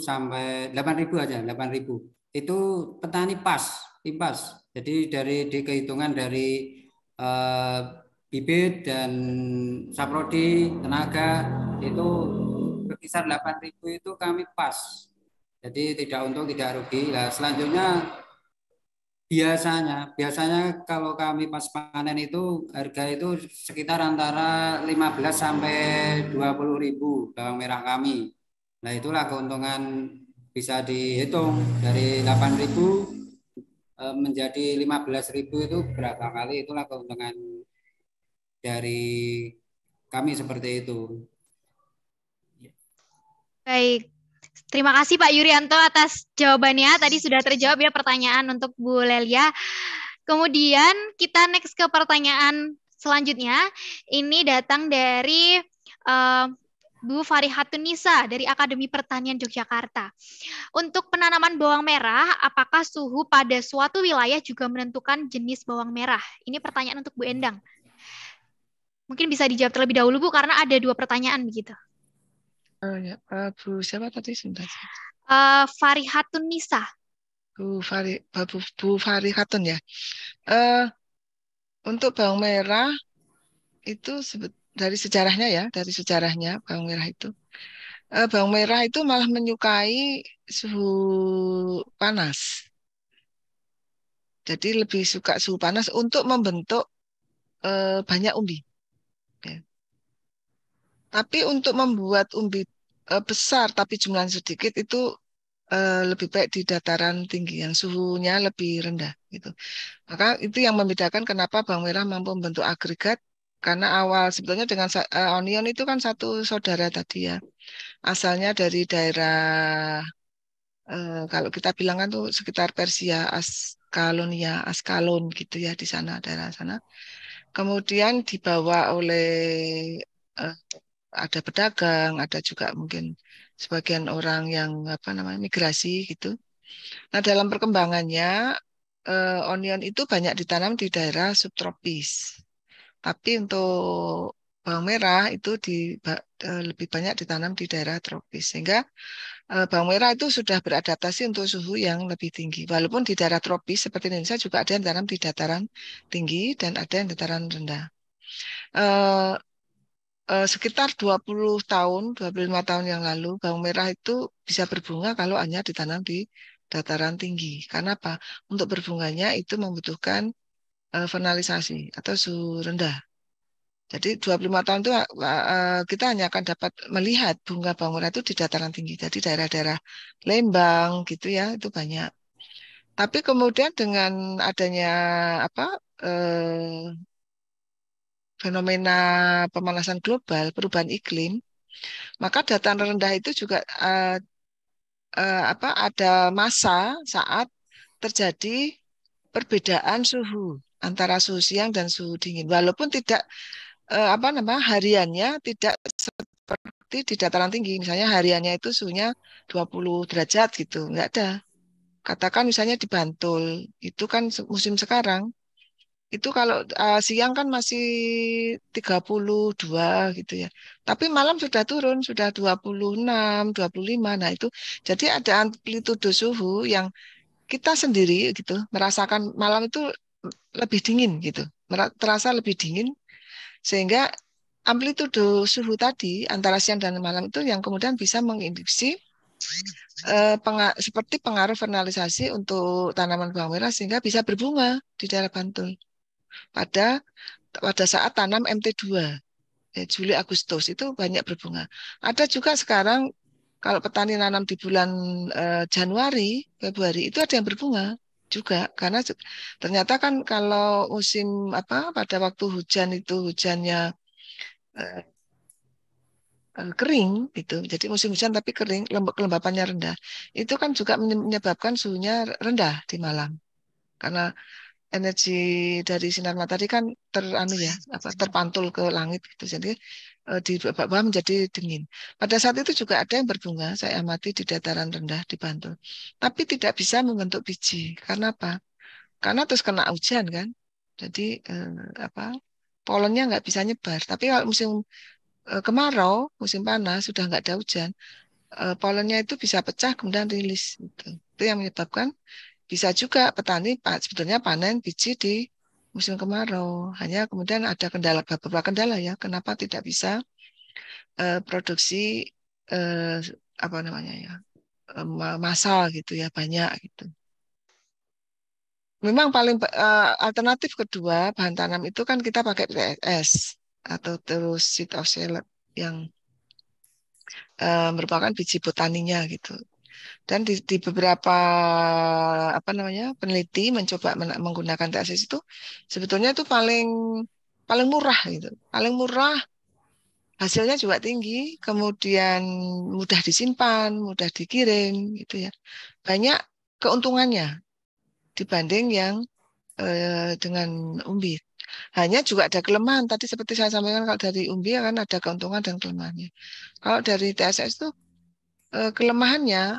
sampai 8.000 aja 8.000 itu petani pas impas jadi dari di kehitungan dari uh, bibit dan saprodi tenaga itu berkisar 8.000 itu kami pas jadi tidak untung tidak rugi nah, selanjutnya Biasanya, biasanya kalau kami pas panen itu harga itu sekitar antara 15 sampai 20 ribu bawang merah kami. Nah itulah keuntungan bisa dihitung dari 8 ribu e, menjadi 15 ribu itu berapa kali itulah keuntungan dari kami seperti itu. Baik, Terima kasih Pak Yuryanto atas jawabannya. Tadi sudah terjawab ya pertanyaan untuk Bu Lelia. Kemudian kita next ke pertanyaan selanjutnya. Ini datang dari uh, Bu Farihatun Nisa dari Akademi Pertanian Yogyakarta. Untuk penanaman bawang merah, apakah suhu pada suatu wilayah juga menentukan jenis bawang merah? Ini pertanyaan untuk Bu Endang. Mungkin bisa dijawab terlebih dahulu Bu karena ada dua pertanyaan begitu. Oh ya, uh, Bu siapa tadi sebentar? Uh, Farihatun Nisa. Bu Fari, eh, Bu, Bu Farihatun ya. Uh, untuk bawang merah itu dari sejarahnya ya, dari sejarahnya bawang merah itu. Uh, bawang merah itu malah menyukai suhu panas. Jadi lebih suka suhu panas untuk membentuk uh, banyak umbi. Tapi untuk membuat umbi eh, besar tapi jumlah sedikit itu eh, lebih baik di dataran tinggi yang suhunya lebih rendah gitu. Maka itu yang membedakan kenapa bawang merah mampu membentuk agregat karena awal sebetulnya dengan eh, onion itu kan satu saudara tadi ya. Asalnya dari daerah kalau kita bilang kan tuh sekitar Persia Askalonia, Askalon gitu ya di sana daerah sana. Kemudian dibawa oleh ada pedagang, ada juga mungkin sebagian orang yang apa namanya migrasi gitu. Nah, dalam perkembangannya eh, onion itu banyak ditanam di daerah subtropis. Tapi untuk bawang merah itu di eh, lebih banyak ditanam di daerah tropis sehingga eh, bawang merah itu sudah beradaptasi untuk suhu yang lebih tinggi. Walaupun di daerah tropis seperti Indonesia juga ada yang ditanam di dataran tinggi dan ada yang dataran rendah. Eh, eh, sekitar 20 tahun, 25 tahun yang lalu, bawang merah itu bisa berbunga kalau hanya ditanam di dataran tinggi. Karena apa? Untuk berbunganya itu membutuhkan eh, fernalisasi atau suhu rendah. Jadi 25 tahun itu eh, kita hanya akan dapat melihat bunga bawang merah itu di dataran tinggi. Jadi daerah-daerah Lembang gitu ya, itu banyak. Tapi kemudian dengan adanya apa eh, fenomena pemanasan global, perubahan iklim, maka dataran rendah itu juga uh, uh, apa ada masa saat terjadi perbedaan suhu antara suhu siang dan suhu dingin. Walaupun tidak uh, apa nama hariannya tidak seperti di dataran tinggi, misalnya hariannya itu suhunya 20 derajat gitu, nggak ada. Katakan misalnya di Bantul, itu kan musim sekarang itu kalau uh, siang kan masih 32 gitu ya. Tapi malam sudah turun, sudah 26, 25. Nah, itu jadi ada amplitude suhu yang kita sendiri gitu merasakan malam itu lebih dingin gitu. Terasa lebih dingin sehingga amplitude suhu tadi antara siang dan malam itu yang kemudian bisa menginduksi eh, penga seperti pengaruh vernalisasi untuk tanaman bawang merah sehingga bisa berbunga di daerah Bantul pada pada saat tanam MT2 eh, Juli Agustus itu banyak berbunga. Ada juga sekarang kalau petani nanam di bulan eh, Januari Februari itu ada yang berbunga juga karena ternyata kan kalau musim apa pada waktu hujan itu hujannya eh, kering gitu. Jadi musim hujan tapi kering, kelembapannya rendah. Itu kan juga menyebabkan suhunya rendah di malam. Karena energi dari sinar matahari kan teranu ya *laughs* apa terpantul ke langit gitu jadi eh, di bawah menjadi dingin. Pada saat itu juga ada yang berbunga, saya amati di dataran rendah di Bantul. Tapi tidak bisa membentuk biji. Karena apa? Karena terus kena hujan kan. Jadi eh, apa? Polonnya nggak bisa nyebar. Tapi kalau musim eh, kemarau, musim panas sudah nggak ada hujan, eh, polonnya itu bisa pecah kemudian rilis. Gitu. Itu yang menyebabkan bisa juga petani pak sebetulnya panen biji di musim kemarau. Hanya kemudian ada kendala beberapa kendala ya. Kenapa tidak bisa uh, produksi eh, apa namanya ya eh, masal gitu ya banyak gitu. Memang paling uh, alternatif kedua bahan tanam itu kan kita pakai PTS atau terus seed of salad yang merupakan biji botaninya gitu. Dan di, di beberapa apa namanya peneliti mencoba men menggunakan TSS itu sebetulnya itu paling paling murah gitu, paling murah hasilnya juga tinggi, kemudian mudah disimpan, mudah dikirim gitu ya. Banyak keuntungannya dibanding yang eh, dengan umbi. Hanya juga ada kelemahan. Tadi seperti saya sampaikan kalau dari umbi kan ada keuntungan dan kelemahannya. Kalau dari TSS itu Eh, kelemahannya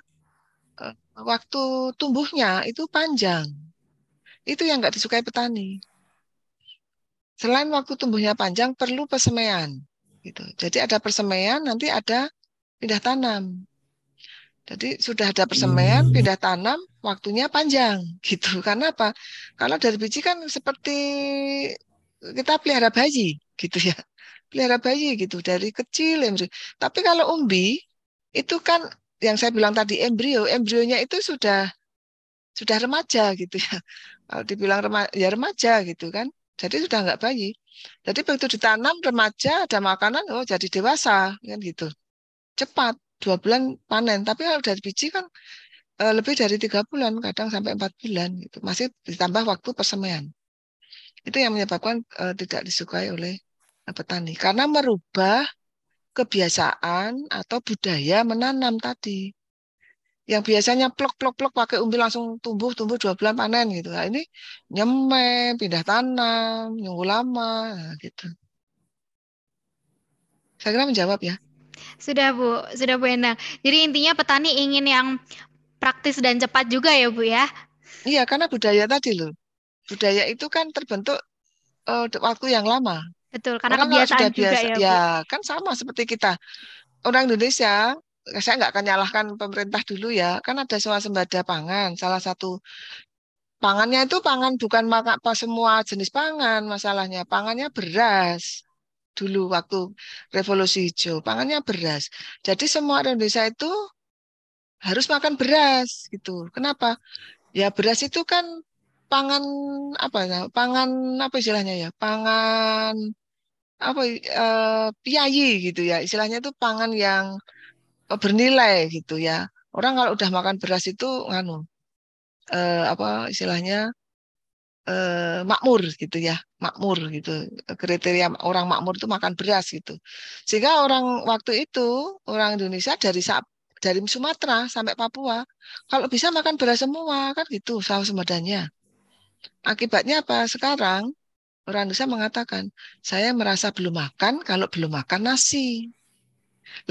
eh, waktu tumbuhnya itu panjang. Itu yang nggak disukai petani. Selain waktu tumbuhnya panjang, perlu persemaian. Gitu. Jadi ada persemaian, nanti ada pindah tanam. Jadi sudah ada persemaian, hmm. pindah tanam, waktunya panjang *laughs* gitu. Karena apa? Kalau dari biji kan seperti kita pelihara bayi gitu ya. Pelihara bayi gitu dari kecil. Tapi kalau umbi itu kan yang saya bilang tadi embrio, embrionya itu sudah sudah remaja gitu ya. *laughs* Kalau dibilang remaja, ya remaja gitu kan. Jadi sudah nggak bayi. Jadi begitu ditanam remaja ada makanan, oh jadi dewasa kan gitu. Cepat dua bulan panen. Tapi kalau dari biji kan eh, lebih dari tiga bulan, kadang sampai empat bulan gitu. Masih ditambah waktu persemaian. Itu yang menyebabkan eh, tidak disukai oleh eh, petani karena merubah kebiasaan atau budaya menanam tadi. Yang biasanya plok-plok-plok pakai umbi langsung tumbuh, tumbuh dua bulan panen gitu. Nah, ini nyemai, pindah tanam, nyunggu lama nah, gitu. Saya kira menjawab ya. Sudah Bu, sudah Bu Endang. Jadi intinya petani ingin yang praktis dan cepat juga ya Bu ya. Iya, karena budaya tadi loh. Budaya itu kan terbentuk uh, waktu yang lama. Betul, karena Orang kebiasaan sudah juga biasa, ya, Bu. Ya, kan sama seperti kita. Orang Indonesia saya nggak akan nyalahkan pemerintah dulu ya, kan ada swasembada pangan. Salah satu pangannya itu pangan bukan maka semua jenis pangan masalahnya. Pangannya beras dulu waktu revolusi hijau, pangannya beras. Jadi semua orang Indonesia itu harus makan beras gitu. Kenapa? Ya beras itu kan pangan apa ya? Pangan apa istilahnya ya? Pangan apa eh, piayi gitu ya istilahnya itu pangan yang eh, bernilai gitu ya orang kalau udah makan beras itu nganu eh, apa istilahnya makmur gitu ya makmur gitu kriteria orang makmur itu makan beras gitu sehingga orang waktu itu orang Indonesia dari dari Sumatera sampai Papua kalau bisa makan beras semua kan gitu saus sembadanya akibatnya apa sekarang Orang Indonesia mengatakan, saya merasa belum makan kalau belum makan nasi.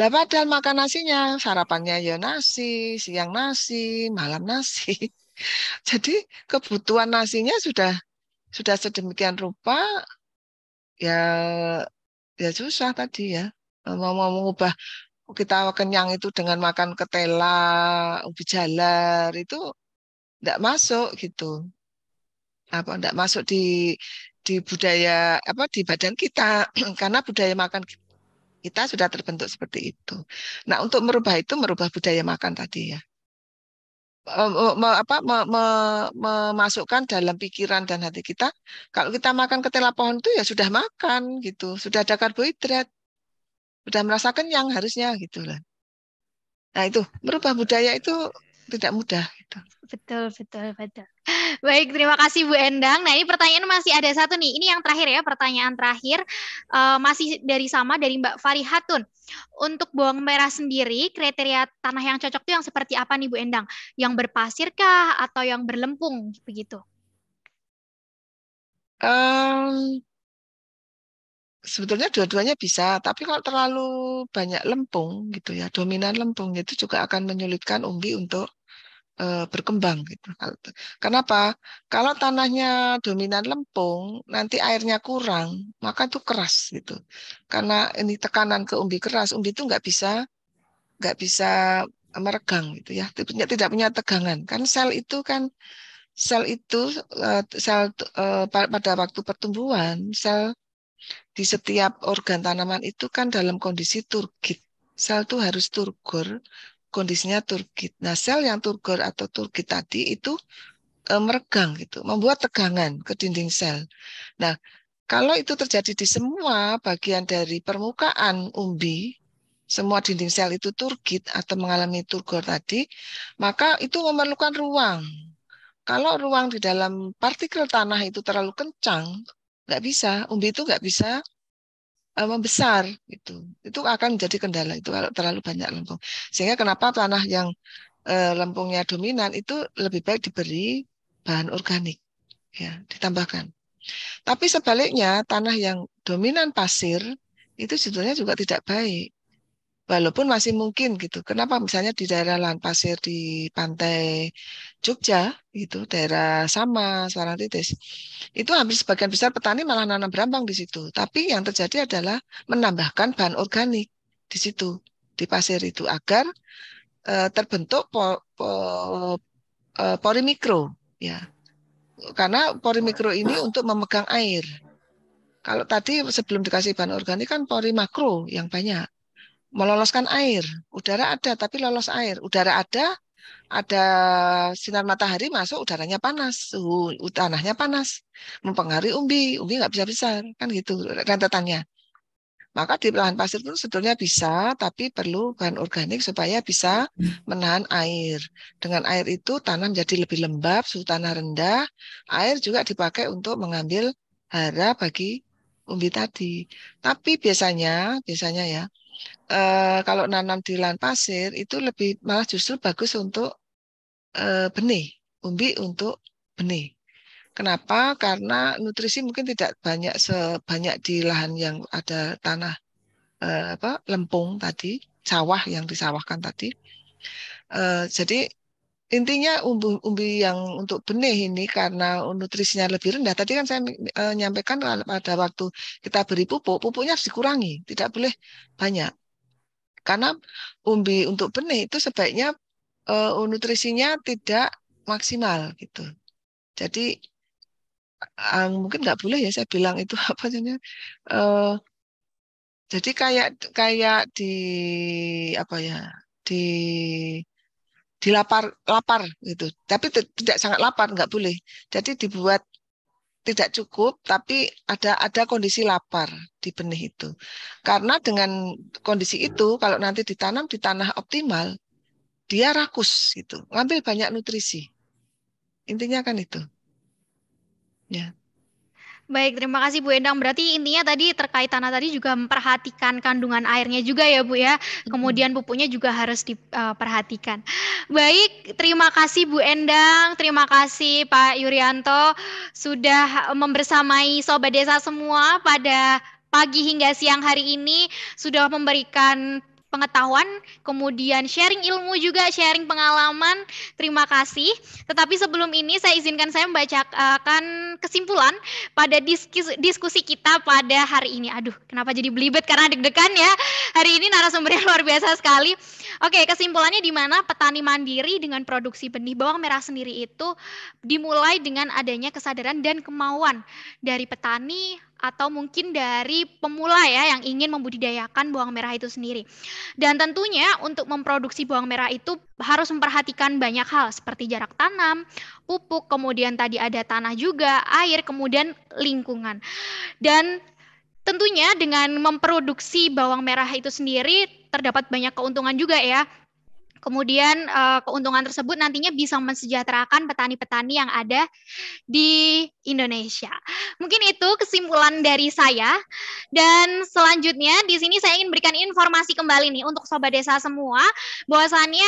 Lah padahal makan nasinya, sarapannya ya nasi, siang nasi, malam nasi. *laughs* Jadi kebutuhan nasinya sudah sudah sedemikian rupa ya ya susah tadi ya mau mau mengubah kita kenyang itu dengan makan ketela ubi jalar itu tidak masuk gitu apa tidak masuk di di budaya apa di badan kita *clears throat* karena budaya makan kita sudah terbentuk seperti itu. Nah untuk merubah itu merubah budaya makan tadi ya apa me, me, memasukkan dalam pikiran dan hati kita kalau kita makan ketela pohon itu ya sudah makan gitu sudah ada karbohidrat sudah merasakan kenyang harusnya gitu lah nah itu merubah budaya itu tidak mudah gitu. Betul, betul, betul. Baik, terima kasih Bu Endang. Nah, ini pertanyaan masih ada satu nih. Ini yang terakhir ya, pertanyaan terakhir uh, masih dari sama dari Mbak Farihatun. Untuk bawang merah sendiri, kriteria tanah yang cocok itu yang seperti apa nih Bu Endang? Yang berpasir kah atau yang berlempung begitu? Um, sebetulnya dua-duanya bisa, tapi kalau terlalu banyak lempung gitu ya, dominan lempung itu juga akan menyulitkan umbi untuk Eh, berkembang gitu. Kenapa? Kalau tanahnya dominan lempung, nanti airnya kurang, maka itu keras gitu. Karena ini tekanan ke umbi keras, umbi itu nggak bisa nggak bisa meregang gitu ya, tidak tidak punya tegangan. Kan sel itu kan sel itu eh, sel eh, pada waktu pertumbuhan sel di setiap organ tanaman itu kan dalam kondisi turgid. Sel itu harus turgor kondisinya turgid. Nah, sel yang turgor atau turgid tadi itu e, meregang gitu, membuat tegangan ke dinding sel. Nah, kalau itu terjadi di semua bagian dari permukaan umbi, semua dinding sel itu turgid atau mengalami turgor tadi, maka itu memerlukan ruang. Kalau ruang di dalam partikel tanah itu terlalu kencang, nggak bisa, umbi itu nggak bisa Eh, membesar itu itu akan menjadi kendala itu kalau terlalu banyak lempung sehingga kenapa tanah yang eh, lempungnya dominan itu lebih baik diberi bahan organik ya ditambahkan tapi sebaliknya tanah yang dominan pasir itu sebetulnya juga tidak baik walaupun masih mungkin gitu. Kenapa misalnya di daerah lahan pasir di pantai Jogja gitu, daerah sama Titis Itu hampir sebagian besar petani malah nanam berambang di situ. Tapi yang terjadi adalah menambahkan bahan organik di situ di pasir itu agar e, terbentuk po, po, e, eh, pori mikro ya. Karena pori mikro ini untuk memegang air. Kalau tadi sebelum dikasih bahan organik kan pori makro yang banyak meloloskan air. Udara ada tapi lolos air. Udara ada, ada sinar matahari masuk udaranya panas, suhu tanahnya panas, mempengaruhi umbi, umbi nggak bisa besar kan gitu rentetannya. Maka di lahan pasir pun sebetulnya bisa, tapi perlu bahan organik supaya bisa menahan air. Dengan air itu tanah menjadi lebih lembab, suhu tanah rendah, air juga dipakai untuk mengambil hara bagi umbi tadi. Tapi biasanya, biasanya ya, e, kalau nanam di lahan pasir itu lebih malah justru bagus untuk e, benih, umbi untuk benih. Kenapa? Karena nutrisi mungkin tidak banyak sebanyak di lahan yang ada tanah e, apa lempung tadi, sawah yang disawahkan tadi. E, jadi intinya umbi, umbi yang untuk benih ini karena nutrisinya lebih rendah. Tadi kan saya e, nyampaikan pada waktu kita beri pupuk, pupuknya harus dikurangi, tidak boleh banyak. Karena umbi untuk benih itu sebaiknya uh, nutrisinya tidak maksimal gitu. Jadi uh, mungkin nggak boleh ya saya bilang itu *laughs* apa namanya. Uh, jadi kayak kayak di apa ya di dilapar lapar gitu. Tapi tidak sangat lapar nggak boleh. Jadi dibuat tidak cukup, tapi ada ada kondisi lapar di benih itu. Karena dengan kondisi itu, kalau nanti ditanam di tanah optimal, dia rakus gitu, ngambil banyak nutrisi. Intinya kan itu. Ya. Baik, terima kasih Bu Endang. Berarti intinya tadi terkait tanah tadi juga memperhatikan kandungan airnya juga ya Bu ya. Kemudian pupuknya juga harus diperhatikan. Eh, Baik, terima kasih Bu Endang, terima kasih Pak Yuryanto sudah membersamai Sobat Desa semua pada pagi hingga siang hari ini sudah memberikan pengetahuan, kemudian sharing ilmu juga, sharing pengalaman. Terima kasih. Tetapi sebelum ini saya izinkan saya membacakan kesimpulan pada diskusi, diskusi kita pada hari ini. Aduh, kenapa jadi belibet karena deg-degan ya. Hari ini narasumbernya *laughs* luar biasa sekali. Oke, kesimpulannya di mana petani mandiri dengan produksi benih bawang merah sendiri itu dimulai dengan adanya kesadaran dan kemauan dari petani atau mungkin dari pemula ya yang ingin membudidayakan bawang merah itu sendiri. Dan tentunya untuk memproduksi bawang merah itu harus memperhatikan banyak hal seperti jarak tanam, pupuk, kemudian tadi ada tanah juga, air, kemudian lingkungan. Dan tentunya dengan memproduksi bawang merah itu sendiri terdapat banyak keuntungan juga ya Kemudian uh, keuntungan tersebut nantinya bisa mensejahterakan petani-petani yang ada di Indonesia. Mungkin itu kesimpulan dari saya. Dan selanjutnya di sini saya ingin berikan informasi kembali nih untuk sobat desa semua bahwasannya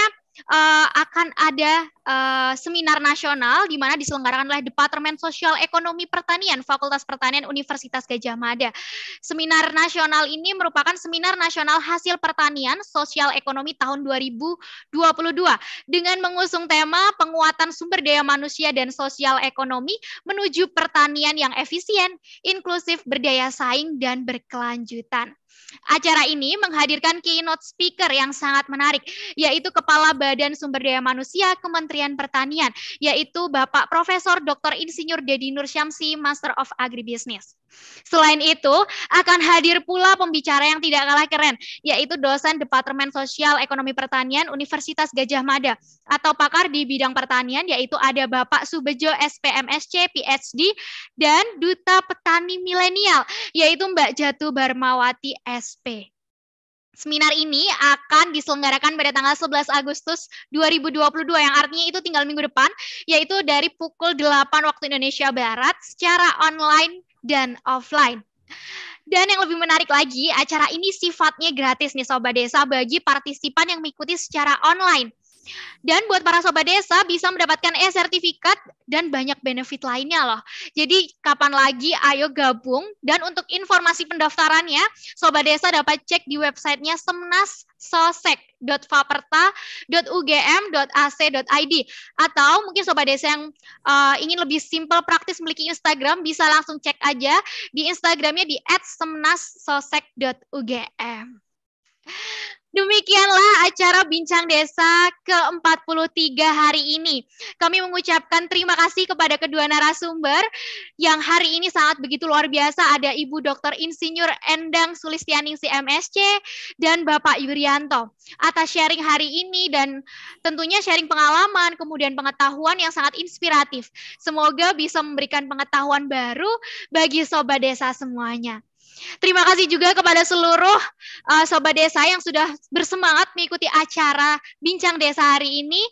uh, akan ada uh, seminar nasional di mana diselenggarakan oleh Departemen Sosial Ekonomi Pertanian Fakultas Pertanian Universitas Gajah Mada. Seminar nasional ini merupakan seminar nasional hasil pertanian sosial ekonomi tahun 2022 dengan mengusung tema penguatan sumber daya manusia dan sosial ekonomi menuju pertanian yang efisien, inklusif, berdaya saing dan berkelanjutan. Acara ini menghadirkan keynote speaker yang sangat menarik, yaitu Kepala Badan Sumber Daya Manusia Kementerian Pertanian, yaitu Bapak Profesor Dr. Insinyur Dedi Nur Syamsi, Master of Agribusiness. Selain itu, akan hadir pula pembicara yang tidak kalah keren, yaitu dosen Departemen Sosial Ekonomi Pertanian Universitas Gajah Mada atau pakar di bidang pertanian yaitu ada Bapak Subejo SPMSC PhD dan duta petani milenial yaitu Mbak Jatuh Barmawati SP. Seminar ini akan diselenggarakan pada tanggal 11 Agustus 2022 yang artinya itu tinggal minggu depan yaitu dari pukul 8 waktu Indonesia Barat secara online dan offline. Dan yang lebih menarik lagi, acara ini sifatnya gratis nih Sobat Desa bagi partisipan yang mengikuti secara online. Dan buat para sobat desa bisa mendapatkan e-sertifikat dan banyak benefit lainnya loh. Jadi kapan lagi ayo gabung. Dan untuk informasi pendaftarannya, sobat desa dapat cek di websitenya Semnas sosek.faperta.ugm.ac.id atau mungkin sobat desa yang uh, ingin lebih simple praktis memiliki Instagram bisa langsung cek aja di Instagramnya di @semnassosek.ugm. Demikianlah acara Bincang Desa ke-43 hari ini. Kami mengucapkan terima kasih kepada kedua narasumber yang hari ini sangat begitu luar biasa. Ada Ibu Dr. Insinyur Endang Sulistianingsi MSC dan Bapak Yuryanto atas sharing hari ini dan tentunya sharing pengalaman, kemudian pengetahuan yang sangat inspiratif. Semoga bisa memberikan pengetahuan baru bagi Sobat Desa semuanya. Terima kasih juga kepada seluruh uh, sobat desa yang sudah bersemangat mengikuti acara Bincang Desa hari ini.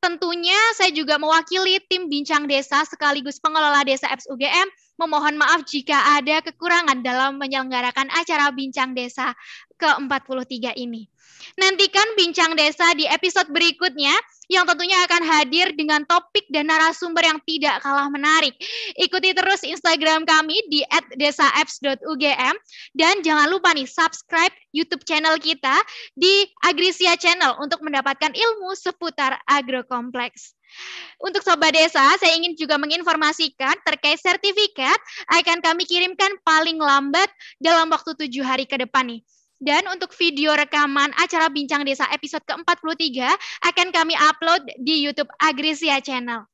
Tentunya saya juga mewakili tim Bincang Desa sekaligus pengelola desa EPS UGM memohon maaf jika ada kekurangan dalam menyelenggarakan acara Bincang Desa ke-43 ini. Nantikan Bincang Desa di episode berikutnya yang tentunya akan hadir dengan topik dan narasumber yang tidak kalah menarik. Ikuti terus Instagram kami di @desaapps.ugm dan jangan lupa nih subscribe YouTube channel kita di Agrisia Channel untuk mendapatkan ilmu seputar agrokompleks. Untuk Sobat Desa, saya ingin juga menginformasikan terkait sertifikat akan kami kirimkan paling lambat dalam waktu tujuh hari ke depan nih. Dan untuk video rekaman acara Bincang Desa episode ke-43 akan kami upload di YouTube Agrisia Channel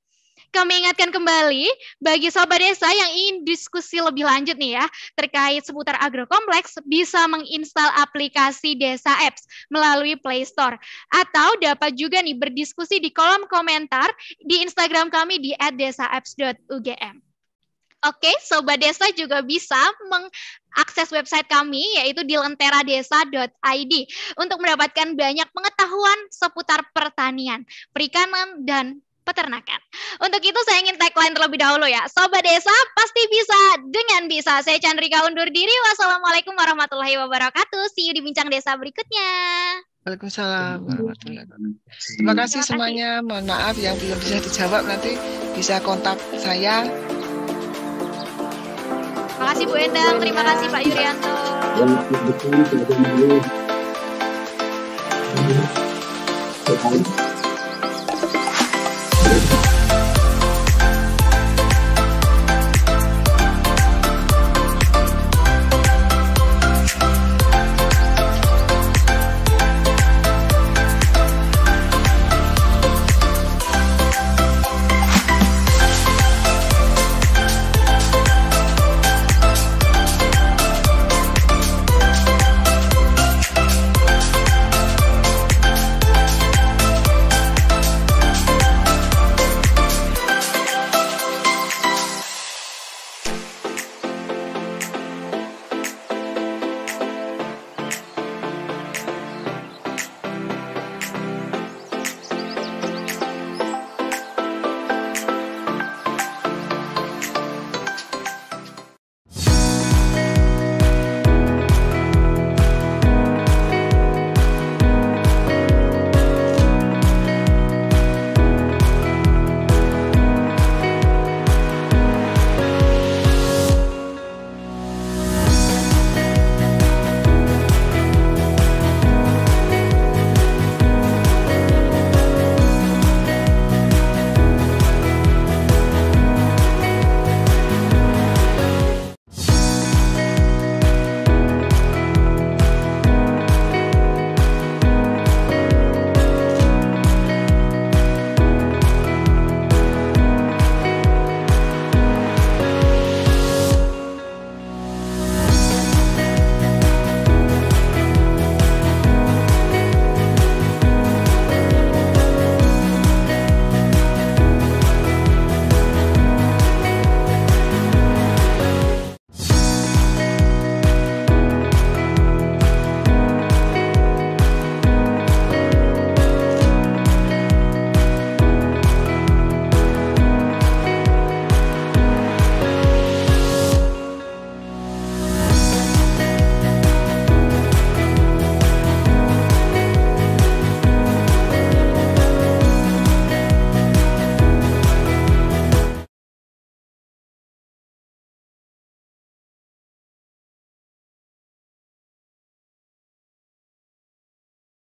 kami ingatkan kembali bagi sobat desa yang ingin diskusi lebih lanjut nih ya terkait seputar agrokompleks bisa menginstal aplikasi Desa Apps melalui Play Store atau dapat juga nih berdiskusi di kolom komentar di Instagram kami di @desaapps.ugm. Oke, Sobat Desa juga bisa mengakses website kami yaitu di lenteradesa.id untuk mendapatkan banyak pengetahuan seputar pertanian, perikanan, dan peternakan. Untuk itu saya ingin tagline terlebih dahulu ya. Sobat desa pasti bisa dengan bisa. Saya Chandrika undur diri. Wassalamualaikum warahmatullahi wabarakatuh. See you di Bincang Desa berikutnya. Waalaikumsalam warahmatullahi wabarakatuh. Terima kasih semuanya. Mohon maaf yang belum bisa dijawab nanti bisa kontak saya. Terima kasih Bu Endang. Terima kasih Pak Yuryanto. Terima kasih.